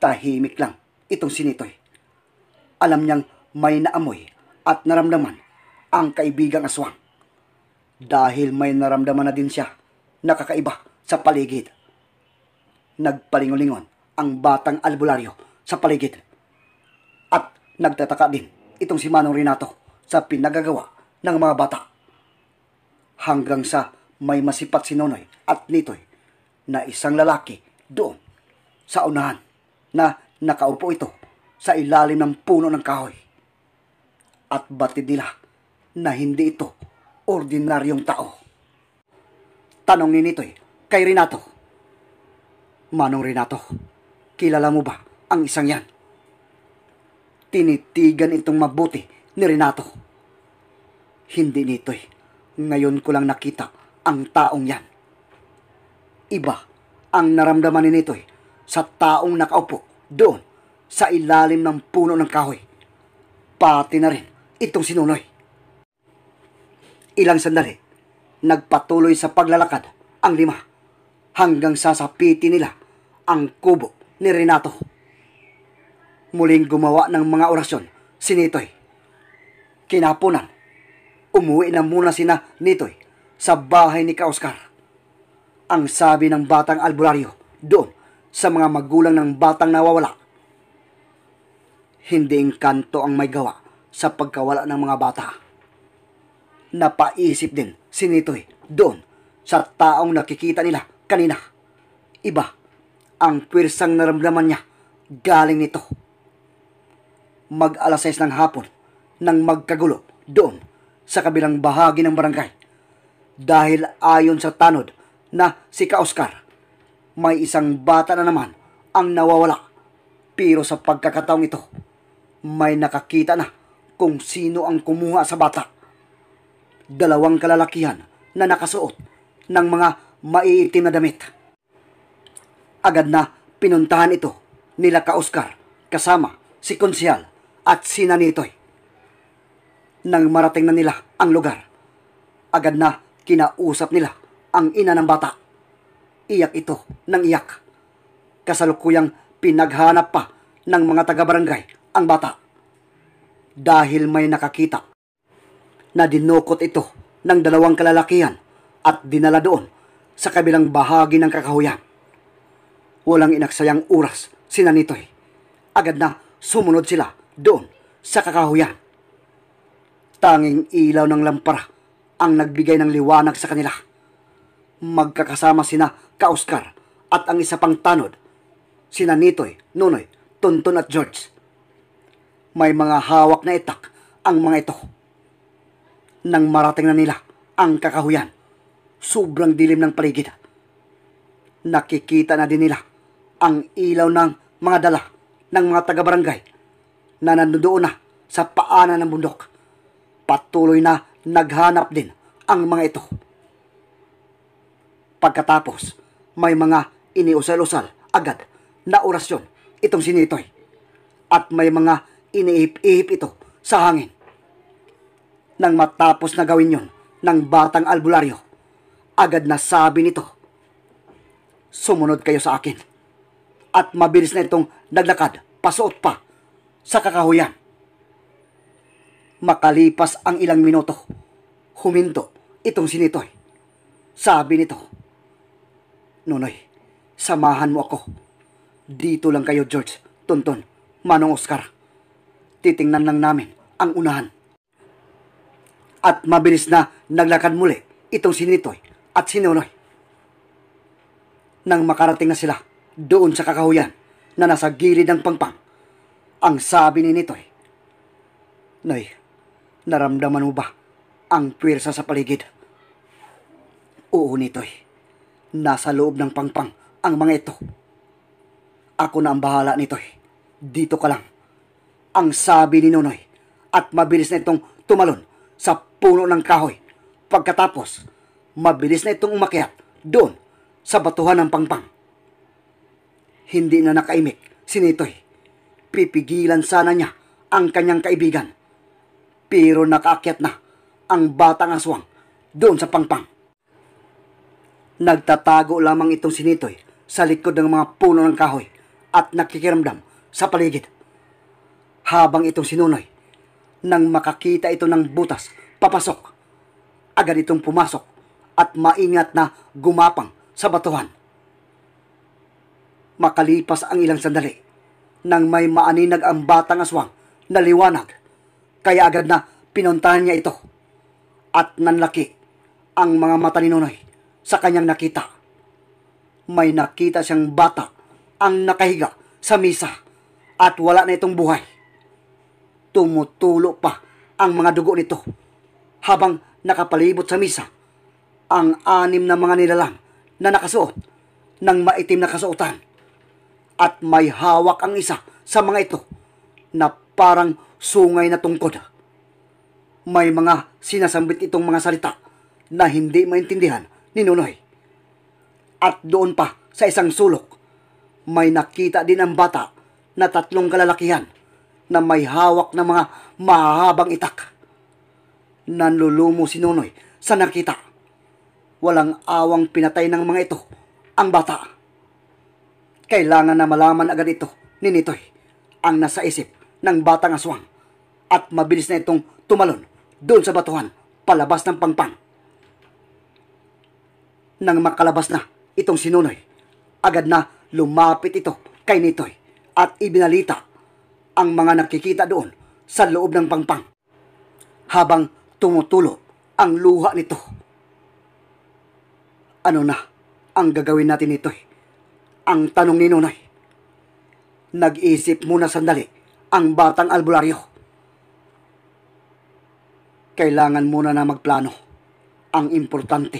Tahimik lang itong si Nitoy. Alam niyang may naamoy at naramdaman ang kaibigang aswang. Dahil may naramdaman na din siya nakakaiba sa paligid. Nagpalingon-lingon ang batang albularyo sa paligid. At nagtataka din itong si Manong Renato sa pinagagawa ng mga bata. Hanggang sa may masipat si Nonoy at Nitoy na isang lalaki doon sa unahan na nakaupo ito sa ilalim ng puno ng kahoy. At batid nila na hindi ito ordinaryong tao. Tanong ni Nitoy kay Renato. Manong Renato, kilala mo ba ang isang yan? Tinitigan itong mabuti ni Renato. Hindi nito'y. Ngayon ko lang nakita ang taong yan. Iba ang naramdaman ni nito'y sa taong nakaupo doon sa ilalim ng puno ng kahoy. Pati na rin itong sinunoy. Ilang sandali, nagpatuloy sa paglalakad ang lima hanggang sa sasapitin nila ang kubo ni Renato. Muling gumawa ng mga orasyon si Nitoy. Kinapunan, umuwi na muna sina Nitoy sa bahay ni Kaoskar. Ang sabi ng batang albularyo doon sa mga magulang ng batang nawawala. Hindi engkanto ang may gawa sa pagkawala ng mga bata. Napaisip din si Nitoy doon sa taong nakikita nila kanina. Iba ang pwersang naramdaman niya galing nito. Mag alas 6 ng hapon nang magkagulo doon sa kabilang bahagi ng barangay. Dahil ayon sa tanod na si Ka Oscar, may isang bata na naman ang nawawala. Pero sa pagkakataong ito, may nakakita na kung sino ang kumuha sa bata. Dalawang kalalakihan na nakasuot ng mga maiitim na damit Agad na pinuntahan ito nila ka Oscar kasama si Konsyal at si Nanitoy. Nang marating na nila ang lugar, agad na kinausap nila ang ina ng bata. Iyak ito ng iyak. Kasalukuyang pinaghanap pa ng mga taga-barangay ang bata. Dahil may nakakita na dinukot ito ng dalawang kalalakihan at dinala doon sa kabilang bahagi ng kakahuyan. Walang inaksayang oras sina nito'y. Agad na sumunod sila doon sa kakahuyan. Tanging ilaw ng lampara ang nagbigay ng liwanag sa kanila. Magkakasama sina Kauskar at ang isa pang tanod, sina Nitoy, Nunoy, Tonton at George. May mga hawak na itak ang mga ito. Nang marating na nila ang kakahuyan, sobrang dilim ng paligid. Nakikita na din nila ang ilaw ng mga dala ng mga taga-barangay na nandoon na sa paanan ng bundok. Patuloy na naghanap din ang mga ito. Pagkatapos, may mga iniusal-usal agad na orasyon itong sinitoy at may mga iniihip-ihip ito sa hangin. Nang matapos na gawin yon ng batang albularyo, agad na sabi nito, sumunod kayo sa akin at mabilis na itong naglakad, pasuot pa sa kakahuyan. Makalipas ang ilang minuto, huminto itong sinitoy. Sabi nito, Nonoy, samahan mo ako. Dito lang kayo, George, Tonton, Manong Oscar. Titingnan lang namin ang unahan. At mabilis na naglakad muli itong sinitoy at sinonoy. Nang makarating na sila doon sa kakahuyan na nasa gilid ng pangpang. Ang sabi ni Nitoy, Noy, Nay, naramdaman mo ba ang pwersa sa paligid? Oo nito'y, nasa loob ng pangpang ang mga ito. Ako na ang bahala nito'y, dito ka lang. Ang sabi ni Nonoy at mabilis na itong tumalon sa puno ng kahoy. Pagkatapos, mabilis na itong umakyat doon sa batuhan ng pangpang. Hindi na nakaimik si Nitoy. Pipigilan sana niya ang kanyang kaibigan. Pero nakaakyat na ang batang aswang doon sa pangpang. Nagtatago lamang itong si Nitoy sa likod ng mga puno ng kahoy at nakikiramdam sa paligid. Habang itong sinunoy, nang makakita ito ng butas, papasok. Agad itong pumasok at maingat na gumapang sa batuhan. Makalipas ang ilang sandali, nang may maaninag ang batang aswang na liwanag, kaya agad na pinuntahan niya ito. At nanlaki ang mga mata ni Nonoy sa kanyang nakita. May nakita siyang bata ang nakahiga sa misa at wala na itong buhay. Tumutulo pa ang mga dugo nito habang nakapalibot sa misa ang anim na mga nilalang na nakasuot ng maitim na kasuotan at may hawak ang isa sa mga ito na parang sungay na tungkod. May mga sinasambit itong mga salita na hindi maintindihan ni Nunoy. At doon pa sa isang sulok, may nakita din ang bata na tatlong kalalakihan na may hawak ng mga mahahabang itak. Nanlulumo si Nunoy sa nakita. Walang awang pinatay ng mga ito ang bata kailangan na malaman agad ito ni Nitoy ang nasa isip ng batang aswang at mabilis na itong tumalon doon sa batuhan palabas ng pangpang. Nang makalabas na itong sinunoy, agad na lumapit ito kay Nitoy at ibinalita ang mga nakikita doon sa loob ng pangpang habang tumutulo ang luha nito. Ano na ang gagawin natin nito eh? ang tanong ni Nunay. Nag-isip muna sandali ang batang albularyo. Kailangan muna na magplano. Ang importante,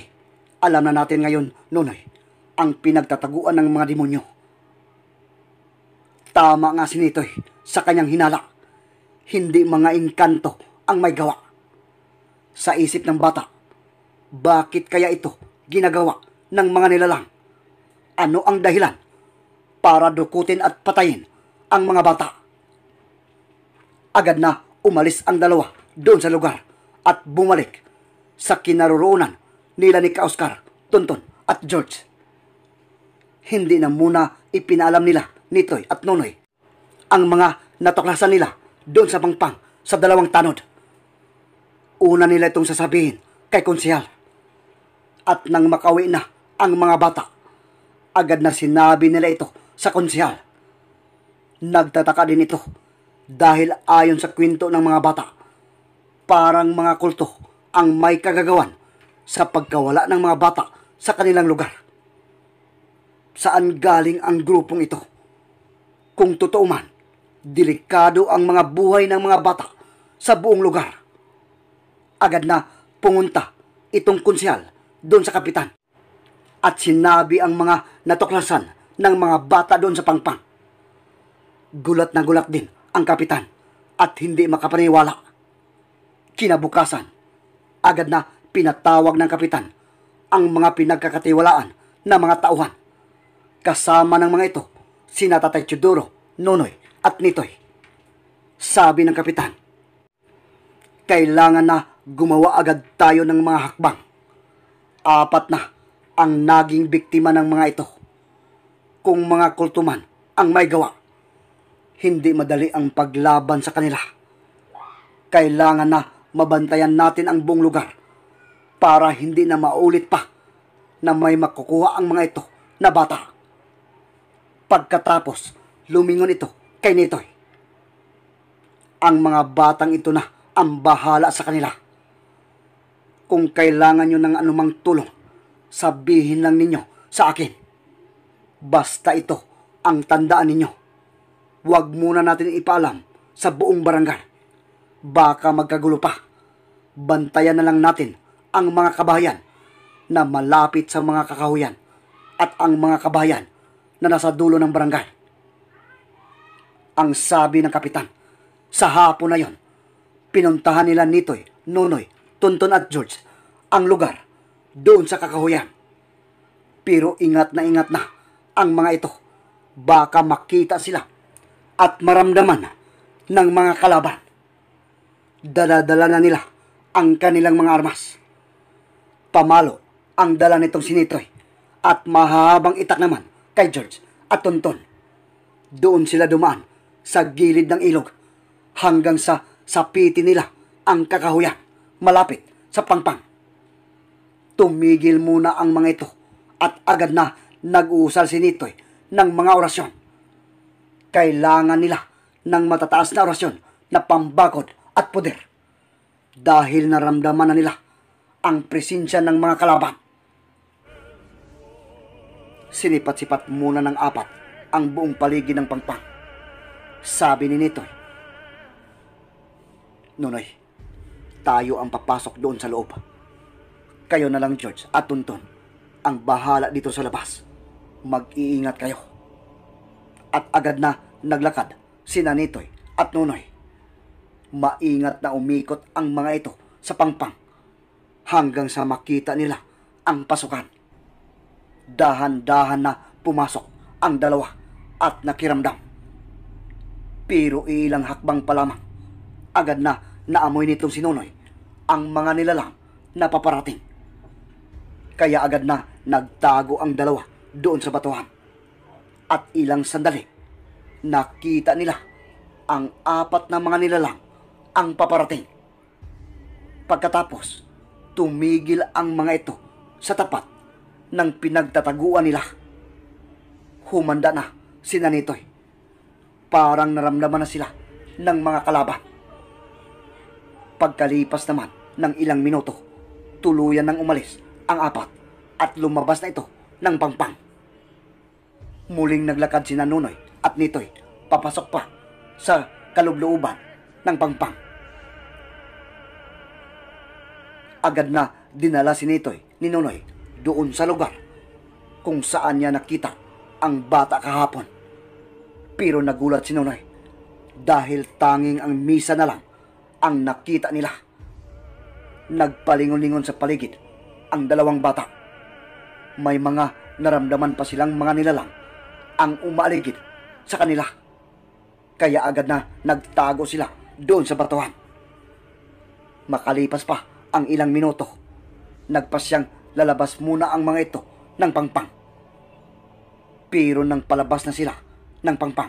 alam na natin ngayon, Nunay, ang pinagtataguan ng mga demonyo. Tama nga si Nitoy sa kanyang hinala. Hindi mga inkanto ang may gawa. Sa isip ng bata, bakit kaya ito ginagawa ng mga nilalang? ano ang dahilan para dukutin at patayin ang mga bata. Agad na umalis ang dalawa doon sa lugar at bumalik sa kinaroroonan nila ni Oscar, Tonton at George. Hindi na muna ipinalam nila Nitoy at Nonoy ang mga natuklasan nila doon sa pangpang sa dalawang tanod. Una nila itong sasabihin kay Konsihal. At nang makawi na ang mga bata, Agad na sinabi nila ito sa konsihal. Nagtataka din ito dahil ayon sa kwento ng mga bata, parang mga kulto ang may kagagawan sa pagkawala ng mga bata sa kanilang lugar. Saan galing ang grupong ito? Kung totoo man, delikado ang mga buhay ng mga bata sa buong lugar. Agad na pumunta itong konsyal doon sa kapitan at sinabi ang mga natuklasan ng mga bata doon sa pangpang. Gulat na gulat din ang kapitan at hindi makapaniwala. Kinabukasan, agad na pinatawag ng kapitan ang mga pinagkakatiwalaan na mga tauhan. Kasama ng mga ito, si Natatay Chuduro, Nonoy at Nitoy. Sabi ng kapitan, kailangan na gumawa agad tayo ng mga hakbang. Apat na ang naging biktima ng mga ito. Kung mga kultuman ang may gawa, hindi madali ang paglaban sa kanila. Kailangan na mabantayan natin ang buong lugar para hindi na maulit pa na may makukuha ang mga ito na bata. Pagkatapos, lumingon ito kay Nitoy. Ang mga batang ito na ang bahala sa kanila. Kung kailangan nyo ng anumang tulong, sabihin lang ninyo sa akin. Basta ito ang tandaan ninyo. Huwag muna natin ipaalam sa buong barangay. Baka magkagulo pa. Bantayan na lang natin ang mga kabayan na malapit sa mga kakahuyan at ang mga kabayan na nasa dulo ng barangay. Ang sabi ng kapitan, sa hapon na yon, pinuntahan nila Nitoy, Nonoy, Tonton at George ang lugar doon sa kakahuyan. Pero ingat na ingat na ang mga ito. Baka makita sila at maramdaman ng mga kalaban. Daladala na nila ang kanilang mga armas. Pamalo ang dala nitong sinitroy at mahabang itak naman kay George at Tonton. Doon sila dumaan sa gilid ng ilog hanggang sa sapiti nila ang kakahuyan malapit sa pangpang. Tumigil muna ang mga ito at agad na nag-uusal si Nitoy ng mga orasyon. Kailangan nila ng matataas na orasyon na pambakod at poder dahil naramdaman na nila ang presensya ng mga kalaban. Sinipat-sipat muna ng apat ang buong paligid ng pangpang. Sabi ni Nitoy, Nunoy, tayo ang papasok doon sa loob. Kayo na lang, George, at Tonton, ang bahala dito sa labas. Mag-iingat kayo. At agad na naglakad si Nanitoy at Nonoy. Maingat na umikot ang mga ito sa pangpang hanggang sa makita nila ang pasukan. Dahan-dahan na pumasok ang dalawa at nakiramdam. Pero ilang hakbang pa lamang, agad na naamoy nitong si Nonoy ang mga nilalang na paparating. Kaya agad na nagtago ang dalawa doon sa batuhan. At ilang sandali, nakita nila ang apat na mga nilalang ang paparating. Pagkatapos, tumigil ang mga ito sa tapat ng pinagtataguan nila. Humanda na si Nanitoy. Parang naramdaman na sila ng mga kalaban. Pagkalipas naman ng ilang minuto, tuluyan ng umalis ang apat at lumabas na ito ng pangpang. Muling naglakad si Nanunoy at nito'y papasok pa sa kalubluuban ng pangpang. Agad na dinala si nito'y ni Nunoy doon sa lugar kung saan niya nakita ang bata kahapon. Pero nagulat si Nunoy dahil tanging ang misa na lang ang nakita nila. Nagpalingon-lingon sa paligid ang dalawang bata. May mga naramdaman pa silang mga nilalang ang umaligid sa kanila. Kaya agad na nagtago sila doon sa batuhan. Makalipas pa ang ilang minuto, nagpasyang lalabas muna ang mga ito ng pangpang. Pero nang palabas na sila ng pangpang,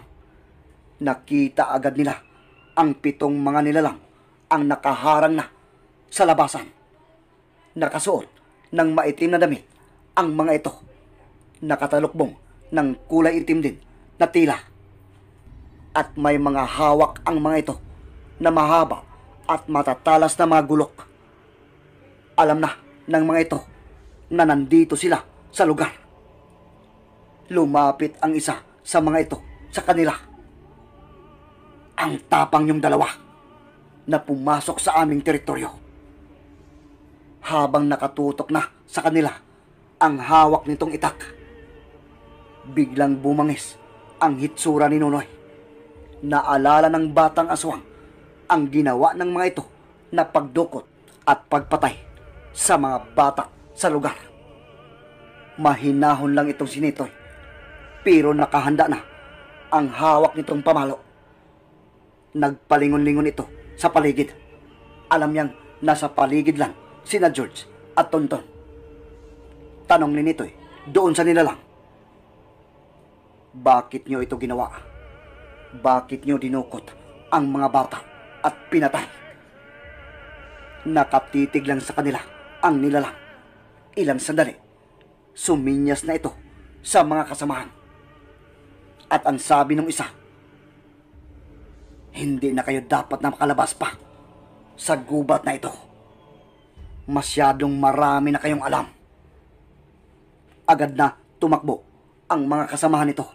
nakita agad nila ang pitong mga nilalang ang nakaharang na sa labasan. Nakasuot ng maitim na damit ang mga ito. Nakatalukbong ng kulay itim din na tila. At may mga hawak ang mga ito na mahaba at matatalas na mga gulok. Alam na ng mga ito na nandito sila sa lugar. Lumapit ang isa sa mga ito sa kanila. Ang tapang yung dalawa na pumasok sa aming teritoryo habang nakatutok na sa kanila ang hawak nitong itak. Biglang bumangis ang hitsura ni Nunoy. Naalala ng batang aswang ang ginawa ng mga ito na pagdukot at pagpatay sa mga bata sa lugar. Mahinahon lang itong sinitoy pero nakahanda na ang hawak nitong pamalo. Nagpalingon-lingon ito sa paligid. Alam niyang nasa paligid lang sina George at Tonton. Tanong ni Nitoy, doon sa nilalang. Bakit nyo ito ginawa? Bakit nyo dinukot ang mga bata at pinatay? Nakatitig lang sa kanila ang nilalang. Ilang sandali, suminyas na ito sa mga kasamahan. At ang sabi ng isa, hindi na kayo dapat na makalabas pa sa gubat na ito. Masyadong marami na kayong alam. Agad na tumakbo ang mga kasamahan nito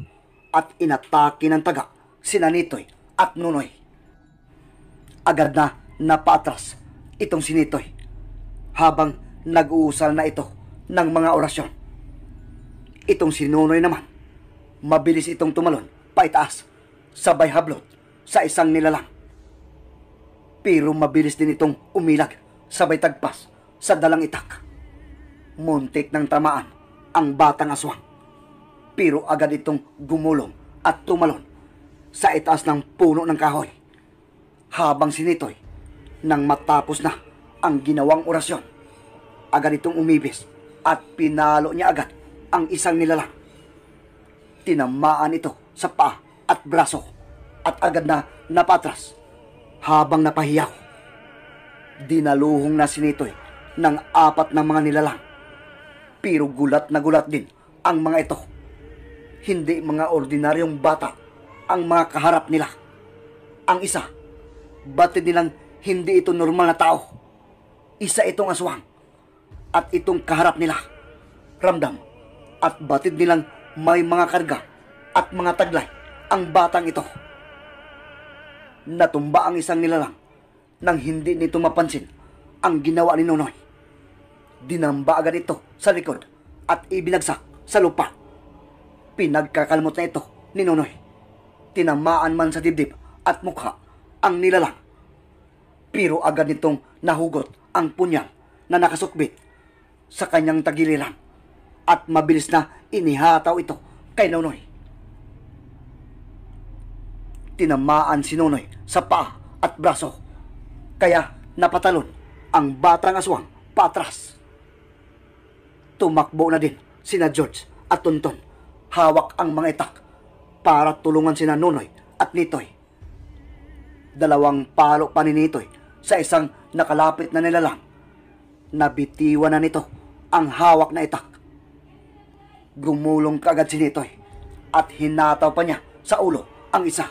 at inatake ng taga sina Nitoy at Nunoy. Agad na napatras itong si Nitoy habang nag-uusal na ito ng mga orasyon. Itong si Nunoy naman, mabilis itong tumalon paitaas sabay hablot sa isang nilalang. Pero mabilis din itong umilag sabay tagpas sa dalang itak. Muntik ng tamaan ang batang aswang. Pero agad itong gumulong at tumalon sa itaas ng puno ng kahoy. Habang sinitoy, nang matapos na ang ginawang orasyon, agad itong umibis at pinalo niya agad ang isang nilalang. Tinamaan ito sa paa at braso at agad na napatras habang napahiyaw. Dinaluhong na sinitoy ng apat na mga nilalang. Pero gulat na gulat din ang mga ito. Hindi mga ordinaryong bata ang mga kaharap nila. Ang isa, batid nilang hindi ito normal na tao. Isa itong aswang at itong kaharap nila. Ramdam at batid nilang may mga karga at mga taglay ang batang ito. Natumba ang isang nilalang nang hindi nito mapansin ang ginawa ni Nonoy. Dinamba agad ito sa likod at ibinagsak sa lupa. Pinagkakalmot na ito ni Nonoy. Tinamaan man sa dibdib at mukha ang nilalang. Pero agad nitong nahugot ang punyang na nakasukbit sa kanyang tagiliran at mabilis na inihataw ito kay Nonoy. Tinamaan si Nonoy sa paa at braso kaya napatalon ang batang aswang patras. Tumakbo na din sina George at Tonton. Hawak ang mga itak para tulungan sina Nunoy at Nitoy. Dalawang palo pa ni Nitoy sa isang nakalapit na nilalang. Nabitiwan na nito ang hawak na itak. Gumulong kagad si Nitoy at hinataw pa niya sa ulo ang isa.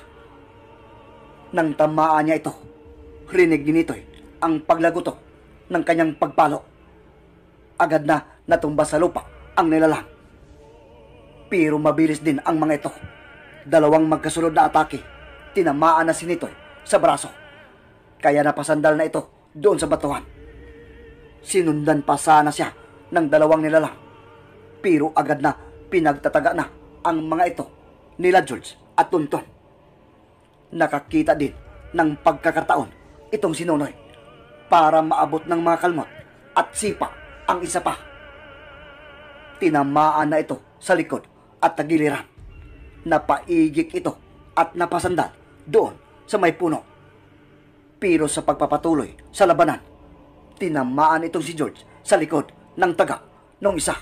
Nang tamaan niya ito, rinig ni Nitoy ang paglagutok ng kanyang pagpalo. Agad na natumba sa lupa ang nilalang. Pero mabilis din ang mga ito. Dalawang magkasunod na atake, tinamaan na si Nitoy sa braso. Kaya napasandal na ito doon sa batuhan. Sinundan pa sana siya ng dalawang nilalang. Pero agad na pinagtataga na ang mga ito nila Jules at Tonton. Nakakita din ng pagkakataon itong sinunoy para maabot ng mga kalmot at sipa ang isa pa. Tinamaan na ito sa likod at tagiliran. Napaigik ito at napasandal doon sa may puno. Pero sa pagpapatuloy sa labanan, tinamaan itong si George sa likod ng taga nung isa.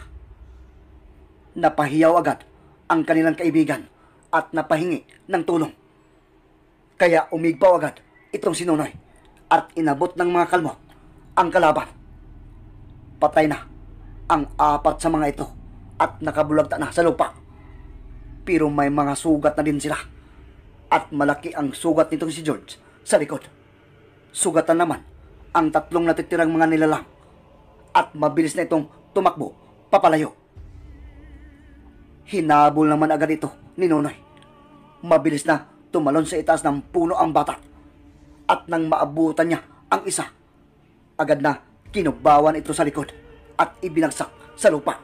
Napahiyaw agad ang kanilang kaibigan at napahingi ng tulong. Kaya umigpaw agad itong si at inabot ng mga kalmot ang kalaban. Patay na ang apat sa mga ito at nakabulagta na sa lupa. Pero may mga sugat na din sila. At malaki ang sugat nitong si George sa likod. Sugatan naman ang tatlong natitirang mga nilalang at mabilis na itong tumakbo papalayo. Hinabol naman agad ito ni Nonoy. Mabilis na tumalon sa itaas ng puno ang bata at nang maabutan niya ang isa, agad na kinubawan ito sa likod at ibinagsak sa lupa.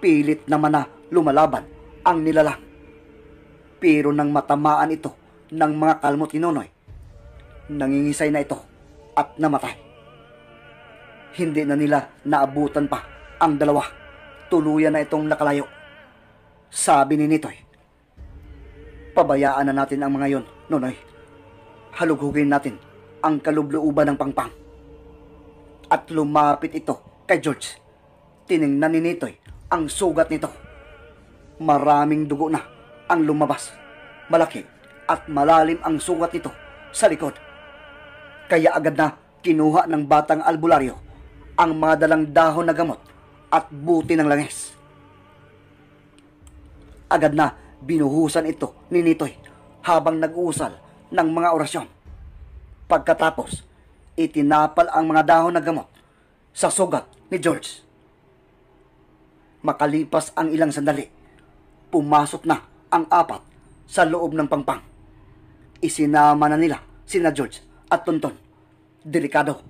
Pilit naman na lumalaban ang nilalang. Pero nang matamaan ito ng mga kalmot ni Nonoy, nangingisay na ito at namatay. Hindi na nila naabutan pa ang dalawa. Tuluyan na itong nakalayo. Sabi ni Nitoy, Pabayaan na natin ang mga yon, Nonoy. Halughugin natin ang kalubluuban ng pangpang. At lumapit ito Kay George, tiningnan ni Nitoy ang sugat nito. Maraming dugo na ang lumabas. Malaki at malalim ang sugat nito sa likod. Kaya agad na kinuha ng batang albularyo ang madalang dahon na gamot at buti ng langis. Agad na binuhusan ito ni Nitoy habang nag uusal ng mga orasyon. Pagkatapos, itinapal ang mga dahon na gamot sa sugat ni George. Makalipas ang ilang sandali, pumasok na ang apat sa loob ng pangpang. Isinama na nila sina George at Tonton. Delikado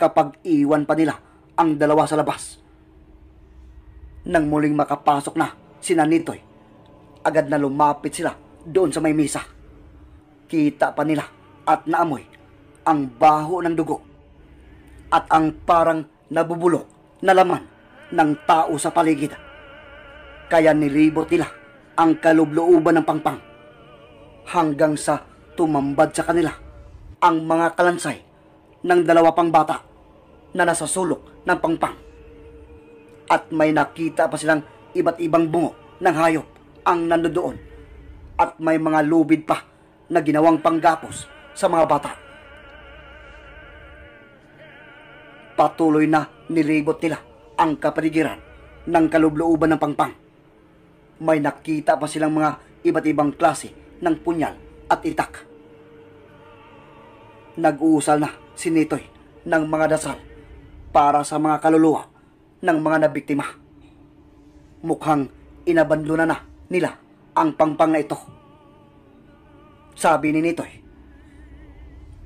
kapag iwan pa nila ang dalawa sa labas. Nang muling makapasok na sina Nitoy, agad na lumapit sila doon sa may misa. Kita pa nila at naamoy ang baho ng dugo at ang parang nabubulok na laman ng tao sa paligid. Kaya nilibot nila ang kalublooban ng pangpang hanggang sa tumambad sa kanila ang mga kalansay ng dalawa pang bata na nasa sulok ng pangpang. At may nakita pa silang iba't ibang bungo ng hayop ang nandoon at may mga lubid pa na ginawang panggapos sa mga bata. patuloy na nilibot nila ang kapaligiran ng kalublooban ng pangpang. May nakita pa silang mga iba't ibang klase ng punyal at itak. Nag-uusal na si Nitoy ng mga dasal para sa mga kaluluwa ng mga nabiktima. Mukhang inabando na na nila ang pangpang na ito. Sabi ni Nitoy,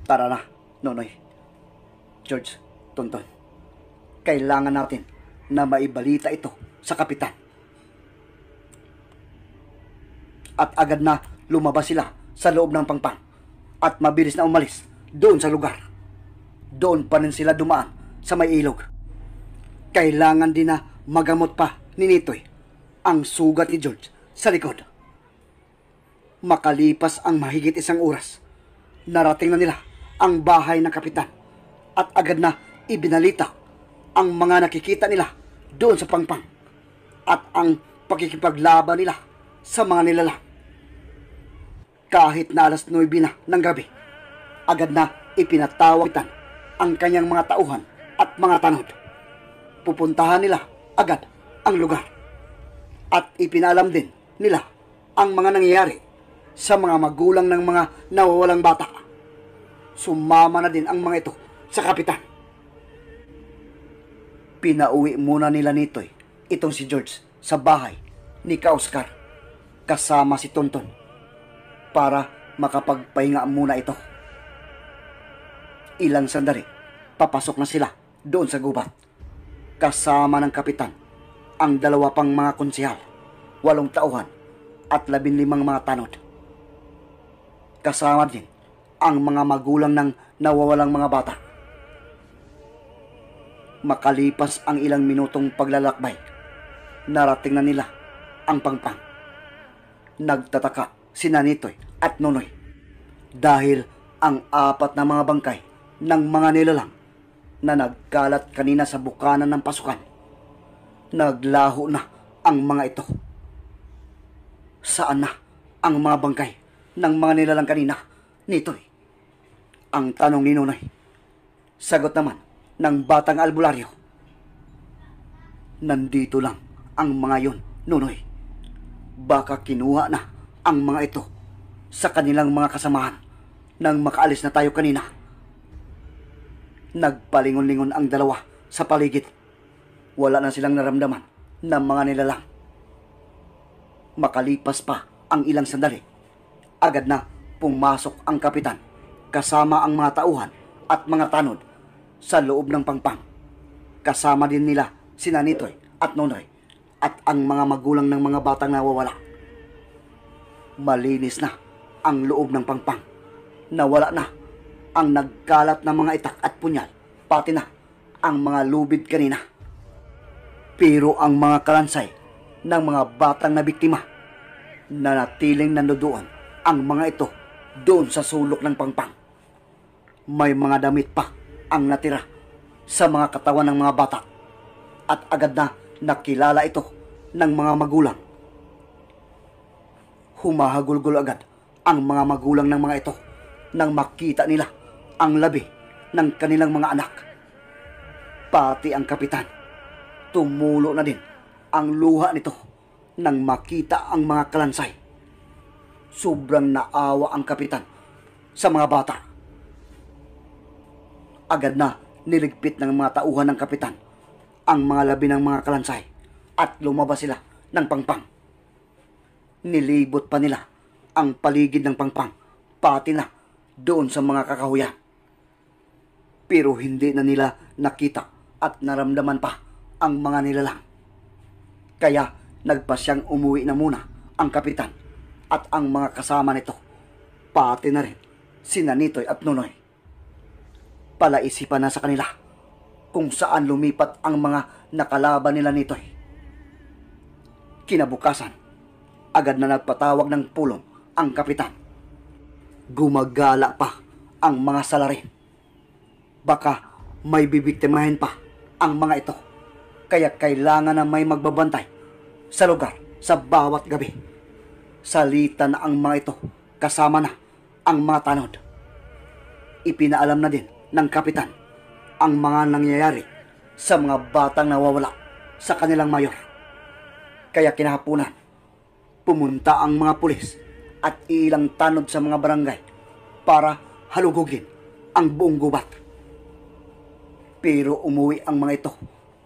Tara na, Nonoy. George, Tonton, kailangan natin na maibalita ito sa kapitan. At agad na lumabas sila sa loob ng pangpang at mabilis na umalis doon sa lugar. Doon pa rin sila dumaan sa may ilog. Kailangan din na magamot pa ni Nitoy ang sugat ni George sa likod. Makalipas ang mahigit isang oras, narating na nila ang bahay ng kapitan at agad na ibinalita ang mga nakikita nila doon sa pangpang at ang pakikipaglaban nila sa mga nilalang. Kahit na alas 9 na ng gabi, agad na ipinatawagitan ang kanyang mga tauhan at mga tanod. Pupuntahan nila agad ang lugar at ipinalam din nila ang mga nangyayari sa mga magulang ng mga nawawalang bata. Sumama na din ang mga ito sa kapitan Pinauwi muna nila nito eh, itong si George sa bahay ni Ka Oscar kasama si Tonton para makapagpahinga muna ito. Ilang sandali, papasok na sila doon sa gubat. Kasama ng kapitan ang dalawa pang mga konsihal, walong tauhan at labinlimang mga tanod. Kasama din ang mga magulang ng nawawalang mga bata Makalipas ang ilang minutong paglalakbay, narating na nila ang pangpang. Nagtataka si Nanitoy at Nonoy dahil ang apat na mga bangkay ng mga nilalang na nagkalat kanina sa bukana ng pasukan. Naglaho na ang mga ito. Saan na ang mga bangkay ng mga nilalang kanina nitoy? Ang tanong ni Nonoy. Sagot naman ng batang albularyo. Nandito lang ang mga yon, Nunoy. Baka kinuha na ang mga ito sa kanilang mga kasamahan nang makaalis na tayo kanina. Nagpalingon-lingon ang dalawa sa paligid. Wala na silang naramdaman ng mga nilalang. Makalipas pa ang ilang sandali, agad na pumasok ang kapitan kasama ang mga tauhan at mga tanod sa loob ng pangpang. Kasama din nila si Nitoy at Nonoy at ang mga magulang ng mga batang nawawala. Malinis na ang loob ng pangpang. Nawala na ang nagkalat ng mga itak at punyal, pati na ang mga lubid kanina. Pero ang mga kalansay ng mga batang na biktima, nanatiling nandoon ang mga ito doon sa sulok ng pangpang. May mga damit pa ang natira sa mga katawan ng mga bata at agad na nakilala ito ng mga magulang. Humahagulgol agad ang mga magulang ng mga ito nang makita nila ang labi ng kanilang mga anak. Pati ang kapitan, tumulo na din ang luha nito nang makita ang mga kalansay. Sobrang naawa ang kapitan sa mga bata Agad na niligpit ng mga tauhan ng kapitan ang mga labi ng mga kalansay at lumabas sila ng pangpang. Nilibot pa nila ang paligid ng pangpang pati na doon sa mga kakahuya. Pero hindi na nila nakita at naramdaman pa ang mga nilalang. Kaya nagpasyang umuwi na muna ang kapitan at ang mga kasama nito, pati na rin sina Nitoy at Nunoy palaisipan na sa kanila kung saan lumipat ang mga nakalaban nila nito. Kinabukasan, agad na nagpatawag ng pulong ang kapitan. Gumagala pa ang mga salarin. Baka may bibiktimahin pa ang mga ito. Kaya kailangan na may magbabantay sa lugar sa bawat gabi. Salita na ang mga ito kasama na ang mga tanod. Ipinaalam na din ng kapitan ang mga nangyayari sa mga batang nawawala sa kanilang mayor. Kaya kinahapunan, pumunta ang mga pulis at ilang tanod sa mga barangay para halugugin ang buong gubat. Pero umuwi ang mga ito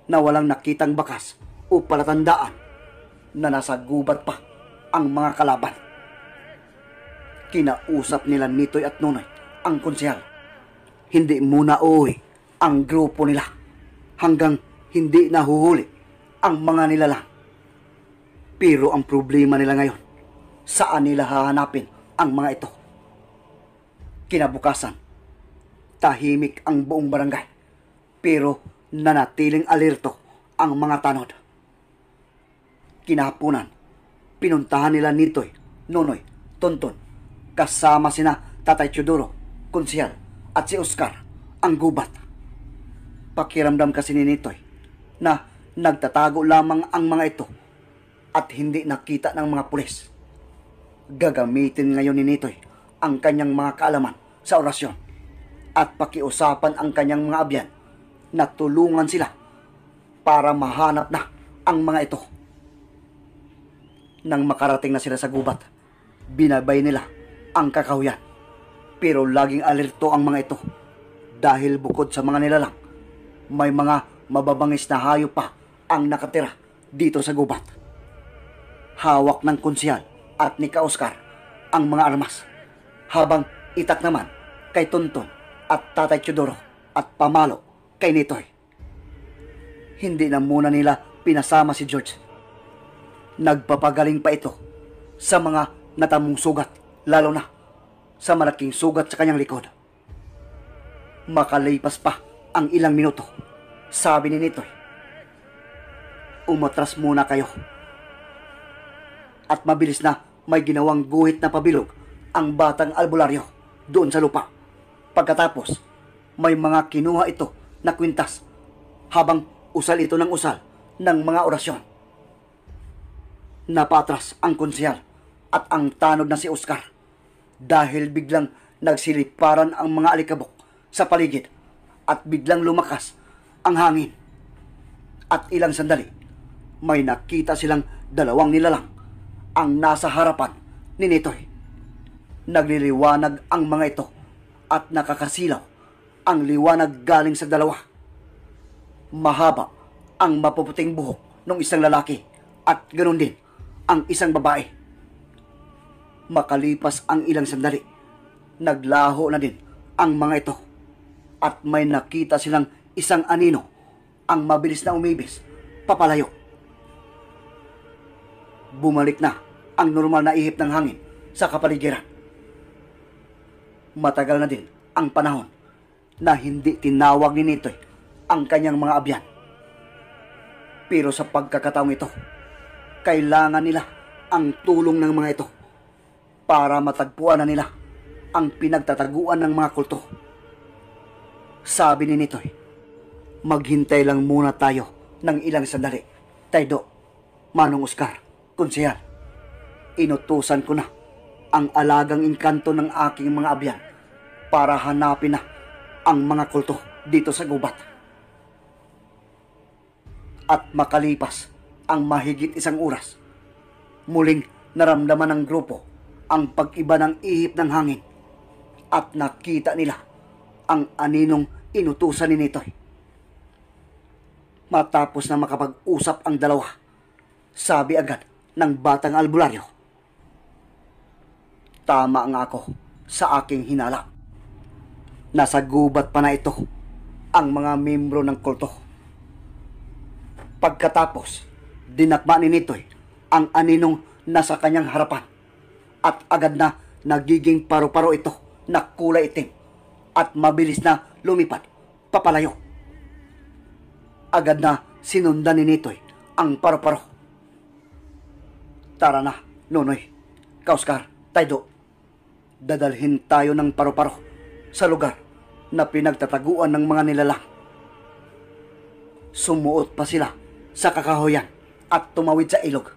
na walang nakitang bakas o palatandaan na nasa gubat pa ang mga kalaban. Kinausap nila Nitoy at Nonoy ang konsyal hindi muna uwi ang grupo nila hanggang hindi nahuhuli ang mga nilalang. Pero ang problema nila ngayon, saan nila hahanapin ang mga ito? Kinabukasan, tahimik ang buong barangay pero nanatiling alerto ang mga tanod. Kinapunan, pinuntahan nila Nitoy, Nonoy, Tonton, kasama sina Tatay Chuduro, Konsyal, at si Oscar ang gubat. Pakiramdam kasi ni Nitoy na nagtatago lamang ang mga ito at hindi nakita ng mga pulis. Gagamitin ngayon ni Nitoy ang kanyang mga kaalaman sa orasyon at pakiusapan ang kanyang mga abyan na tulungan sila para mahanap na ang mga ito. Nang makarating na sila sa gubat, binabay nila ang kakahuyan pero laging alerto ang mga ito dahil bukod sa mga nilalang, may mga mababangis na hayop pa ang nakatira dito sa gubat. Hawak ng konsyal at ni Ka Oscar ang mga armas habang itak naman kay Tonton at Tatay Chudoro at pamalo kay Nitoy. Hindi na muna nila pinasama si George. Nagpapagaling pa ito sa mga natamong sugat lalo na sa malaking sugat sa kanyang likod. Makalipas pa ang ilang minuto, sabi ni Nitoy, Umatras muna kayo. At mabilis na may ginawang guhit na pabilog ang batang albularyo doon sa lupa. Pagkatapos, may mga kinuha ito na kwintas habang usal ito ng usal ng mga orasyon. Napatras ang konsyal at ang tanod na si Oscar dahil biglang nagsiliparan ang mga alikabok sa paligid at biglang lumakas ang hangin. At ilang sandali, may nakita silang dalawang nilalang ang nasa harapan ni Nitoy. Nagliliwanag ang mga ito at nakakasilaw ang liwanag galing sa dalawa. Mahaba ang mapuputing buhok ng isang lalaki at ganoon din ang isang babae. Makalipas ang ilang sandali, naglaho na din ang mga ito at may nakita silang isang anino ang mabilis na umibis papalayo. Bumalik na ang normal na ihip ng hangin sa kapaligiran. Matagal na din ang panahon na hindi tinawag ni Nitoy ang kanyang mga abyan. Pero sa pagkakataong ito, kailangan nila ang tulong ng mga ito para matagpuan na nila ang pinagtataguan ng mga kulto. Sabi ni Nitoy, maghintay lang muna tayo ng ilang sandali. Taydo, Manong Oscar, konsehal, inutusan ko na ang alagang inkanto ng aking mga abyan para hanapin na ang mga kulto dito sa gubat. At makalipas ang mahigit isang oras, muling naramdaman ng grupo ang pag-iba ng ihip ng hangin at nakita nila ang aninong inutusan ni Nitoy. Matapos na makapag-usap ang dalawa, sabi agad ng batang albularyo. Tama nga ako sa aking hinala. Nasa gubat pa na ito ang mga membro ng kulto. Pagkatapos, dinakma ni Nitoy ang aninong nasa kanyang harapan at agad na nagiging paru-paro ito na kulay itim at mabilis na lumipat papalayo. Agad na sinundan ni Nitoy ang paru-paro. Tara na, Nonoy, Kauskar, Taydo. Dadalhin tayo ng paru-paro sa lugar na pinagtataguan ng mga nilalang. Sumuot pa sila sa kakahoyan at tumawid sa ilog.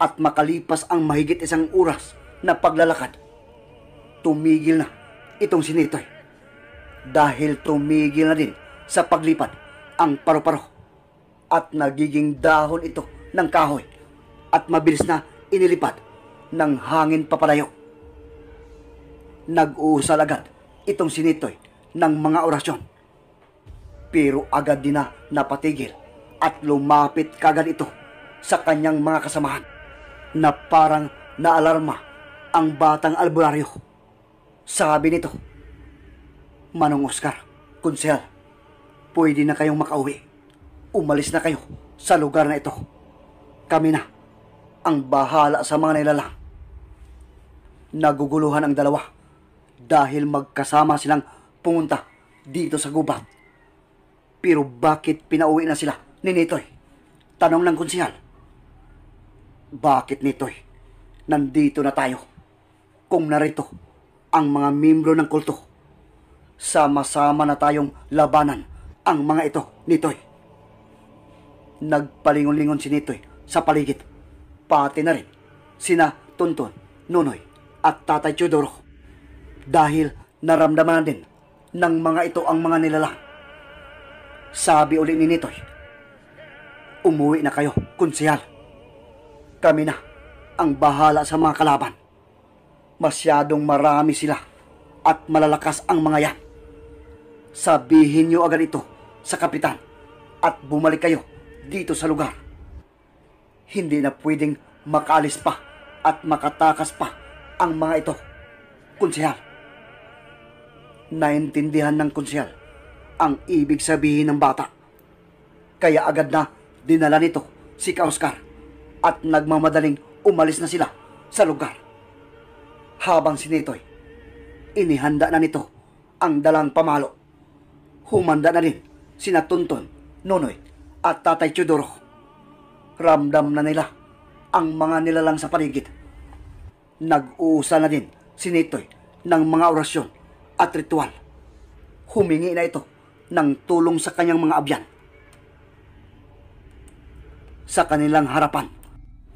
At makalipas ang mahigit isang oras, na paglalakad. Tumigil na itong sinitoy. dahil tumigil na din sa paglipad ang paru-paro at nagiging dahon ito ng kahoy at mabilis na inilipad ng hangin papalayo. Nag-uusal agad itong sinitoy Nitoy ng mga orasyon pero agad din na napatigil at lumapit kagad ito sa kanyang mga kasamahan na parang naalarma ang batang albularyo. Sabi nito, Manong Oscar, Kunsel, pwede na kayong makauwi. Umalis na kayo sa lugar na ito. Kami na ang bahala sa mga nilalang. Naguguluhan ang dalawa dahil magkasama silang pumunta dito sa gubat. Pero bakit pinauwi na sila ni Nitoy? Tanong ng konsyal. Bakit Nitoy? Nandito na tayo kung narito ang mga membro ng kulto. Sama-sama na tayong labanan ang mga ito nito'y. Nagpalingon-lingon si nito'y sa paligid. Pati na rin sina Tuntun, Nunoy at Tatay Teodoro. Dahil naramdaman na din ng mga ito ang mga nilalang. Sabi uli ni Nitoy, Umuwi na kayo, kunsiyal. Kami na ang bahala sa mga kalaban. Masyadong marami sila at malalakas ang mga yan. Sabihin niyo agad ito sa kapitan at bumalik kayo dito sa lugar. Hindi na pwedeng makalis pa at makatakas pa ang mga ito. Kunsihal. Naintindihan ng kunsihal ang ibig sabihin ng bata. Kaya agad na dinala nito si Kauskar at nagmamadaling umalis na sila sa lugar. Habang si Nitoy, inihanda na nito ang dalang pamalo. Humanda na rin sina Tunton, Nonoy at Tatay Chudoro. Ramdam na nila ang mga nilalang sa paligid. Nag-uusa na din si Nitoy ng mga orasyon at ritual. Humingi na ito ng tulong sa kanyang mga abyan. Sa kanilang harapan,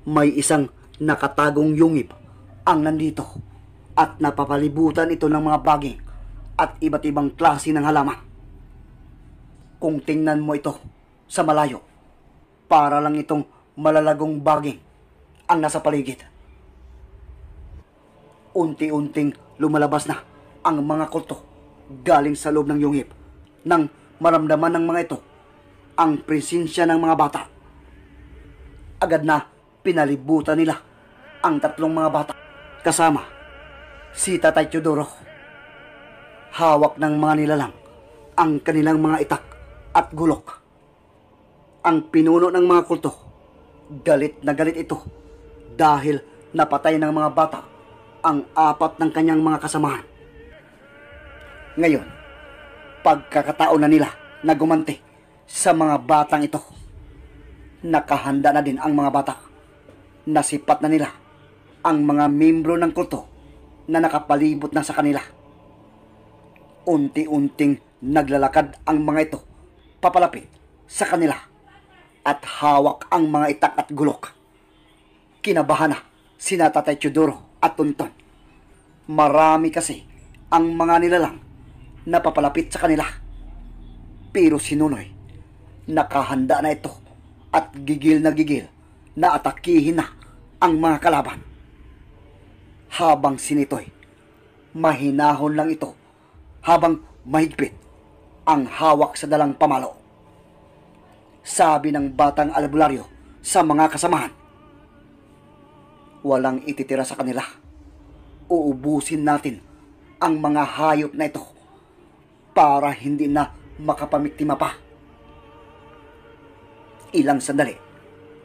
may isang nakatagong yungib ang nandito at napapalibutan ito ng mga baging at iba't ibang klase ng halaman. Kung tingnan mo ito sa malayo, para lang itong malalagong baging ang nasa paligid. Unti-unting lumalabas na ang mga kulto galing sa loob ng yungip nang maramdaman ng mga ito ang presensya ng mga bata. Agad na pinalibutan nila ang tatlong mga bata kasama si Tatay Teodoro. Hawak ng mga nilalang ang kanilang mga itak at gulok. Ang pinuno ng mga kulto, galit na galit ito dahil napatay ng mga bata ang apat ng kanyang mga kasamahan. Ngayon, pagkakataon na nila na gumanti sa mga batang ito. Nakahanda na din ang mga bata. Nasipat na nila ang mga membro ng kulto na nakapalibot na sa kanila. Unti-unting naglalakad ang mga ito papalapit sa kanila at hawak ang mga itak at gulok. Kinabahan na sina Tatay Chudoro at Tonton. Marami kasi ang mga nilalang na papalapit sa kanila. Pero si sinunoy, nakahanda na ito at gigil na gigil na atakihin na ang mga kalaban habang sinitoy. Mahinahon lang ito habang mahigpit ang hawak sa dalang pamalo. Sabi ng batang albularyo sa mga kasamahan. Walang ititira sa kanila. Uubusin natin ang mga hayop na ito para hindi na makapamiktima pa. Ilang sandali,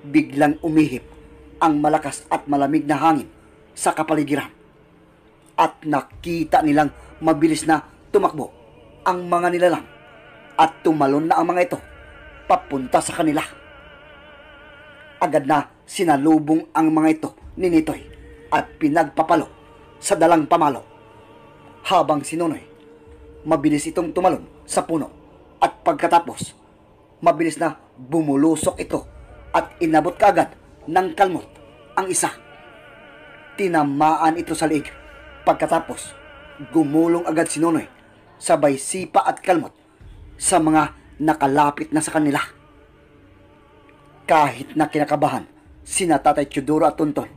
biglang umihip ang malakas at malamig na hangin sa kapaligiran. At nakita nilang mabilis na tumakbo ang mga nilalang at tumalon na ang mga ito papunta sa kanila. Agad na sinalubong ang mga ito ni Nitoy at pinagpapalo sa dalang pamalo. Habang si Nonoy, mabilis itong tumalon sa puno at pagkatapos, mabilis na bumulusok ito at inabot kaagad ng kalmot ang isa Tinamaan ito sa liig. Pagkatapos, gumulong agad si Nonoy, sabay sipa at kalmot sa mga nakalapit na sa kanila. Kahit na kinakabahan, sina Tatay Chuduro at Tonton,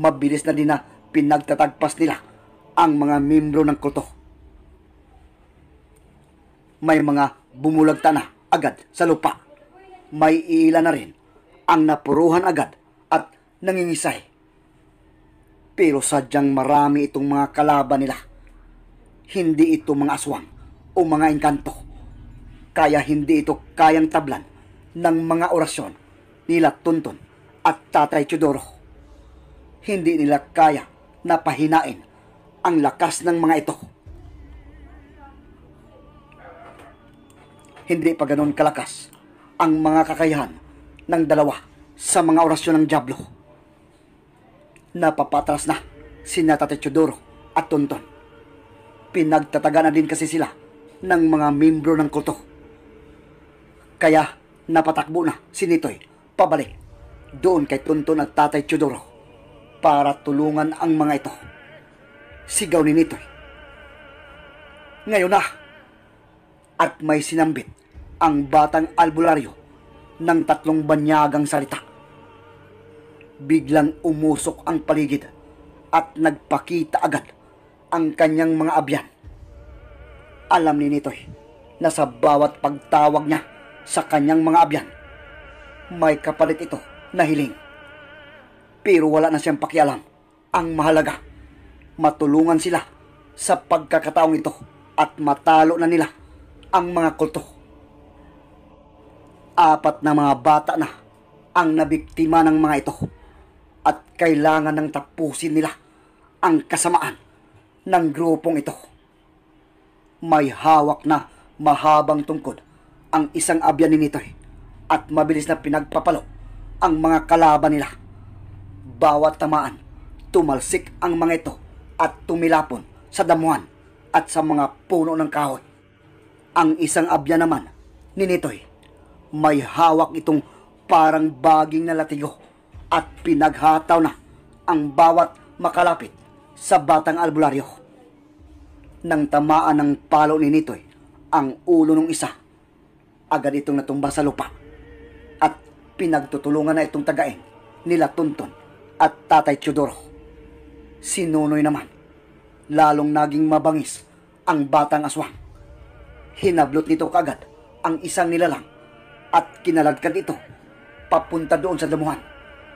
mabilis na din na pinagtatagpas nila ang mga membro ng kulto. May mga bumulagta na agad sa lupa. May ilan na rin ang napuruhan agad at nangingisay pero sadyang marami itong mga kalaban nila. Hindi ito mga aswang o mga engkanto. Kaya hindi ito kayang tablan ng mga orasyon nila Tuntun at Tatay Chudoro. Hindi nila kaya napahinain ang lakas ng mga ito. Hindi pa ganoon kalakas ang mga kakayahan ng dalawa sa mga orasyon ng Diablo napapatras na si Natatechudoro at Tonton. na din kasi sila ng mga membro ng kulto. Kaya napatakbo na si Nitoy pabalik doon kay Tonton at Tatay Chudoro para tulungan ang mga ito. Sigaw ni Nitoy. Ngayon na! At may sinambit ang batang albularyo ng tatlong banyagang salita Biglang umusok ang paligid at nagpakita agad ang kanyang mga abyan. Alam ni Nitoy na sa bawat pagtawag niya sa kanyang mga abyan, may kapalit ito na hiling. Pero wala na siyang pakialam. Ang mahalaga, matulungan sila sa pagkakataong ito at matalo na nila ang mga kulto. Apat na mga bata na ang nabiktima ng mga ito at kailangan nang tapusin nila ang kasamaan ng grupong ito. May hawak na mahabang tungkod ang isang abya ni Nitoy at mabilis na pinagpapalo ang mga kalaban nila. Bawat tamaan, tumalsik ang mga ito at tumilapon sa damuhan at sa mga puno ng kahoy. Ang isang abya naman ni Nitoy, may hawak itong parang baging na latigo at pinaghataw na ang bawat makalapit sa batang albularyo. Nang tamaan ng palo ni Nitoy ang ulo ng isa, agad itong natumba sa lupa at pinagtutulungan na itong tagain nila Tunton at Tatay Teodoro. Si Nunoy naman, lalong naging mabangis ang batang aswang. Hinablot nito kagad ang isang nilalang at kinaladkad ito papunta doon sa damuhan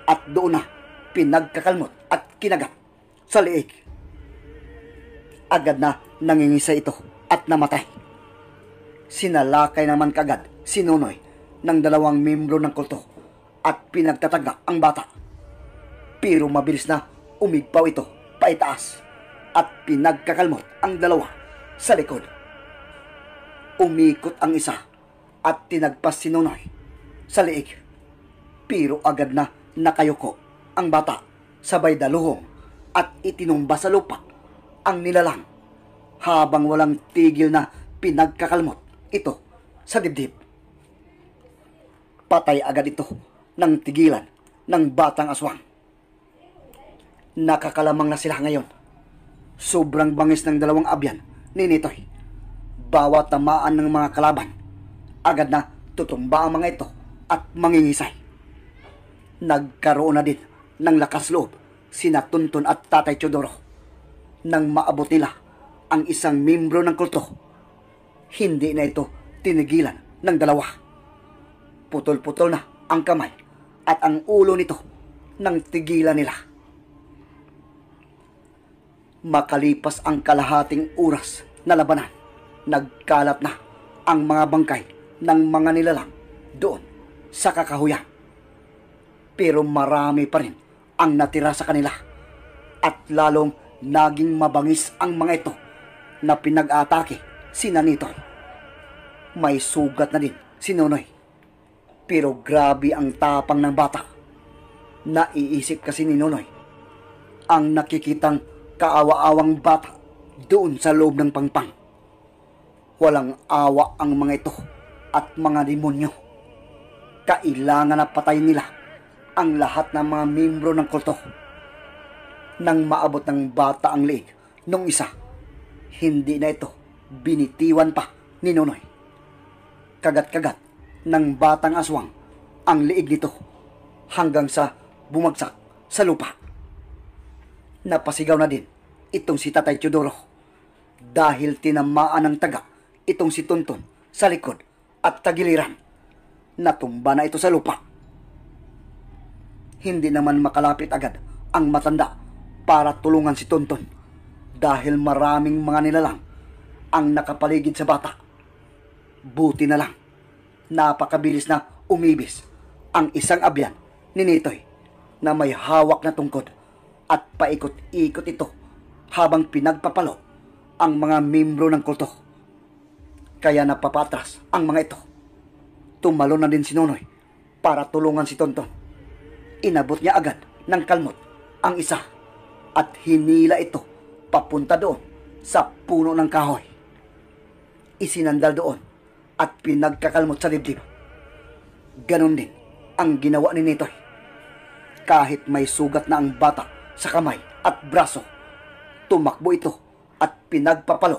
at doon na pinagkakalmot at kinagat sa liig. Agad na nangingisa ito at namatay. Sinalakay naman kagad si Nunoy ng dalawang membro ng kulto at pinagtataga ang bata. Pero mabilis na umigpaw ito paitaas at pinagkakalmot ang dalawa sa likod. Umikot ang isa at tinagpas si Nunoy sa liig. Pero agad na Nakayuko ang bata sabay daluhong at itinumba sa lupa ang nilalang habang walang tigil na pinagkakalmot ito sa dibdib. Patay agad ito ng tigilan ng batang aswang. Nakakalamang na sila ngayon. Sobrang bangis ng dalawang abyan ni Nitoy. Bawat tamaan ng mga kalaban, agad na tutumba ang mga ito at mangingisay. Nagkaroon na din ng lakas loob sina Tuntun at Tatay Chodoro nang maabot nila ang isang membro ng kulto. Hindi na ito tinigilan ng dalawa. Putol-putol na ang kamay at ang ulo nito nang tigilan nila. Makalipas ang kalahating oras na labanan, nagkalat na ang mga bangkay ng mga nilalang doon sa kakahuyan pero marami pa rin ang natira sa kanila. At lalong naging mabangis ang mga ito na pinag-atake si Nanitoy. May sugat na din si Nonoy. Pero grabe ang tapang ng bata. Naiisip kasi ni Nonoy ang nakikitang kaawa-awang bata doon sa loob ng pangpang. Walang awa ang mga ito at mga demonyo. Kailangan na patayin nila ang lahat ng mga membro ng kulto. Nang maabot ng bata ang liig nung isa, hindi na ito binitiwan pa ni Nonoy. Kagat-kagat ng batang aswang ang liig nito hanggang sa bumagsak sa lupa. Napasigaw na din itong si Tatay Teodoro dahil tinamaan ng taga itong si Tuntun sa likod at tagiliran. Natumba na ito sa lupa hindi naman makalapit agad ang matanda para tulungan si Tonton dahil maraming mga nilalang ang nakapaligid sa bata. Buti na lang, napakabilis na umibis ang isang abyan ni Nitoy na may hawak na tungkod at paikot-ikot ito habang pinagpapalo ang mga membro ng kulto. Kaya napapatras ang mga ito. Tumalo na din si Nonoy para tulungan si Tonton Inabot niya agad ng kalmot ang isa at hinila ito papunta doon sa puno ng kahoy. Isinandal doon at pinagkakalmot sa dibdib. Ganon din ang ginawa ni Nitoy. Kahit may sugat na ang bata sa kamay at braso, tumakbo ito at pinagpapalo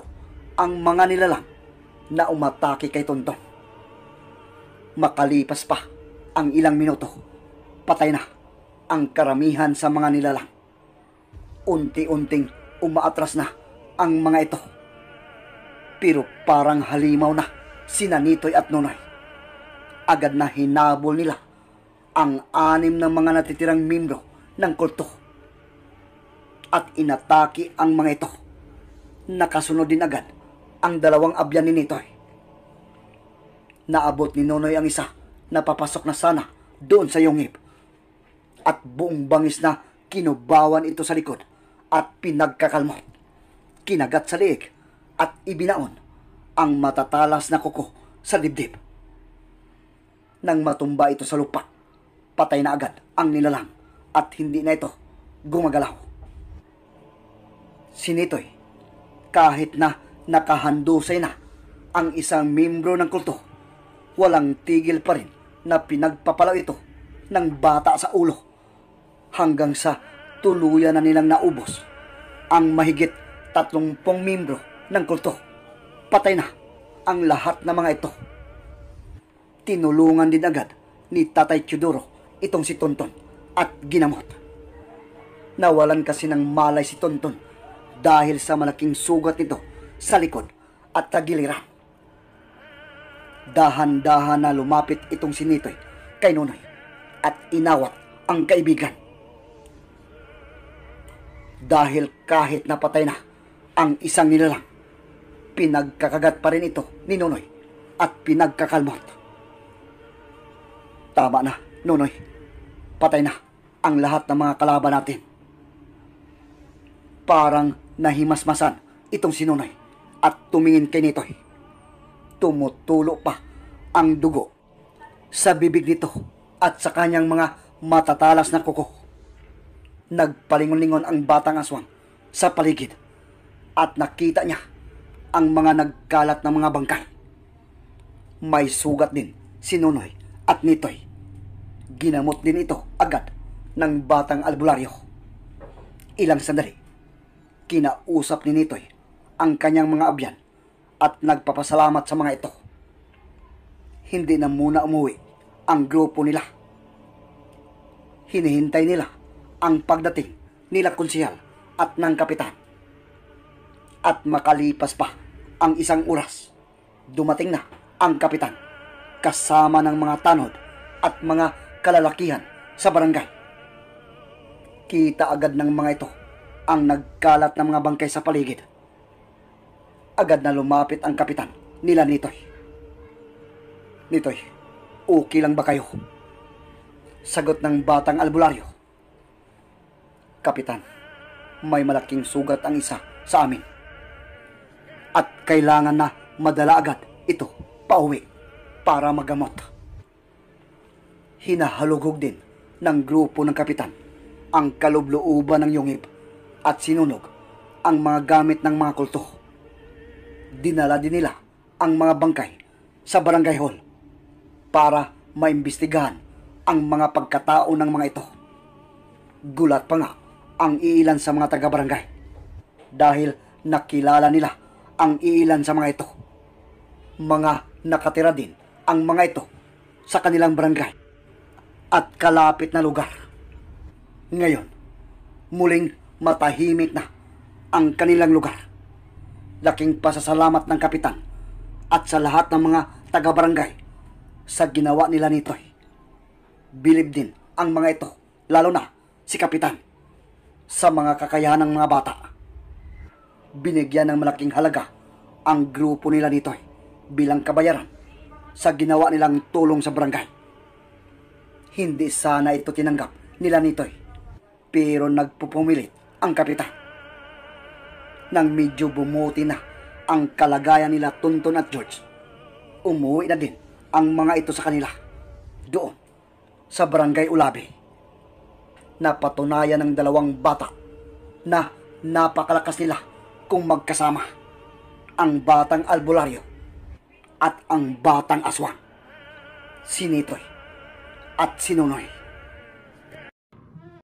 ang mga nilalang na umatake kay Tonton. Makalipas pa ang ilang minuto patay na ang karamihan sa mga nilalang. Unti-unting umaatras na ang mga ito. Pero parang halimaw na sina Nitoy at Nonoy. Agad na hinabol nila ang anim ng mga natitirang mimbro ng kulto. At inataki ang mga ito. Nakasunod din agad ang dalawang abyan ni Nitoy. Naabot ni Nonoy ang isa na papasok na sana doon sa yungib at buong bangis na kinubawan ito sa likod at pinagkakalman. Kinagat sa liig at ibinaon ang matatalas na kuko sa dibdib. Nang matumba ito sa lupa, patay na agad ang nilalang at hindi na ito gumagalaw. Sinitoy, kahit na nakahandusay na ang isang membro ng kulto, walang tigil pa rin na pinagpapalaw ito ng bata sa ulo hanggang sa tuluyan na nilang naubos ang mahigit tatlumpong membro ng kulto. Patay na ang lahat ng mga ito. Tinulungan din agad ni Tatay Chudoro itong si Tonton at ginamot. Nawalan kasi ng malay si Tonton dahil sa malaking sugat nito sa likod at tagiliran. Dahan-dahan na lumapit itong si Nitoy kay Nonoy at inawat ang kaibigan. Dahil kahit napatay na ang isang nilalang, pinagkakagat pa rin ito ni Nonoy at pinagkakalmot. Tama na, Nonoy. Patay na ang lahat ng mga kalaban natin. Parang nahimasmasan itong si Nonoy at tumingin kay Nitoy. Tumutulo pa ang dugo sa bibig nito at sa kanyang mga matatalas na kuko. Nagpalingon-lingon ang batang aswang sa paligid at nakita niya ang mga nagkalat ng mga bangkay. May sugat din si Nonoy at Nitoy. Ginamot din ito agad ng batang albularyo. Ilang sandali, kinausap ni Nitoy ang kanyang mga abyan at nagpapasalamat sa mga ito. Hindi na muna umuwi ang grupo nila. Hinihintay nila ang pagdating nila konsihal at ng kapitan. At makalipas pa ang isang oras, dumating na ang kapitan kasama ng mga tanod at mga kalalakihan sa barangay. Kita agad ng mga ito ang nagkalat ng mga bangkay sa paligid. Agad na lumapit ang kapitan nila Nitoy. Nitoy, okay lang ba kayo? Sagot ng batang albularyo Kapitan, may malaking sugat ang isa sa amin. At kailangan na madala agad ito pauwi para magamot. Hinahalugog din ng grupo ng kapitan ang kalublooban ng yungib at sinunog ang mga gamit ng mga kulto. Dinala din nila ang mga bangkay sa barangay hall para maimbestigahan ang mga pagkatao ng mga ito. Gulat pa nga ang iilan sa mga taga-barangay dahil nakilala nila ang iilan sa mga ito. Mga nakatira din ang mga ito sa kanilang barangay at kalapit na lugar. Ngayon, muling matahimik na ang kanilang lugar. Laking pasasalamat ng kapitan at sa lahat ng mga taga-barangay sa ginawa nila nito. Bilib din ang mga ito, lalo na si kapitan sa mga kakayahan ng mga bata. Binigyan ng malaking halaga ang grupo nila nito eh, bilang kabayaran sa ginawa nilang tulong sa barangay. Hindi sana ito tinanggap nila nito eh, pero nagpupumilit ang kapitan. Nang medyo bumuti na ang kalagayan nila Tonton at George, umuwi na din ang mga ito sa kanila doon sa barangay Ulabi napatunayan ng dalawang bata na napakalakas nila kung magkasama ang batang albularyo at ang batang aswang si at si